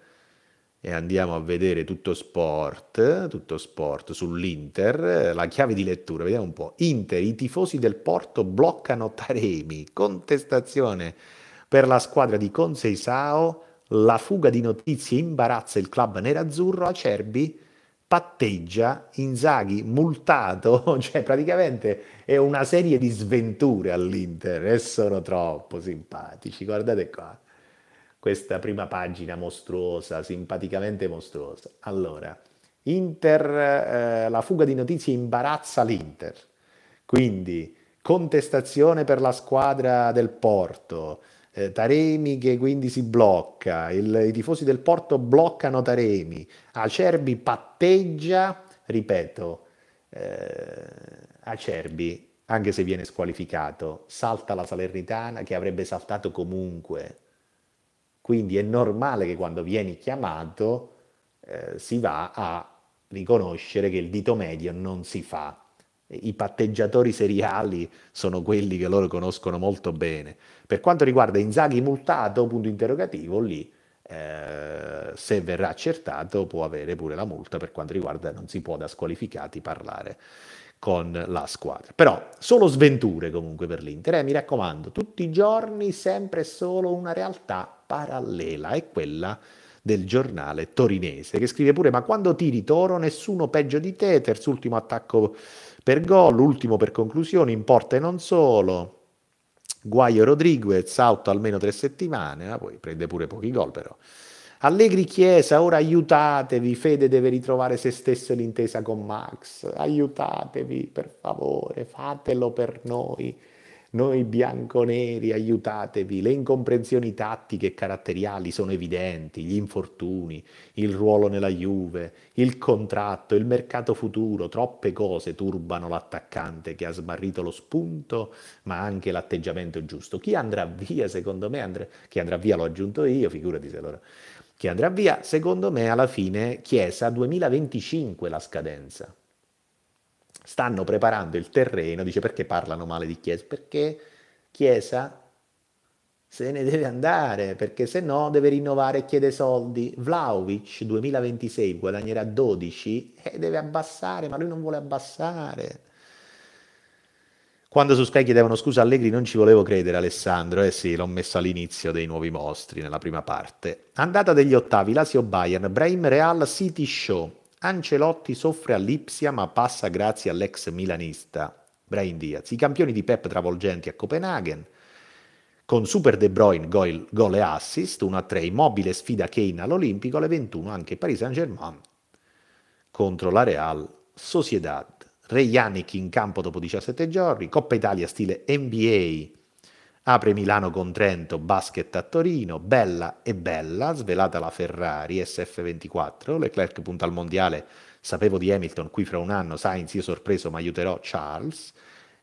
e andiamo a vedere tutto sport, tutto sport sull'Inter, la chiave di lettura, vediamo un po'. Inter, i tifosi del Porto bloccano Taremi, contestazione per la squadra di Conseisao, la fuga di notizie imbarazza il club nerazzurro, Acerbi patteggia, Inzaghi multato, cioè praticamente è una serie di sventure all'Inter e sono troppo simpatici, guardate qua questa prima pagina mostruosa, simpaticamente mostruosa. Allora, Inter, eh, la fuga di notizie imbarazza l'Inter, quindi contestazione per la squadra del Porto, eh, Taremi che quindi si blocca, il, i tifosi del Porto bloccano Taremi, Acerbi patteggia, ripeto, eh, Acerbi, anche se viene squalificato, salta la Salernitana che avrebbe saltato comunque quindi è normale che quando vieni chiamato eh, si va a riconoscere che il dito medio non si fa. I patteggiatori seriali sono quelli che loro conoscono molto bene. Per quanto riguarda Inzaghi multato, punto interrogativo, lì eh, se verrà accertato può avere pure la multa, per quanto riguarda non si può da squalificati parlare con la squadra. Però solo sventure comunque per l'Inter, eh, mi raccomando, tutti i giorni sempre solo una realtà parallela è quella del giornale torinese che scrive pure ma quando tiri Toro nessuno peggio di te, terzultimo attacco per gol, ultimo per conclusione, in porta e non solo. Guaio Rodriguez out almeno tre settimane, eh, poi prende pure pochi gol però. Allegri Chiesa, ora aiutatevi, Fede deve ritrovare se stesso l'intesa con Max, aiutatevi per favore, fatelo per noi, noi bianconeri, aiutatevi, le incomprensioni tattiche e caratteriali sono evidenti, gli infortuni, il ruolo nella Juve, il contratto, il mercato futuro, troppe cose turbano l'attaccante che ha smarrito lo spunto, ma anche l'atteggiamento giusto. Chi andrà via, secondo me, andrà... chi andrà via l'ho aggiunto io, figurati se allora che andrà via, secondo me alla fine Chiesa 2025 la scadenza. Stanno preparando il terreno, dice perché parlano male di Chiesa? Perché Chiesa se ne deve andare, perché se no deve rinnovare e chiede soldi. Vlaovic 2026 guadagnerà 12 e deve abbassare, ma lui non vuole abbassare. Quando su Sky chiedevano scusa Allegri non ci volevo credere Alessandro, eh sì, l'ho messo all'inizio dei nuovi mostri, nella prima parte. Andata degli ottavi, Lazio Bayern, Brahim Real City Show. Ancelotti soffre all'Ipsia ma passa grazie all'ex milanista Brahim Diaz. I campioni di Pep travolgenti a Copenaghen, con Super De Bruyne gol, gol e assist, 1-3 Immobile sfida Kane all'Olimpico, alle 21 anche Paris Saint-Germain contro la Real Sociedad. Re Yannick in campo dopo 17 giorni, Coppa Italia stile NBA, apre Milano con Trento, basket a Torino, bella e bella, svelata la Ferrari SF24, Leclerc punta al mondiale, sapevo di Hamilton, qui fra un anno, Sainz io sorpreso ma aiuterò Charles,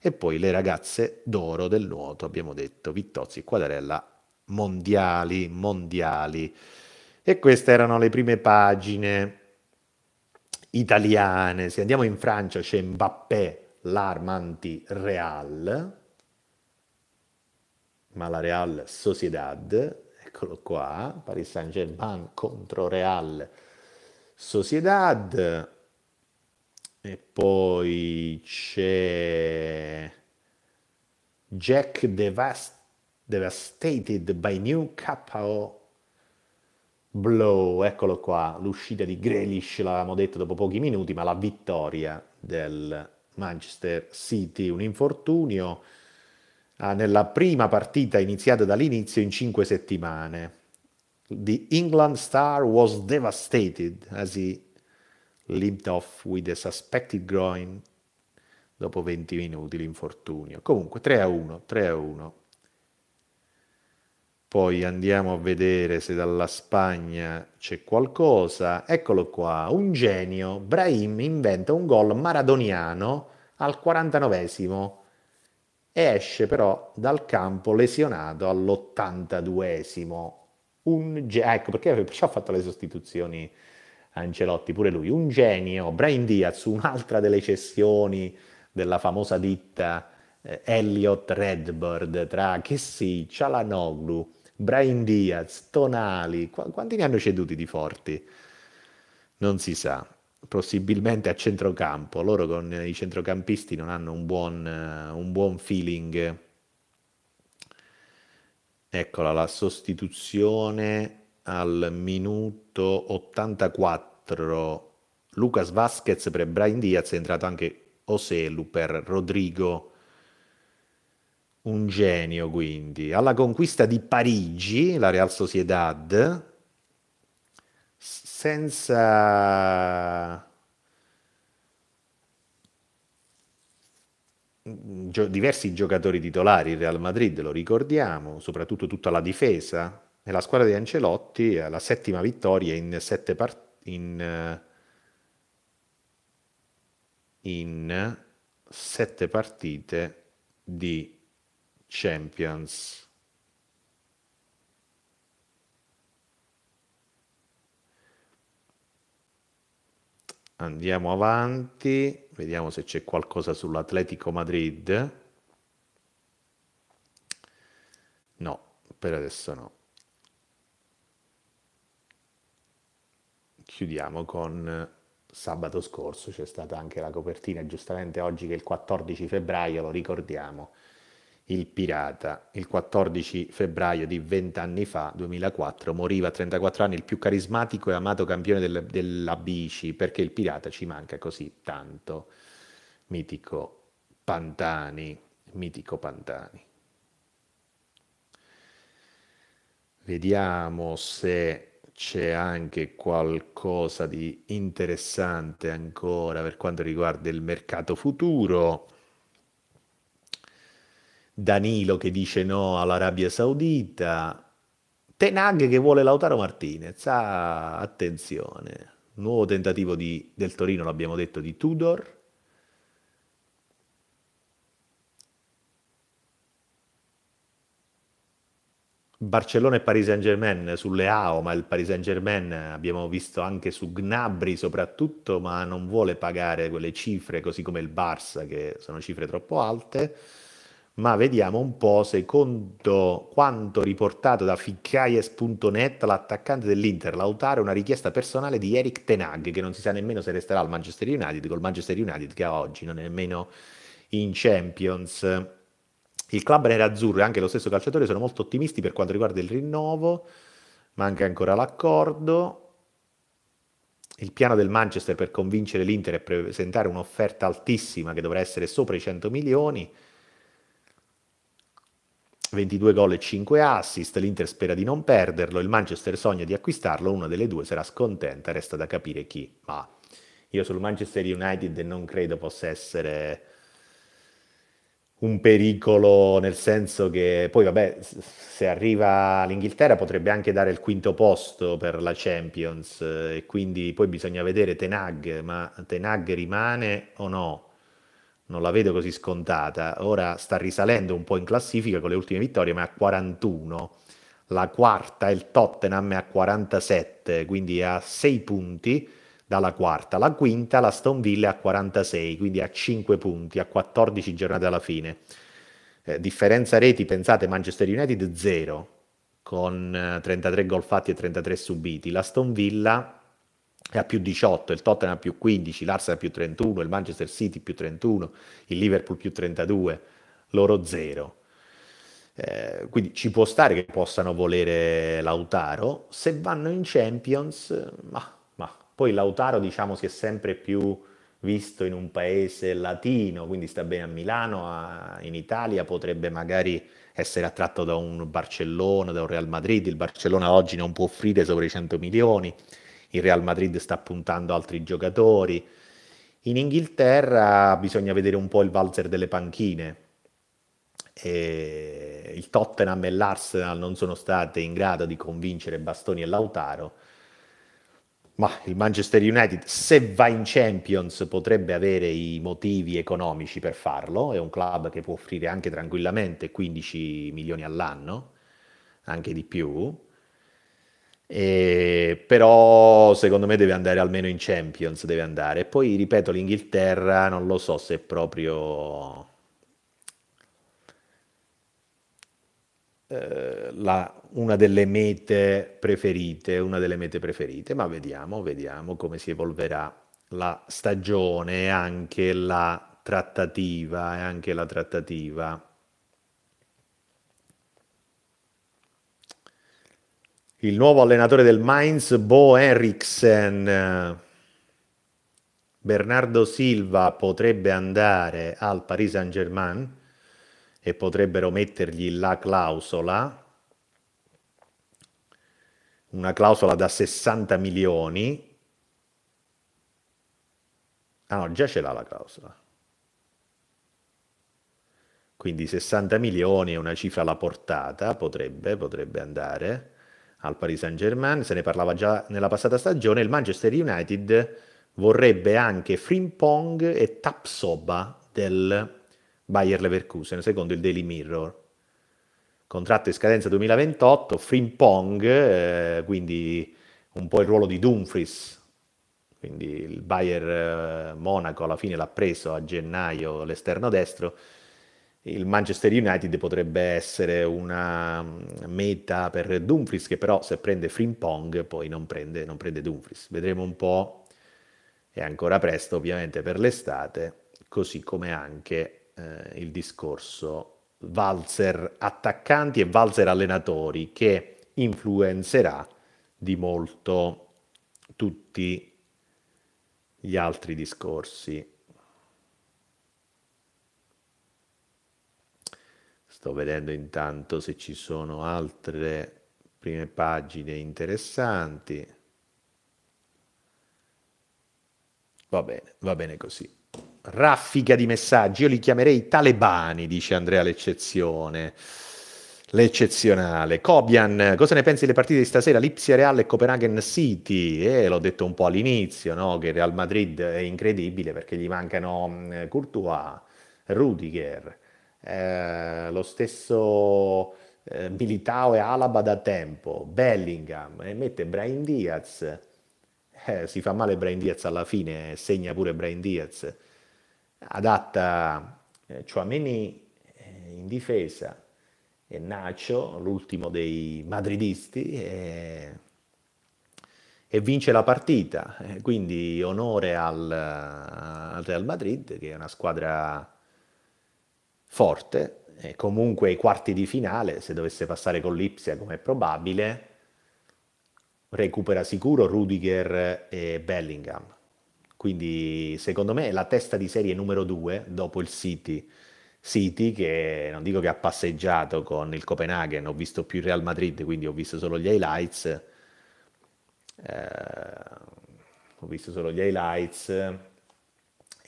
e poi le ragazze d'oro del nuoto, abbiamo detto, Vittozzi Quadarella, mondiali, mondiali. E queste erano le prime pagine italiane, se andiamo in Francia c'è Mbappé, l'Armanti Real, ma la Real Sociedad, eccolo qua, Paris Saint Germain contro Real Sociedad, e poi c'è Jack Devast- Devastated by New KO Blow, eccolo qua, l'uscita di Grealish, l'avevamo detto dopo pochi minuti, ma la vittoria del Manchester City, un infortunio ah, nella prima partita iniziata dall'inizio in cinque settimane. The England star was devastated as he limped off with a suspected groin dopo 20 minuti l'infortunio. Comunque 3 a 1, 3 a 1. Poi andiamo a vedere se dalla Spagna c'è qualcosa. Eccolo qua, un genio. Brahim inventa un gol maradoniano al 49esimo e esce però dal campo lesionato all'82esimo. Un ge- ecco perché ha fatto le sostituzioni Ancelotti, pure lui. Un genio. Brahim Diaz, un'altra delle cessioni della famosa ditta eh, Elliot Redbird tra che Kessi, Cialanoglu Brian Diaz, Tonali, Qu- quanti ne hanno ceduti di forti? Non si sa, possibilmente a centrocampo, loro con i centrocampisti non hanno un buon, eh, un buon feeling. Eccola la sostituzione al minuto 84. Lucas Vasquez per Brian Diaz è entrato anche Oselu per Rodrigo un genio quindi. Alla conquista di Parigi, la Real Sociedad, senza... Gio- diversi giocatori titolari il Real Madrid, lo ricordiamo, soprattutto tutta la difesa. E la squadra di Ancelotti ha eh, la settima vittoria in sette partite. In, in sette partite di Champions. Andiamo avanti, vediamo se c'è qualcosa sull'Atletico Madrid. No, per adesso no. Chiudiamo con sabato scorso c'è stata anche la copertina, giustamente oggi che è il 14 febbraio, lo ricordiamo il pirata. Il 14 febbraio di vent'anni fa, 2004, moriva a 34 anni il più carismatico e amato campione del, della bici, perché il pirata ci manca così tanto. Mitico Pantani, mitico Pantani. Vediamo se c'è anche qualcosa di interessante ancora per quanto riguarda il mercato futuro. Danilo che dice no all'Arabia Saudita, Tenag che vuole Lautaro Martinez, ah, attenzione, nuovo tentativo di, del Torino, l'abbiamo detto, di Tudor. Barcellona e Paris Saint Germain sulle AO, ma il Paris Saint Germain abbiamo visto anche su Gnabri soprattutto, ma non vuole pagare quelle cifre così come il Barça che sono cifre troppo alte ma vediamo un po' secondo quanto riportato da ficcaies.net l'attaccante dell'Inter Lautaro una richiesta personale di Eric Tenag che non si sa nemmeno se resterà al Manchester United col Manchester United che oggi non è nemmeno in Champions il club nerazzurro e anche lo stesso calciatore sono molto ottimisti per quanto riguarda il rinnovo manca ancora l'accordo il piano del Manchester per convincere l'Inter è presentare un'offerta altissima che dovrà essere sopra i 100 milioni 22 gol e 5 assist, l'Inter spera di non perderlo, il Manchester sogna di acquistarlo, una delle due sarà scontenta, resta da capire chi, ma io sul Manchester United non credo possa essere un pericolo nel senso che poi vabbè se arriva l'Inghilterra potrebbe anche dare il quinto posto per la Champions eh, e quindi poi bisogna vedere Tenag ma Tenag rimane o no non la vedo così scontata. Ora sta risalendo un po' in classifica con le ultime vittorie, ma è a 41. La quarta il Tottenham è a 47, quindi a 6 punti dalla quarta. La quinta la Stone è a 46, quindi a 5 punti, a 14 giornate alla fine. Eh, differenza reti, pensate, Manchester United 0 con 33 eh, gol fatti e 33 subiti. La Stone Villa ha più 18, il Tottenham più 15, l'Arsenal più 31, il Manchester City più 31, il Liverpool più 32, loro 0. Eh, quindi ci può stare che possano volere Lautaro, se vanno in Champions, ma, ma, poi Lautaro diciamo si è sempre più visto in un paese latino, quindi sta bene a Milano, a, in Italia potrebbe magari essere attratto da un Barcellona, da un Real Madrid, il Barcellona oggi non può offrire sopra i 100 milioni, il Real Madrid sta puntando altri giocatori. In Inghilterra bisogna vedere un po' il valzer delle panchine. E il Tottenham e l'Arsenal non sono state in grado di convincere Bastoni e Lautaro, ma il Manchester United, se va in Champions, potrebbe avere i motivi economici per farlo. È un club che può offrire anche tranquillamente 15 milioni all'anno, anche di più. E, eh, però secondo me deve andare almeno in Champions, deve andare. E poi ripeto, l'Inghilterra non lo so se è proprio eh, la, una delle mete preferite, una delle mete preferite, ma vediamo, vediamo come si evolverà la stagione e anche la trattativa, e anche la trattativa il nuovo allenatore del Mainz, Bo Henriksen. Bernardo Silva potrebbe andare al Paris Saint Germain e potrebbero mettergli la clausola, una clausola da 60 milioni. Ah no, già ce l'ha la clausola. Quindi 60 milioni è una cifra alla portata, potrebbe, potrebbe andare al Paris Saint-Germain, se ne parlava già nella passata stagione, il Manchester United vorrebbe anche Frimpong e Tapsoba del Bayer Leverkusen, secondo il Daily Mirror. Contratto in scadenza 2028, Frimpong, eh, quindi un po' il ruolo di Dumfries, quindi il Bayer eh, Monaco alla fine l'ha preso a gennaio l'esterno destro, il Manchester United potrebbe essere una mm, meta per Dumfries, che però se prende Frimpong poi non prende, non prende Dumfries. Vedremo un po', è ancora presto ovviamente per l'estate, così come anche eh, il discorso Valzer attaccanti e Valzer allenatori, che influenzerà di molto tutti gli altri discorsi Sto vedendo intanto se ci sono altre prime pagine interessanti. Va bene, va bene così. Raffica di messaggi, io li chiamerei talebani, dice Andrea l'eccezione. L'eccezionale. Cobian, cosa ne pensi delle partite di stasera? Lipsia Real e Copenaghen City. Eh, l'ho detto un po' all'inizio, no? che Real Madrid è incredibile perché gli mancano eh, Courtois, Rudiger, eh, lo stesso eh, Militao e Alaba da tempo, Bellingham, e eh, mette Brian Diaz, eh, si fa male Brian Diaz alla fine, segna pure Brian Diaz, adatta eh, Chouameni eh, in difesa e Nacho, l'ultimo dei madridisti, e, e vince la partita. Quindi onore al, al Real Madrid, che è una squadra forte, e comunque ai quarti di finale, se dovesse passare con l'Ipsia come è probabile, recupera sicuro Rudiger e Bellingham. Quindi secondo me è la testa di serie numero due dopo il City. City che non dico che ha passeggiato con il Copenaghen, ho visto più il Real Madrid, quindi ho visto solo gli highlights. Eh, ho visto solo gli highlights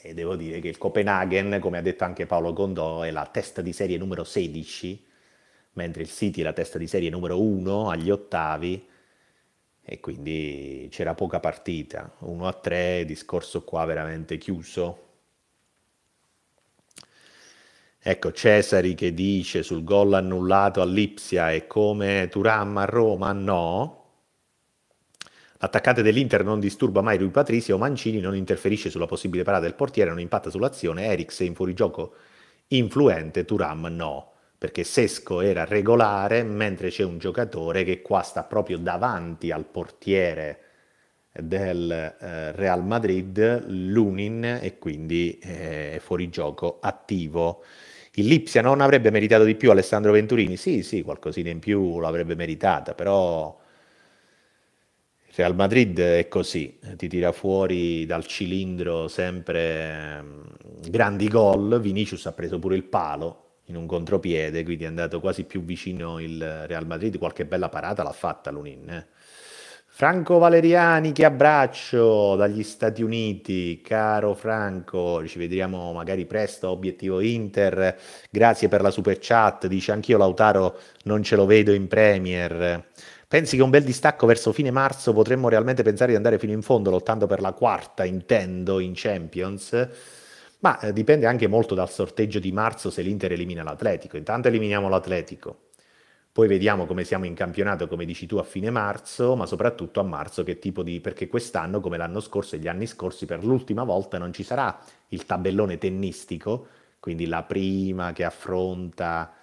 e devo dire che il Copenaghen, come ha detto anche Paolo Gondò, è la testa di serie numero 16, mentre il City è la testa di serie numero 1 agli ottavi e quindi c'era poca partita, 1 a 3, discorso qua veramente chiuso. Ecco Cesari che dice sul gol annullato all'Ipsia e come Turam a Roma no, L'attaccante dell'Inter non disturba mai Rui Patrizio, Mancini non interferisce sulla possibile parata del portiere, non impatta sull'azione, Eriks è in fuorigioco influente, Turam no, perché Sesco era regolare, mentre c'è un giocatore che qua sta proprio davanti al portiere del eh, Real Madrid, Lunin, e quindi eh, fuorigioco attivo. Il Lipsia non avrebbe meritato di più Alessandro Venturini? Sì, sì, qualcosina in più l'avrebbe meritata, però Real cioè, Madrid è così, ti tira fuori dal cilindro sempre mm, grandi gol, Vinicius ha preso pure il palo in un contropiede, quindi è andato quasi più vicino il Real Madrid, qualche bella parata l'ha fatta Lunin. Eh? Franco Valeriani, che abbraccio dagli Stati Uniti, caro Franco, ci vedremo magari presto, obiettivo Inter, grazie per la super chat, dice anch'io Lautaro non ce lo vedo in Premier, Pensi che un bel distacco verso fine marzo potremmo realmente pensare di andare fino in fondo lottando per la quarta, intendo, in Champions? Ma eh, dipende anche molto dal sorteggio di marzo se l'Inter elimina l'Atletico. Intanto eliminiamo l'Atletico, poi vediamo come siamo in campionato, come dici tu, a fine marzo, ma soprattutto a marzo che tipo di... perché quest'anno, come l'anno scorso e gli anni scorsi, per l'ultima volta non ci sarà il tabellone tennistico, quindi la prima che affronta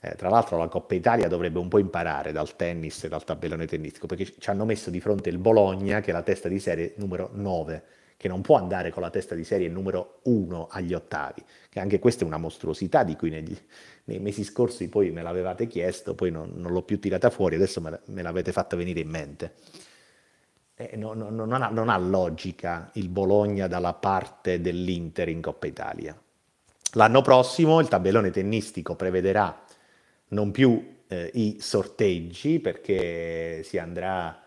eh, tra l'altro la Coppa Italia dovrebbe un po' imparare dal tennis e dal tabellone tennistico, perché ci hanno messo di fronte il Bologna, che è la testa di serie numero 9, che non può andare con la testa di serie numero 1 agli ottavi, che anche questa è una mostruosità di cui negli, nei mesi scorsi poi me l'avevate chiesto, poi non, non l'ho più tirata fuori, adesso me, l'avete fatta venire in mente. Eh, non, non, non, ha, non ha logica il Bologna dalla parte dell'Inter in Coppa Italia. L'anno prossimo il tabellone tennistico prevederà non più eh, i sorteggi perché si andrà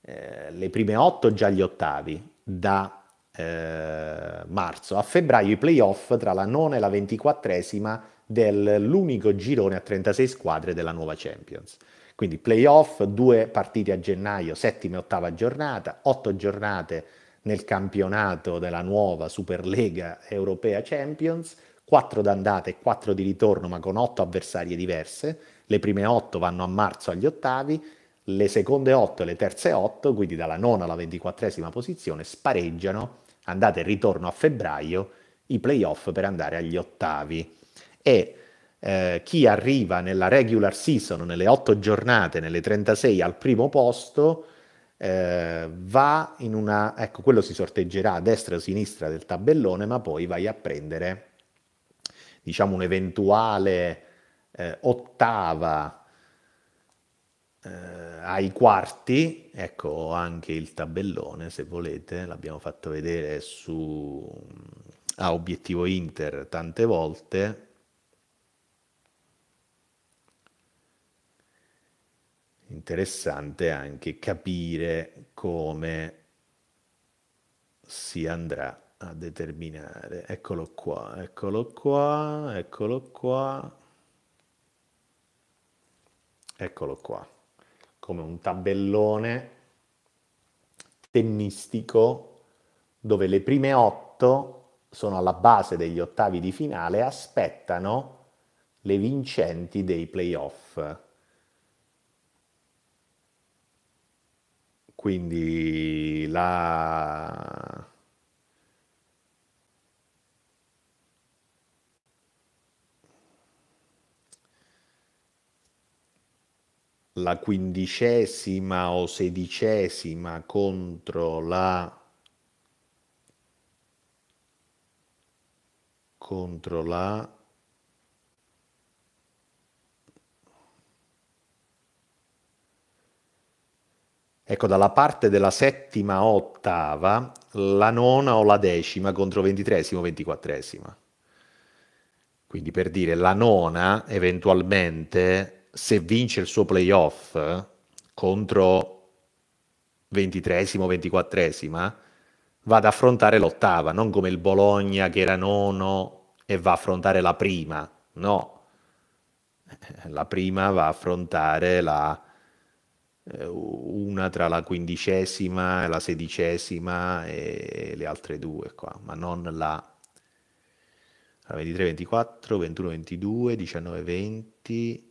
eh, le prime otto già gli ottavi da eh, marzo a febbraio i playoff tra la nona e la ventiquattresima dell'unico girone a 36 squadre della nuova Champions quindi playoff due partite a gennaio settima e ottava giornata otto giornate nel campionato della nuova Superlega Europea Champions 4 d'andata e 4 di ritorno, ma con 8 avversarie diverse. Le prime 8 vanno a marzo agli ottavi, le seconde 8 e le terze 8, quindi dalla nona alla ventiquattresima posizione, spareggiano, andate e ritorno a febbraio, i playoff per andare agli ottavi. E eh, chi arriva nella regular season, nelle 8 giornate, nelle 36 al primo posto, eh, va in una... ecco, quello si sorteggerà a destra o a sinistra del tabellone, ma poi vai a prendere diciamo un'eventuale eh, ottava eh, ai quarti, ecco anche il tabellone se volete, l'abbiamo fatto vedere su a obiettivo Inter tante volte. Interessante anche capire come si andrà a determinare. Eccolo qua, eccolo qua, eccolo qua. Eccolo qua. Come un tabellone tennistico dove le prime otto sono alla base degli ottavi di finale e aspettano le vincenti dei playoff. Quindi la la quindicesima o sedicesima contro la contro la Ecco, dalla parte della settima ottava, la nona o la decima contro ventitresima o ventiquattresima. Quindi per dire la nona eventualmente se vince il suo playoff contro ventitresimo, ventiquattresima, va ad affrontare l'ottava, non come il Bologna che era nono e va a affrontare la prima, no. Eh, la prima va a affrontare la, eh, una tra la quindicesima e la sedicesima e le altre due qua, ma non la 23-24, 21-22, 19-20.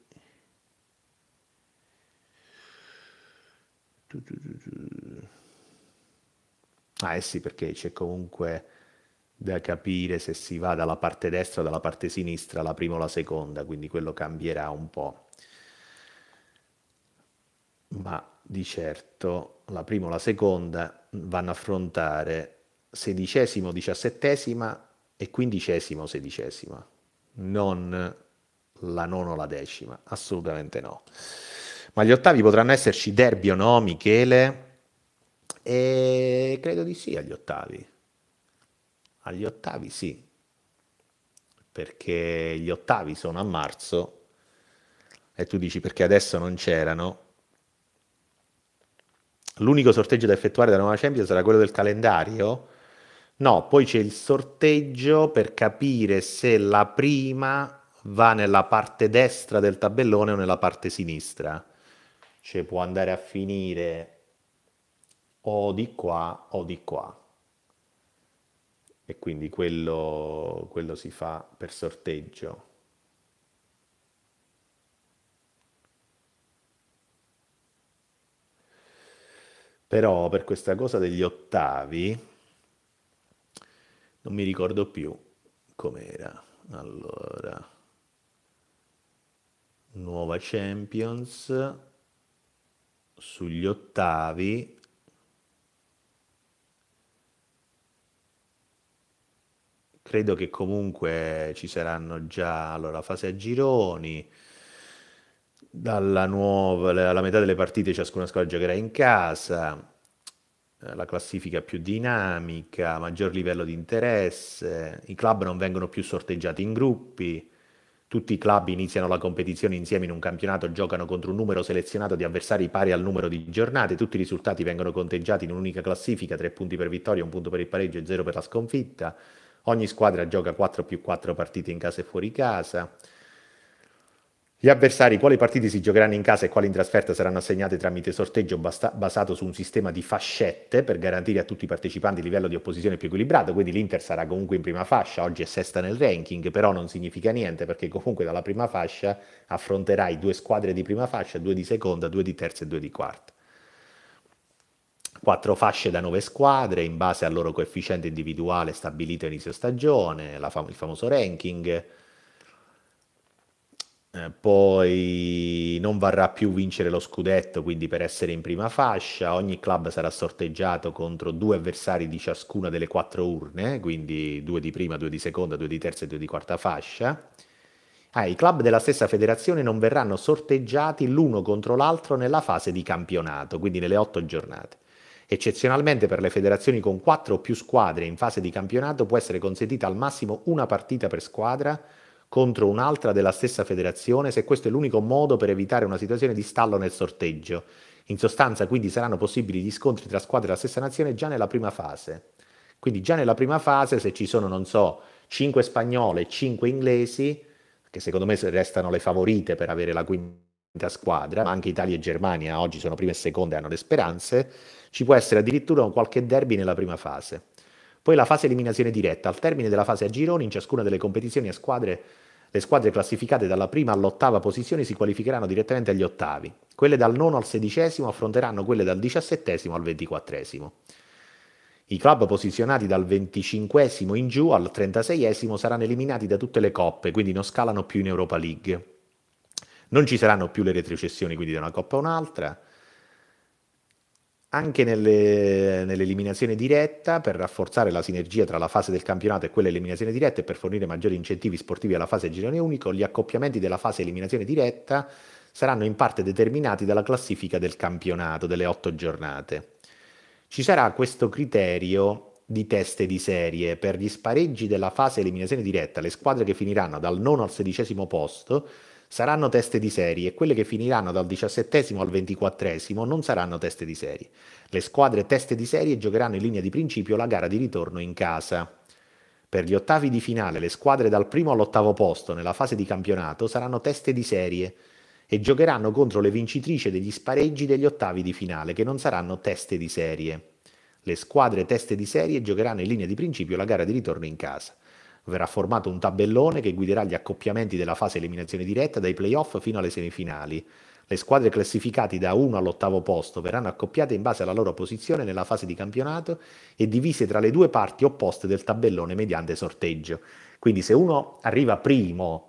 Ah, eh sì, perché c'è comunque da capire se si va dalla parte destra o dalla parte sinistra, la prima o la seconda, quindi quello cambierà un po'. Ma di certo la prima o la seconda vanno a affrontare sedicesimo, diciassettesima e quindicesimo, sedicesima, non la nona o la decima, assolutamente no ma gli ottavi potranno esserci derby o no, Michele? E eh, credo di sì agli ottavi. Agli ottavi sì, perché gli ottavi sono a marzo e tu dici perché adesso non c'erano. L'unico sorteggio da effettuare della nuova Champions sarà quello del calendario? No, poi c'è il sorteggio per capire se la prima va nella parte destra del tabellone o nella parte sinistra cioè può andare a finire o di qua o di qua. E quindi quello, quello si fa per sorteggio. Però per questa cosa degli ottavi non mi ricordo più com'era. Allora, nuova Champions sugli ottavi credo che comunque ci saranno già allora fase a gironi dalla nuova alla metà delle partite ciascuna squadra giocherà in casa la classifica più dinamica maggior livello di interesse i club non vengono più sorteggiati in gruppi tutti i club iniziano la competizione insieme in un campionato, giocano contro un numero selezionato di avversari pari al numero di giornate, tutti i risultati vengono conteggiati in un'unica classifica, tre punti per vittoria, un punto per il pareggio e zero per la sconfitta. Ogni squadra gioca 4 più 4 partite in casa e fuori casa. Gli avversari, quali partite si giocheranno in casa e quali in trasferta saranno assegnate tramite sorteggio basta- basato su un sistema di fascette per garantire a tutti i partecipanti il livello di opposizione più equilibrato, quindi l'Inter sarà comunque in prima fascia, oggi è sesta nel ranking, però non significa niente perché comunque dalla prima fascia affronterai due squadre di prima fascia, due di seconda, due di terza e due di quarta. Quattro fasce da nove squadre in base al loro coefficiente individuale stabilito a inizio stagione, fam- il famoso ranking eh, poi non varrà più vincere lo scudetto, quindi per essere in prima fascia, ogni club sarà sorteggiato contro due avversari di ciascuna delle quattro urne, quindi due di prima, due di seconda, due di terza e due di quarta fascia. Ah, I club della stessa federazione non verranno sorteggiati l'uno contro l'altro nella fase di campionato, quindi nelle otto giornate. Eccezionalmente per le federazioni con quattro o più squadre in fase di campionato può essere consentita al massimo una partita per squadra contro un'altra della stessa federazione se questo è l'unico modo per evitare una situazione di stallo nel sorteggio. In sostanza quindi saranno possibili gli scontri tra squadre della stessa nazione già nella prima fase. Quindi già nella prima fase se ci sono, non so, 5 spagnole e 5 inglesi, che secondo me restano le favorite per avere la quinta squadra, ma anche Italia e Germania oggi sono prime e seconde e hanno le speranze, ci può essere addirittura un qualche derby nella prima fase. Poi la fase eliminazione diretta. Al termine della fase a gironi, in ciascuna delle competizioni a squadre, le squadre classificate dalla prima all'ottava posizione si qualificheranno direttamente agli ottavi. Quelle dal nono al sedicesimo affronteranno quelle dal diciassettesimo al ventiquattresimo. I club posizionati dal venticinquesimo in giù al trentaseiesimo saranno eliminati da tutte le coppe, quindi non scalano più in Europa League. Non ci saranno più le retrocessioni, quindi da una coppa a un'altra anche nelle, nell'eliminazione diretta per rafforzare la sinergia tra la fase del campionato e quella eliminazione diretta e per fornire maggiori incentivi sportivi alla fase girone unico, gli accoppiamenti della fase eliminazione diretta saranno in parte determinati dalla classifica del campionato delle otto giornate. Ci sarà questo criterio di teste di serie per gli spareggi della fase eliminazione diretta, le squadre che finiranno dal nono al sedicesimo posto saranno teste di serie e quelle che finiranno dal diciassettesimo al ventiquattresimo non saranno teste di serie. Le squadre teste di serie giocheranno in linea di principio la gara di ritorno in casa. Per gli ottavi di finale le squadre dal primo all'ottavo posto nella fase di campionato saranno teste di serie e giocheranno contro le vincitrici degli spareggi degli ottavi di finale che non saranno teste di serie. Le squadre teste di serie giocheranno in linea di principio la gara di ritorno in casa verrà formato un tabellone che guiderà gli accoppiamenti della fase eliminazione diretta dai playoff fino alle semifinali. Le squadre classificate da 1 all'ottavo posto verranno accoppiate in base alla loro posizione nella fase di campionato e divise tra le due parti opposte del tabellone mediante sorteggio. Quindi se uno arriva primo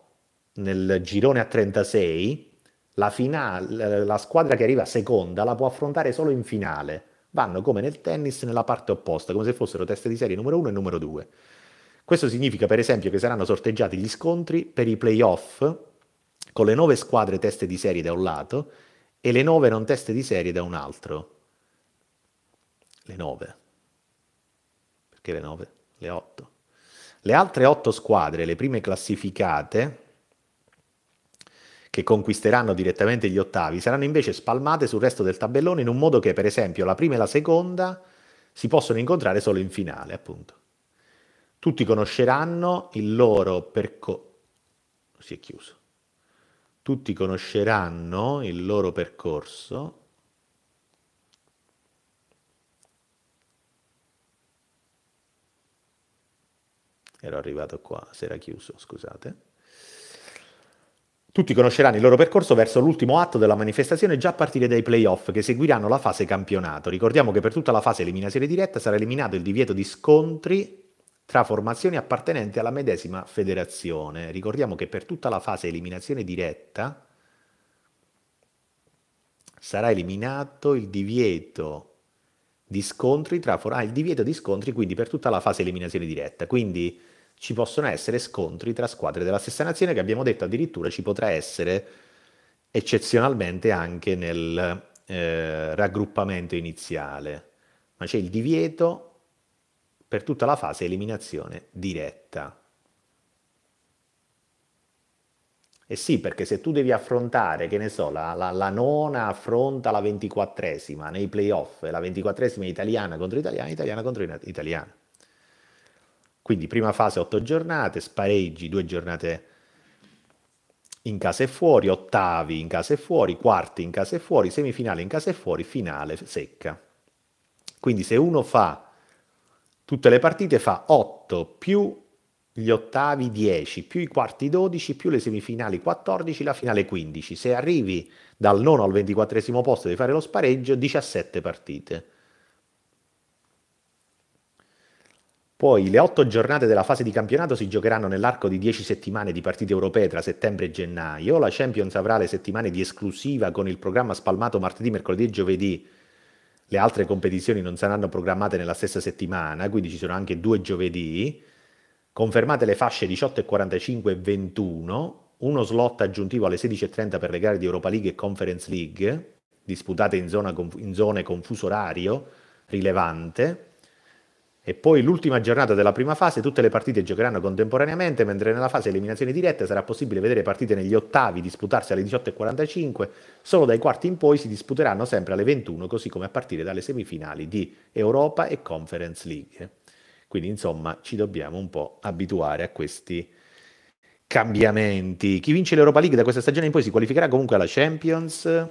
nel girone a 36, la, finale, la squadra che arriva seconda la può affrontare solo in finale. Vanno come nel tennis nella parte opposta, come se fossero teste di serie numero 1 e numero 2. Questo significa per esempio che saranno sorteggiati gli scontri per i playoff con le nove squadre teste di serie da un lato e le nove non teste di serie da un altro. Le nove. Perché le nove? Le otto. Le altre otto squadre, le prime classificate, che conquisteranno direttamente gli ottavi, saranno invece spalmate sul resto del tabellone in un modo che, per esempio, la prima e la seconda si possono incontrare solo in finale, appunto. Tutti conosceranno il loro percorso. Si è chiuso. Tutti conosceranno il loro percorso. Ero arrivato qua, si era chiuso, scusate. Tutti conosceranno il loro percorso verso l'ultimo atto della manifestazione già a partire dai playoff che seguiranno la fase campionato. Ricordiamo che per tutta la fase eliminazione diretta sarà eliminato il divieto di scontri tra formazioni appartenenti alla medesima federazione. Ricordiamo che per tutta la fase eliminazione diretta sarà eliminato il divieto di scontri tra for- ah, il divieto di scontri quindi per tutta la fase eliminazione diretta. Quindi ci possono essere scontri tra squadre della stessa nazione che abbiamo detto addirittura ci potrà essere eccezionalmente anche nel eh, raggruppamento iniziale. Ma c'è il divieto per tutta la fase eliminazione diretta. E sì, perché se tu devi affrontare, che ne so, la, la, la nona affronta la ventiquattresima nei playoff, la ventiquattresima è italiana contro italiana, italiana contro italiana. Quindi prima fase otto giornate, spareggi due giornate in casa e fuori, ottavi in casa e fuori, quarti in casa e fuori, semifinale in casa e fuori, finale secca. Quindi se uno fa tutte le partite fa 8 più gli ottavi 10, più i quarti 12, più le semifinali 14, la finale 15. Se arrivi dal nono al ventiquattresimo posto di fare lo spareggio, 17 partite. Poi le otto giornate della fase di campionato si giocheranno nell'arco di 10 settimane di partite europee tra settembre e gennaio. La Champions avrà le settimane di esclusiva con il programma spalmato martedì, mercoledì e giovedì le altre competizioni non saranno programmate nella stessa settimana, quindi ci sono anche due giovedì, confermate le fasce 18 e 45 e 21, uno slot aggiuntivo alle 16.30 per le gare di Europa League e Conference League, disputate in, zona, in zone con fuso orario rilevante, e poi l'ultima giornata della prima fase, tutte le partite giocheranno contemporaneamente, mentre nella fase eliminazione diretta sarà possibile vedere partite negli ottavi disputarsi alle 18.45, solo dai quarti in poi si disputeranno sempre alle 21, così come a partire dalle semifinali di Europa e Conference League. Quindi insomma ci dobbiamo un po' abituare a questi cambiamenti. Chi vince l'Europa League da questa stagione in poi si qualificherà comunque alla Champions?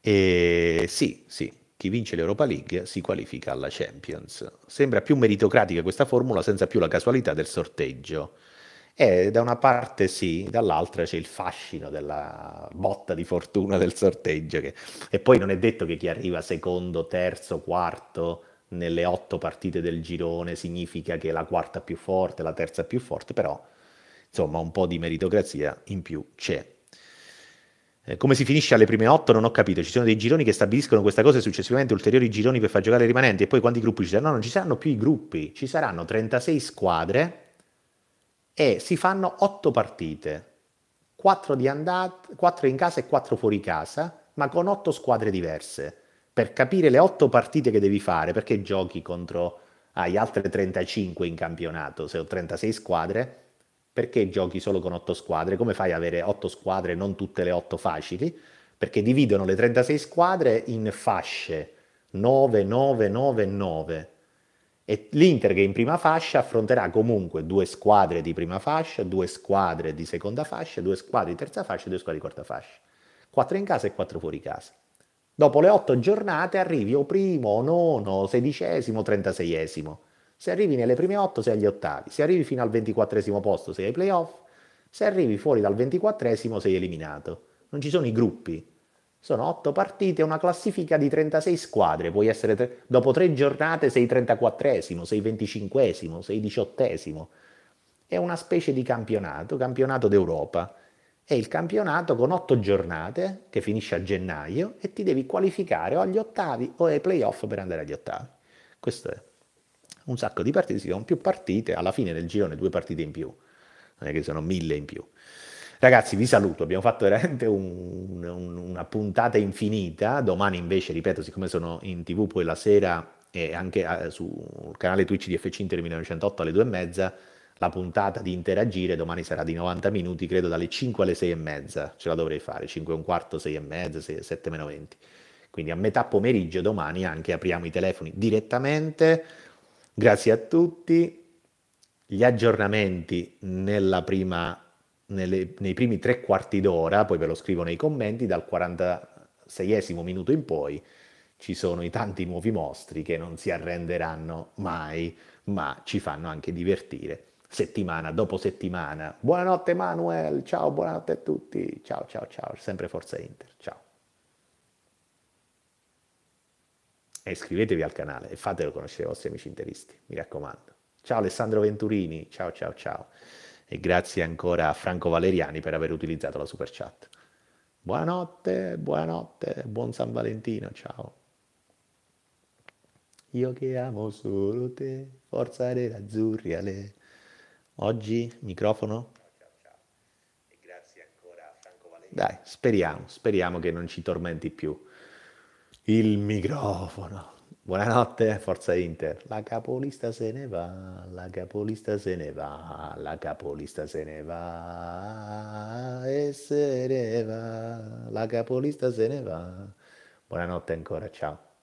E sì, sì, City vince l'Europa League, si qualifica alla Champions. Sembra più meritocratica questa formula senza più la casualità del sorteggio. E da una parte sì, dall'altra c'è il fascino della botta di fortuna del sorteggio. Che... E poi non è detto che chi arriva secondo, terzo, quarto nelle otto partite del girone significa che è la quarta più forte, la terza più forte, però insomma un po' di meritocrazia in più c'è. Eh, come si finisce alle prime otto non ho capito, ci sono dei gironi che stabiliscono questa cosa e successivamente ulteriori gironi per far giocare i rimanenti e poi quanti gruppi ci saranno? No, non ci saranno più i gruppi, ci saranno 36 squadre e si fanno 8 partite, 4, andata, in casa e 4 fuori casa, ma con 8 squadre diverse. Per capire le 8 partite che devi fare, perché giochi contro hai altre 35 in campionato, se ho 36 squadre, perché giochi solo con otto squadre? Come fai ad avere otto squadre, non tutte le otto facili? Perché dividono le 36 squadre in fasce 9, 9, 9, 9. E l'Inter che è in prima fascia affronterà comunque due squadre di prima fascia, due squadre di seconda fascia, due squadre di terza fascia e due squadre di quarta fascia. Quattro in casa e quattro fuori casa. Dopo le otto giornate arrivi o primo, o nono, sedicesimo, trentaseiesimo. Se arrivi nelle prime 8 sei agli ottavi, se arrivi fino al 24 posto sei ai playoff, se arrivi fuori dal 24 sei eliminato. Non ci sono i gruppi. Sono 8 partite, una classifica di 36 squadre. Puoi essere tre... dopo 3 giornate sei 34esimo, sei 25esimo, sei 18esimo. È una specie di campionato, campionato d'Europa. È il campionato con 8 giornate che finisce a gennaio e ti devi qualificare o agli ottavi o ai playoff per andare agli ottavi. Questo è un sacco di partite, si sono più partite, alla fine del girone due partite in più, non è che sono mille in più. Ragazzi, vi saluto, abbiamo fatto veramente un, un, una puntata infinita, domani invece, ripeto, siccome sono in tv poi la sera e anche eh, sul canale Twitch di FC Inter 1908 alle due e mezza, la puntata di interagire domani sarà di 90 minuti, credo dalle 5 alle 6 e mezza ce la dovrei fare, 5 e un quarto, 6 e mezza, 6, 7 meno 20. Quindi a metà pomeriggio domani anche apriamo i telefoni direttamente Grazie a tutti. Gli aggiornamenti prima, nelle, nei primi tre quarti d'ora, poi ve lo scrivo nei commenti, dal 46esimo minuto in poi ci sono i tanti nuovi mostri che non si arrenderanno mai, ma ci fanno anche divertire settimana dopo settimana. Buonanotte Manuel, ciao, buonanotte a tutti, ciao ciao ciao, sempre Forza Inter, ciao. e iscrivetevi al canale e fatelo conoscere i vostri amici interisti, mi raccomando. Ciao Alessandro Venturini, ciao ciao ciao e grazie ancora a Franco Valeriani per aver utilizzato la super chat. Buonanotte, buonanotte, buon San Valentino, ciao. Io che amo solo te, forza nerazzurri ale. Oggi microfono? Ciao, ciao. E grazie ancora a Franco Valeriani. Dai, speriamo, speriamo che non ci tormenti più il microfono. Buonanotte, forza Inter. La capolista se ne va, la capolista se ne va, la capolista se ne va e se ne va, la capolista se ne va. Buonanotte ancora, ciao.